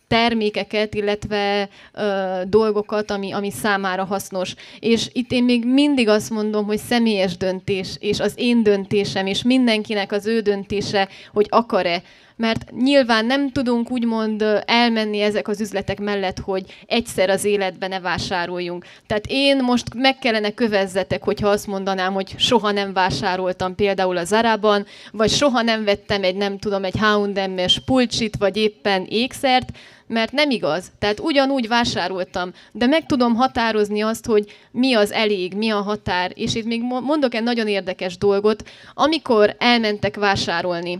termékeket, illetve ö, dolgokat, ami, ami számára hasznos. És itt én még mindig azt mondom, hogy személyes döntés, és az én döntésem, és mindenkinek az ő döntése, hogy akar-e mert nyilván nem tudunk úgymond elmenni ezek az üzletek mellett, hogy egyszer az életbe ne vásároljunk. Tehát én most meg kellene kövezzetek, hogyha azt mondanám, hogy soha nem vásároltam például a Zarában, vagy soha nem vettem egy, nem tudom, egy H&M-es pulcsit, vagy éppen ékszert, mert nem igaz. Tehát ugyanúgy vásároltam, de meg tudom határozni azt, hogy mi az elég, mi a határ. És itt még mondok egy nagyon érdekes dolgot. Amikor elmentek vásárolni,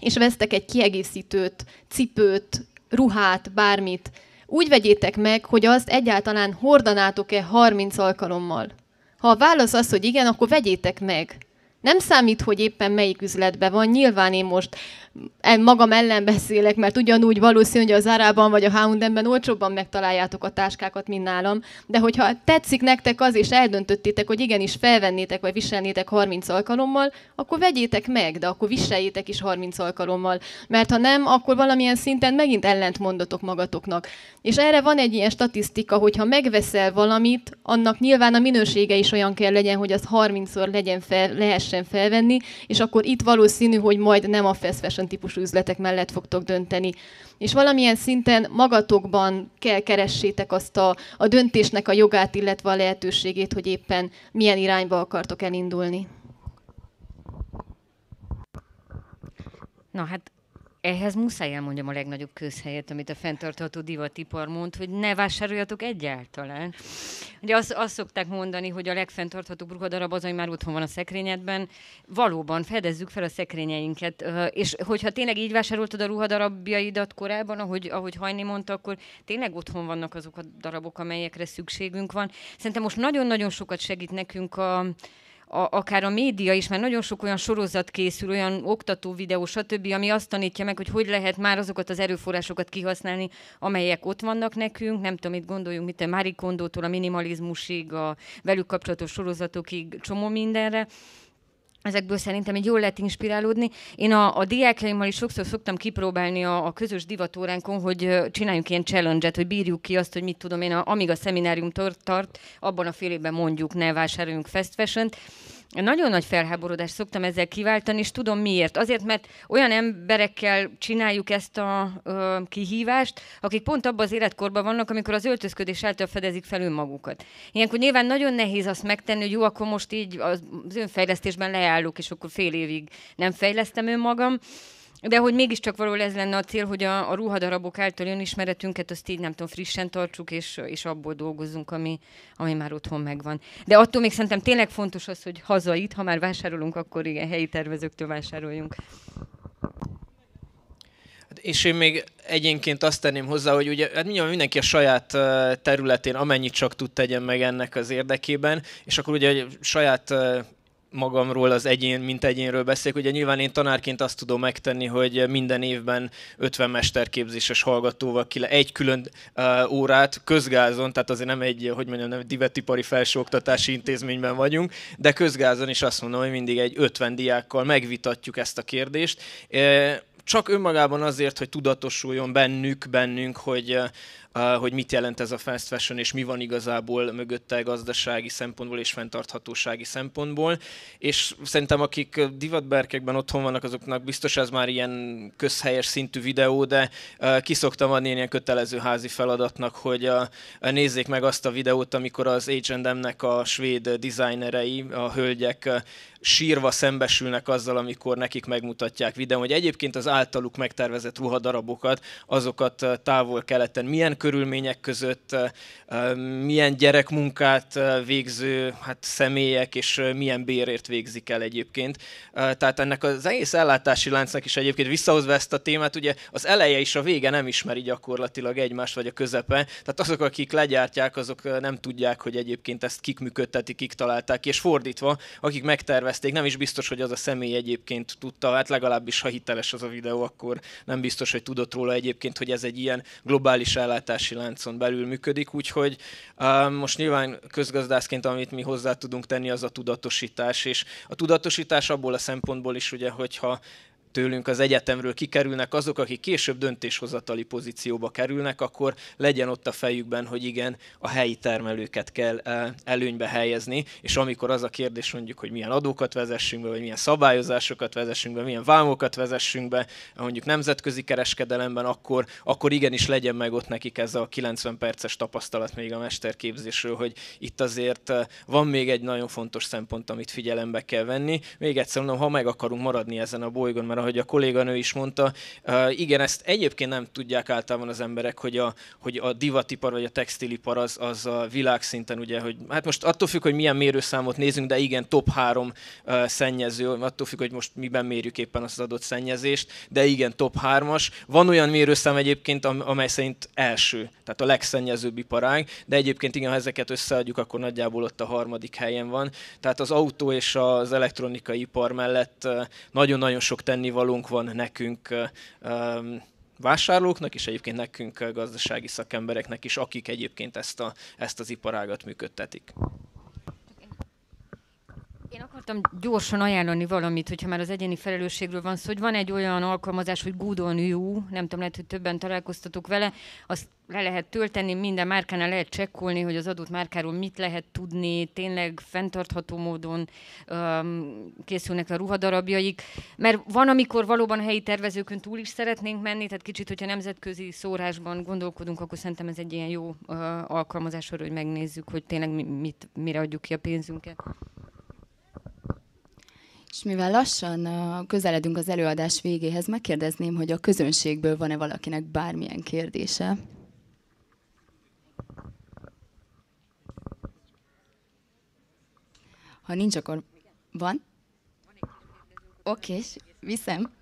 és vesztek egy kiegészítőt, cipőt, ruhát, bármit, úgy vegyétek meg, hogy azt egyáltalán hordanátok-e 30 alkalommal. Ha a válasz az, hogy igen, akkor vegyétek meg. Nem számít, hogy éppen melyik üzletben van, nyilván én most E, magam ellen beszélek, mert ugyanúgy valószínű, hogy az árában vagy a Houndenben olcsóbban megtaláljátok a táskákat, mint nálam, de hogyha tetszik nektek az, és eldöntöttétek, hogy igenis felvennétek, vagy viselnétek 30 alkalommal, akkor vegyétek meg, de akkor viseljétek is 30 alkalommal, mert ha nem, akkor valamilyen szinten megint ellentmondotok magatoknak. És erre van egy ilyen statisztika, hogy ha megveszel valamit, annak nyilván a minősége is olyan kell legyen, hogy az 30-szor legyen fel, lehessen felvenni, és akkor itt valószínű, hogy majd nem a feszves fashion típusú üzletek mellett fogtok dönteni. És valamilyen szinten magatokban kell keressétek azt a, a döntésnek a jogát, illetve a lehetőségét, hogy éppen milyen irányba akartok elindulni. Na hát ehhez muszáj elmondjam a legnagyobb közhelyet, amit a fenntartható divatipar mond, hogy ne vásároljatok egyáltalán. Ugye azt, azt szokták mondani, hogy a legfenntarthatóbb ruhadarab az, ami már otthon van a szekrényedben. Valóban, fedezzük fel a szekrényeinket, és hogyha tényleg így vásároltad a ruhadarabjaidat korábban, ahogy, ahogy Hajni mondta, akkor tényleg otthon vannak azok a darabok, amelyekre szükségünk van. Szerintem most nagyon-nagyon sokat segít nekünk a a, akár a média is, mert nagyon sok olyan sorozat készül, olyan oktató videó, stb., ami azt tanítja meg, hogy hogy lehet már azokat az erőforrásokat kihasználni, amelyek ott vannak nekünk. Nem tudom, mit gondoljunk, mint a Mári Kondótól a minimalizmusig, a velük kapcsolatos sorozatokig, csomó mindenre ezekből szerintem egy jól lehet inspirálódni. Én a, a diákjaimmal is sokszor szoktam kipróbálni a, a közös divatóránkon, hogy csináljunk ilyen challenge-et, hogy bírjuk ki azt, hogy mit tudom én, a, amíg a szeminárium tart, abban a félében mondjuk ne vásároljunk fast fashion -t nagyon nagy felháborodást szoktam ezzel kiváltani, és tudom miért. Azért, mert olyan emberekkel csináljuk ezt a ö, kihívást, akik pont abban az életkorban vannak, amikor az öltözködés által fedezik fel önmagukat. Ilyenkor nyilván nagyon nehéz azt megtenni, hogy jó, akkor most így az önfejlesztésben leállok, és akkor fél évig nem fejlesztem önmagam. De hogy mégiscsak való ez lenne a cél, hogy a, a ruhadarabok által ismeretünket azt így nem tudom, frissen tartsuk, és, és abból dolgozzunk, ami, ami már otthon megvan. De attól még szerintem tényleg fontos az, hogy haza itt, ha már vásárolunk, akkor igen, helyi tervezőktől vásároljunk. Hát és én még egyénként azt tenném hozzá, hogy ugye hát mindjárt mindenki a saját területén amennyit csak tud tegyen meg ennek az érdekében, és akkor ugye a saját magamról, az egyén, mint egyénről beszélek. Ugye nyilván én tanárként azt tudom megtenni, hogy minden évben 50 mesterképzéses hallgatóval kile egy külön uh, órát közgázon, tehát azért nem egy, hogy mondjam, nem divetipari felsőoktatási intézményben vagyunk, de közgázon is azt mondom, hogy mindig egy 50 diákkal megvitatjuk ezt a kérdést. Uh, csak önmagában azért, hogy tudatosuljon bennük, bennünk, hogy uh, hogy mit jelent ez a fast fashion, és mi van igazából mögötte gazdasági szempontból és fenntarthatósági szempontból. És szerintem, akik divatberkekben otthon vannak, azoknak biztos ez már ilyen közhelyes szintű videó, de kiszoktam adni ilyen kötelező házi feladatnak, hogy nézzék meg azt a videót, amikor az H&M-nek a svéd designerei, a hölgyek sírva szembesülnek azzal, amikor nekik megmutatják videón, hogy egyébként az általuk megtervezett ruhadarabokat, azokat távol-keleten milyen körülmények között, milyen gyerekmunkát végző hát személyek, és milyen bérért végzik el egyébként. Tehát ennek az egész ellátási láncnak is egyébként visszahozva ezt a témát, ugye az eleje és a vége nem ismeri gyakorlatilag egymást, vagy a közepe. Tehát azok, akik legyártják, azok nem tudják, hogy egyébként ezt kik működtetik, kik találták és fordítva, akik megtervezték, nem is biztos, hogy az a személy egyébként tudta, hát legalábbis ha hiteles az a videó, akkor nem biztos, hogy tudott róla egyébként, hogy ez egy ilyen globális ellátás ellátási láncon belül működik, úgyhogy uh, most nyilván közgazdászként, amit mi hozzá tudunk tenni, az a tudatosítás, és a tudatosítás abból a szempontból is, ugye, hogyha tőlünk az egyetemről kikerülnek azok, akik később döntéshozatali pozícióba kerülnek, akkor legyen ott a fejükben, hogy igen, a helyi termelőket kell eh, előnybe helyezni, és amikor az a kérdés mondjuk, hogy milyen adókat vezessünk be, vagy milyen szabályozásokat vezessünk be, milyen vámokat vezessünk be, eh, mondjuk nemzetközi kereskedelemben, akkor, akkor igenis legyen meg ott nekik ez a 90 perces tapasztalat még a mesterképzésről, hogy itt azért eh, van még egy nagyon fontos szempont, amit figyelembe kell venni. Még egyszer mondom, ha meg akarunk maradni ezen a bolygón, mert ahogy a kolléganő is mondta. Igen, ezt egyébként nem tudják általában az emberek, hogy a, hogy a divatipar vagy a textilipar az, az a világszinten, ugye, hogy hát most attól függ, hogy milyen mérőszámot nézünk, de igen, top három szennyező, attól függ, hogy most miben mérjük éppen az adott szennyezést, de igen, top hármas. Van olyan mérőszám egyébként, amely szerint első, tehát a legszennyezőbb iparág, de egyébként igen, ha ezeket összeadjuk, akkor nagyjából ott a harmadik helyen van. Tehát az autó és az elektronikai ipar mellett nagyon-nagyon sok tenni tennivalónk van nekünk vásárlóknak, és egyébként nekünk gazdasági szakembereknek is, akik egyébként ezt, a, ezt az iparágat működtetik. Én akartam gyorsan ajánlani valamit, hogyha már az egyéni felelősségről van szó, hogy van egy olyan alkalmazás, hogy Good on You, nem tudom, lehet, hogy többen találkoztatok vele, azt le lehet tölteni, minden márkánál lehet csekkolni, hogy az adott márkáról mit lehet tudni, tényleg fenntartható módon um, készülnek a ruhadarabjaik, mert van, amikor valóban helyi tervezőkön túl is szeretnénk menni, tehát kicsit, hogyha nemzetközi szórásban gondolkodunk, akkor szerintem ez egy ilyen jó uh, alkalmazás arra, hogy megnézzük, hogy tényleg mit, mire adjuk ki a pénzünket. És mivel lassan közeledünk az előadás végéhez, megkérdezném, hogy a közönségből van-e valakinek bármilyen kérdése? Ha nincs, akkor van? Oké, és viszem.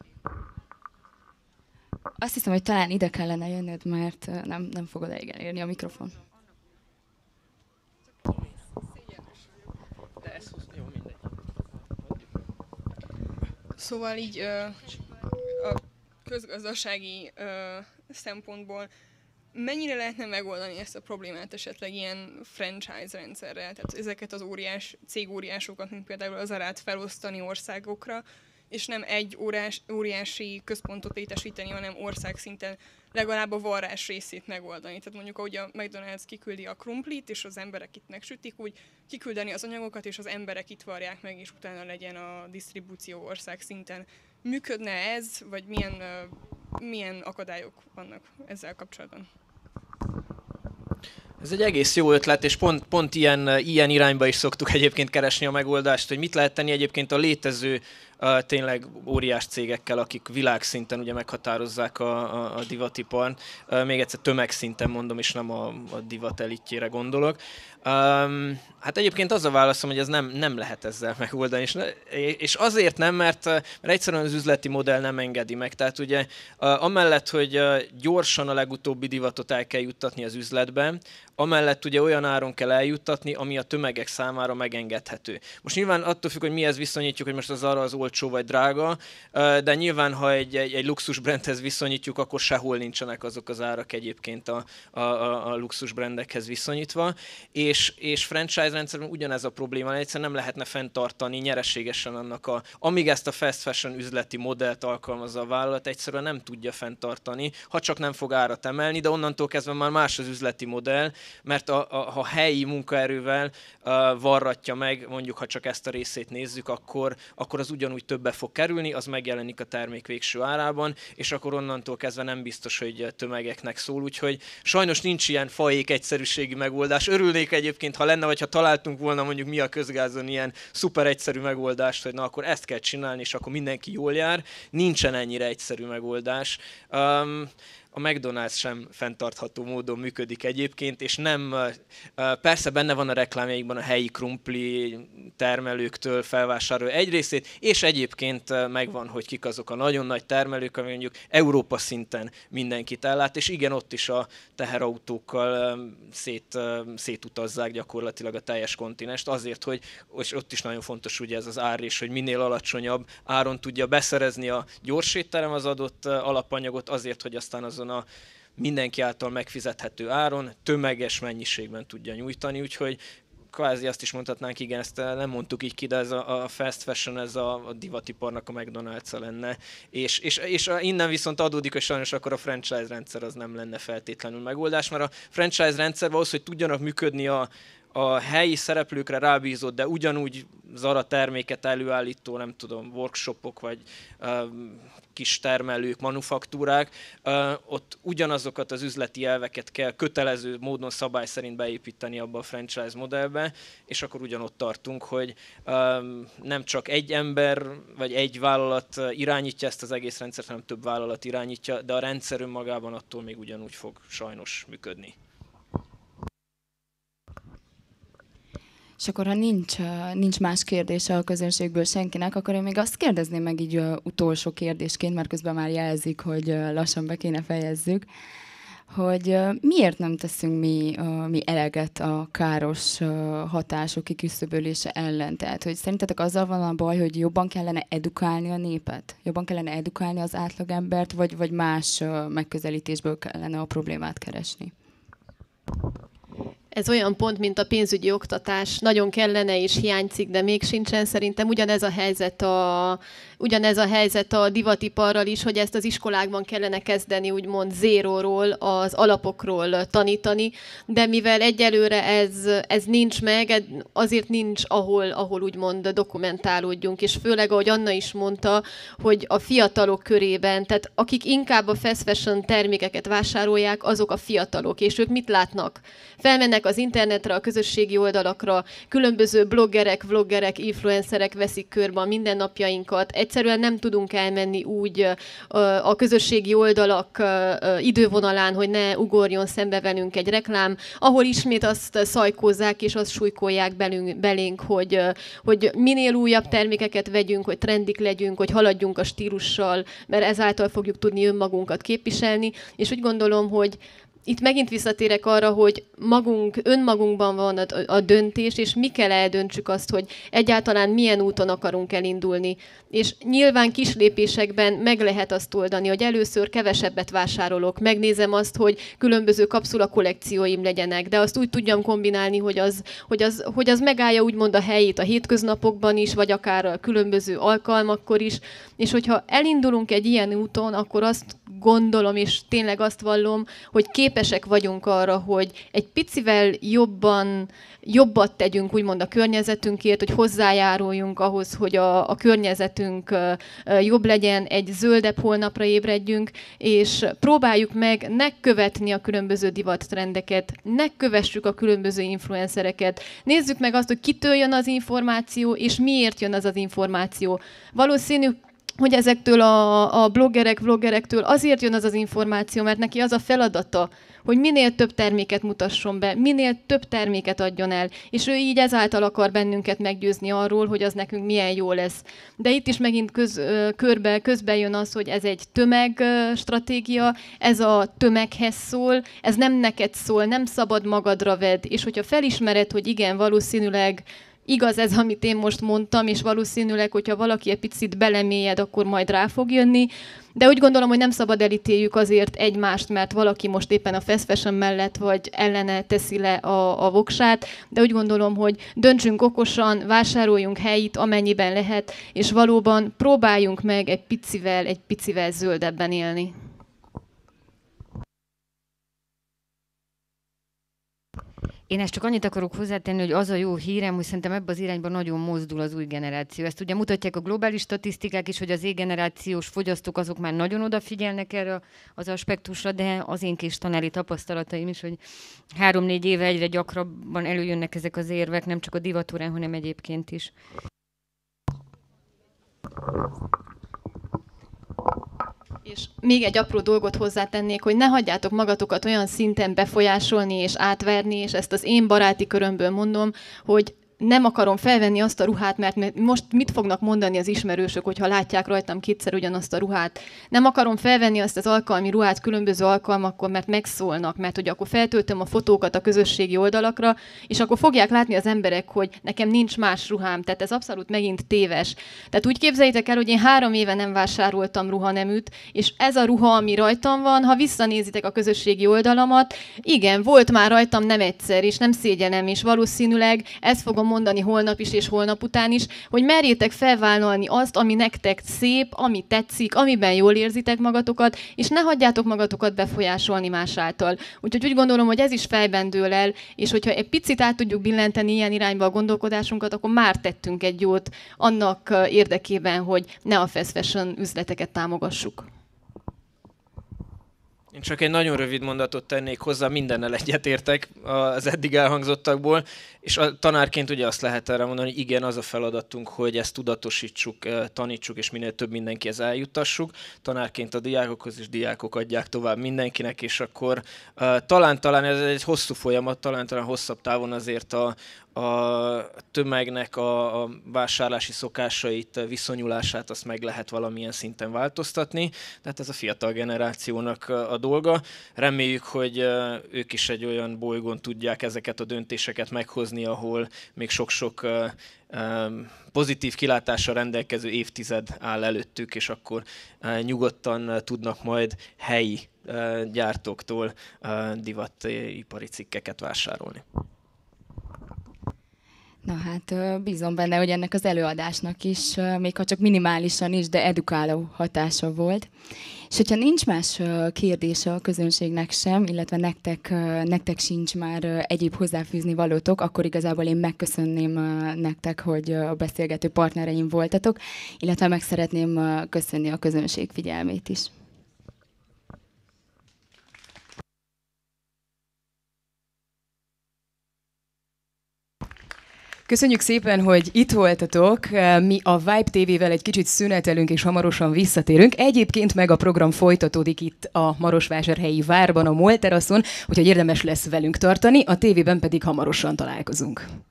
Azt hiszem, hogy talán ide kellene jönnöd, mert nem, nem fogod elég elérni a mikrofon. Szóval így a közgazdasági szempontból mennyire lehetne megoldani ezt a problémát esetleg ilyen franchise rendszerrel? Tehát ezeket az óriás cégóriásokat, mint például az arát felosztani országokra, és nem egy órás, óriási központot létesíteni, hanem országszinten legalább a varrás részét megoldani. Tehát mondjuk, ahogy a McDonald's kiküldi a krumplit, és az emberek itt megsütik, úgy kiküldeni az anyagokat, és az emberek itt varják meg, és utána legyen a disztribúció ország szinten. Működne ez, vagy milyen, milyen akadályok vannak ezzel kapcsolatban? Ez egy egész jó ötlet, és pont, pont ilyen, ilyen irányba is szoktuk egyébként keresni a megoldást, hogy mit lehet tenni egyébként a létező tényleg óriás cégekkel, akik világszinten ugye meghatározzák a, a, a divatipart. Még egyszer tömegszinten mondom, és nem a, a divat elitjére gondolok. Um, hát egyébként az a válaszom, hogy ez nem, nem lehet ezzel megoldani, és, ne, és azért nem, mert, mert egyszerűen az üzleti modell nem engedi meg. Tehát ugye amellett, hogy gyorsan a legutóbbi divatot el kell juttatni az üzletbe, amellett ugye olyan áron kell eljuttatni, ami a tömegek számára megengedhető. Most nyilván attól függ, hogy mi ez viszonyítjuk, hogy most az arra az olcsó vagy drága, de nyilván, ha egy, egy, egy luxus brandhez viszonyítjuk, akkor sehol nincsenek azok az árak egyébként a, a, a, a luxus brandekhez viszonyítva, és, és franchise rendszerben ugyanez a probléma, egyszerűen nem lehetne fenntartani nyereségesen annak a, amíg ezt a fast fashion üzleti modellt alkalmazza a vállalat, egyszerűen nem tudja fenntartani, ha csak nem fog árat emelni, de onnantól kezdve már más az üzleti modell, mert a, a, a helyi munkaerővel uh, varratja meg, mondjuk ha csak ezt a részét nézzük, akkor, akkor az ugyanúgy ugyanúgy többe fog kerülni, az megjelenik a termék végső árában, és akkor onnantól kezdve nem biztos, hogy tömegeknek szól, úgyhogy sajnos nincs ilyen faék egyszerűségi megoldás. Örülnék egyébként, ha lenne, vagy ha találtunk volna mondjuk mi a közgázon ilyen szuper egyszerű megoldást, hogy na akkor ezt kell csinálni, és akkor mindenki jól jár. Nincsen ennyire egyszerű megoldás. Um, a McDonald's sem fenntartható módon működik egyébként, és nem, persze benne van a reklámjaikban a helyi krumpli termelőktől felvásárló egy részét, és egyébként megvan, hogy kik azok a nagyon nagy termelők, ami mondjuk Európa szinten mindenkit ellát, és igen, ott is a teherautókkal szét, szétutazzák gyakorlatilag a teljes kontinest, azért, hogy és ott is nagyon fontos ugye ez az ár is, hogy minél alacsonyabb áron tudja beszerezni a gyors az adott alapanyagot, azért, hogy aztán azon a mindenki által megfizethető áron, tömeges mennyiségben tudja nyújtani, úgyhogy kvázi azt is mondhatnánk, igen, ezt eh, nem mondtuk így ki, de ez a, a fast fashion, ez a, a divatiparnak a mcdonalds lenne, és, és, és innen viszont adódik, hogy sajnos akkor a franchise rendszer az nem lenne feltétlenül megoldás, mert a franchise rendszer ahhoz, hogy tudjanak működni a, a helyi szereplőkre rábízott, de ugyanúgy Zara terméket előállító, nem tudom, workshopok vagy um, kis termelők, manufaktúrák, ott ugyanazokat az üzleti elveket kell kötelező módon szabály szerint beépíteni abba a franchise modellbe, és akkor ugyanott tartunk, hogy nem csak egy ember vagy egy vállalat irányítja ezt az egész rendszert, hanem több vállalat irányítja, de a rendszer önmagában attól még ugyanúgy fog sajnos működni. és akkor ha nincs, nincs más kérdése a közönségből senkinek, akkor én még azt kérdezném meg így utolsó kérdésként, mert közben már jelzik, hogy lassan be kéne fejezzük, hogy miért nem teszünk mi, mi eleget a káros hatások kiküszöbölése ellen? Tehát, hogy szerintetek azzal van a baj, hogy jobban kellene edukálni a népet? Jobban kellene edukálni az átlagembert, vagy, vagy más megközelítésből kellene a problémát keresni? Ez olyan pont, mint a pénzügyi oktatás. Nagyon kellene és hiányzik, de még sincsen. Szerintem ugyanez a helyzet a, ugyanez a helyzet a divatiparral is, hogy ezt az iskolákban kellene kezdeni, úgymond zéróról, az alapokról tanítani, de mivel egyelőre ez, ez nincs meg, azért nincs, ahol, ahol úgymond dokumentálódjunk, és főleg, ahogy Anna is mondta, hogy a fiatalok körében, tehát akik inkább a fast fashion termékeket vásárolják, azok a fiatalok, és ők mit látnak? Felmennek az internetre, a közösségi oldalakra, különböző bloggerek, vloggerek, influencerek veszik körbe a mindennapjainkat. Egyszerűen nem tudunk elmenni úgy a közösségi oldalak idővonalán, hogy ne ugorjon szembe velünk egy reklám, ahol ismét azt szajkózzák és azt súlykolják belünk, belénk, hogy, hogy minél újabb termékeket vegyünk, hogy trendik legyünk, hogy haladjunk a stílussal, mert ezáltal fogjuk tudni önmagunkat képviselni, és úgy gondolom, hogy itt megint visszatérek arra, hogy magunk, önmagunkban van a, a döntés, és mi kell eldöntsük azt, hogy egyáltalán milyen úton akarunk elindulni. És nyilván kis lépésekben meg lehet azt oldani, hogy először kevesebbet vásárolok, megnézem azt, hogy különböző kapszula kollekcióim legyenek, de azt úgy tudjam kombinálni, hogy az, hogy az, hogy az megállja úgymond a helyét a hétköznapokban is, vagy akár a különböző alkalmakkor is. És hogyha elindulunk egy ilyen úton, akkor azt gondolom, és tényleg azt vallom, hogy kép képesek vagyunk arra, hogy egy picivel jobban, jobbat tegyünk úgymond a környezetünkért, hogy hozzájáruljunk ahhoz, hogy a, a környezetünk jobb legyen, egy zöldebb holnapra ébredjünk, és próbáljuk meg ne követni a különböző divattrendeket, ne kövessük a különböző influencereket, nézzük meg azt, hogy kitől jön az információ, és miért jön az az információ. Valószínű hogy ezektől a, a bloggerek, vloggerektől azért jön az az információ, mert neki az a feladata, hogy minél több terméket mutasson be, minél több terméket adjon el, és ő így ezáltal akar bennünket meggyőzni arról, hogy az nekünk milyen jó lesz. De itt is megint köz, körbe, közben jön az, hogy ez egy tömegstratégia, ez a tömeghez szól, ez nem neked szól, nem szabad magadra vedd, és hogyha felismered, hogy igen, valószínűleg igaz ez, amit én most mondtam, és valószínűleg, hogyha valaki egy picit belemélyed, akkor majd rá fog jönni. De úgy gondolom, hogy nem szabad elítéljük azért egymást, mert valaki most éppen a fast fashion mellett vagy ellene teszi le a, a voksát, de úgy gondolom, hogy döntsünk okosan, vásároljunk helyit, amennyiben lehet, és valóban próbáljunk meg egy picivel, egy picivel zöldebben élni. Én ezt csak annyit akarok hozzátenni, hogy az a jó hírem, hogy szerintem ebbe az irányba nagyon mozdul az új generáció. Ezt ugye mutatják a globális statisztikák is, hogy az égenerációs fogyasztók azok már nagyon odafigyelnek erre az aspektusra, de az én kis tanári tapasztalataim is, hogy három-négy éve egyre gyakrabban előjönnek ezek az érvek, nem csak a divatúrán, hanem egyébként is. És még egy apró dolgot hozzátennék, hogy ne hagyjátok magatokat olyan szinten befolyásolni és átverni, és ezt az én baráti körömből mondom, hogy nem akarom felvenni azt a ruhát, mert most mit fognak mondani az ismerősök, hogyha látják rajtam kétszer ugyanazt a ruhát. Nem akarom felvenni azt az alkalmi ruhát különböző alkalmakkor, mert megszólnak, mert hogy akkor feltöltöm a fotókat a közösségi oldalakra, és akkor fogják látni az emberek, hogy nekem nincs más ruhám, tehát ez abszolút megint téves. Tehát úgy képzeljétek el, hogy én három éve nem vásároltam ruhaneműt, és ez a ruha, ami rajtam van, ha visszanézitek a közösségi oldalamat, igen, volt már rajtam nem egyszer, és nem szégyenem, és valószínűleg ez fogom mondani holnap is és holnap után is, hogy merjétek felvállalni azt, ami nektek szép, ami tetszik, amiben jól érzitek magatokat, és ne hagyjátok magatokat befolyásolni más által. Úgyhogy úgy gondolom, hogy ez is fejben dől el, és hogyha egy picit át tudjuk billenteni ilyen irányba a gondolkodásunkat, akkor már tettünk egy jót annak érdekében, hogy ne a fast fashion üzleteket támogassuk. Én csak egy nagyon rövid mondatot tennék hozzá, mindennel egyetértek az eddig elhangzottakból, és a tanárként ugye azt lehet erre mondani, hogy igen, az a feladatunk, hogy ezt tudatosítsuk, eh, tanítsuk, és minél több mindenkihez eljuttassuk. Tanárként a diákokhoz is diákok adják tovább mindenkinek, és akkor talán-talán eh, ez egy hosszú folyamat, talán-talán hosszabb távon azért a, a tömegnek a, a vásárlási szokásait, eh, viszonyulását azt meg lehet valamilyen szinten változtatni. Tehát ez a fiatal generációnak a dolga. Reméljük, hogy ők is egy olyan bolygón tudják ezeket a döntéseket meghozni, látni, ahol még sok-sok pozitív kilátással rendelkező évtized áll előttük, és akkor nyugodtan tudnak majd helyi gyártóktól divatipari cikkeket vásárolni. Na hát bízom benne, hogy ennek az előadásnak is, még ha csak minimálisan is, de edukáló hatása volt. És hogyha nincs más kérdése a közönségnek sem, illetve nektek, nektek sincs már egyéb hozzáfűzni valótok, akkor igazából én megköszönném nektek, hogy a beszélgető partnereim voltatok, illetve meg szeretném köszönni a közönség figyelmét is. Köszönjük szépen, hogy itt voltatok. Mi a Vibe TV-vel egy kicsit szünetelünk, és hamarosan visszatérünk. Egyébként meg a program folytatódik itt a Marosvásárhelyi Várban, a Molteraszon, úgyhogy érdemes lesz velünk tartani, a tévében pedig hamarosan találkozunk.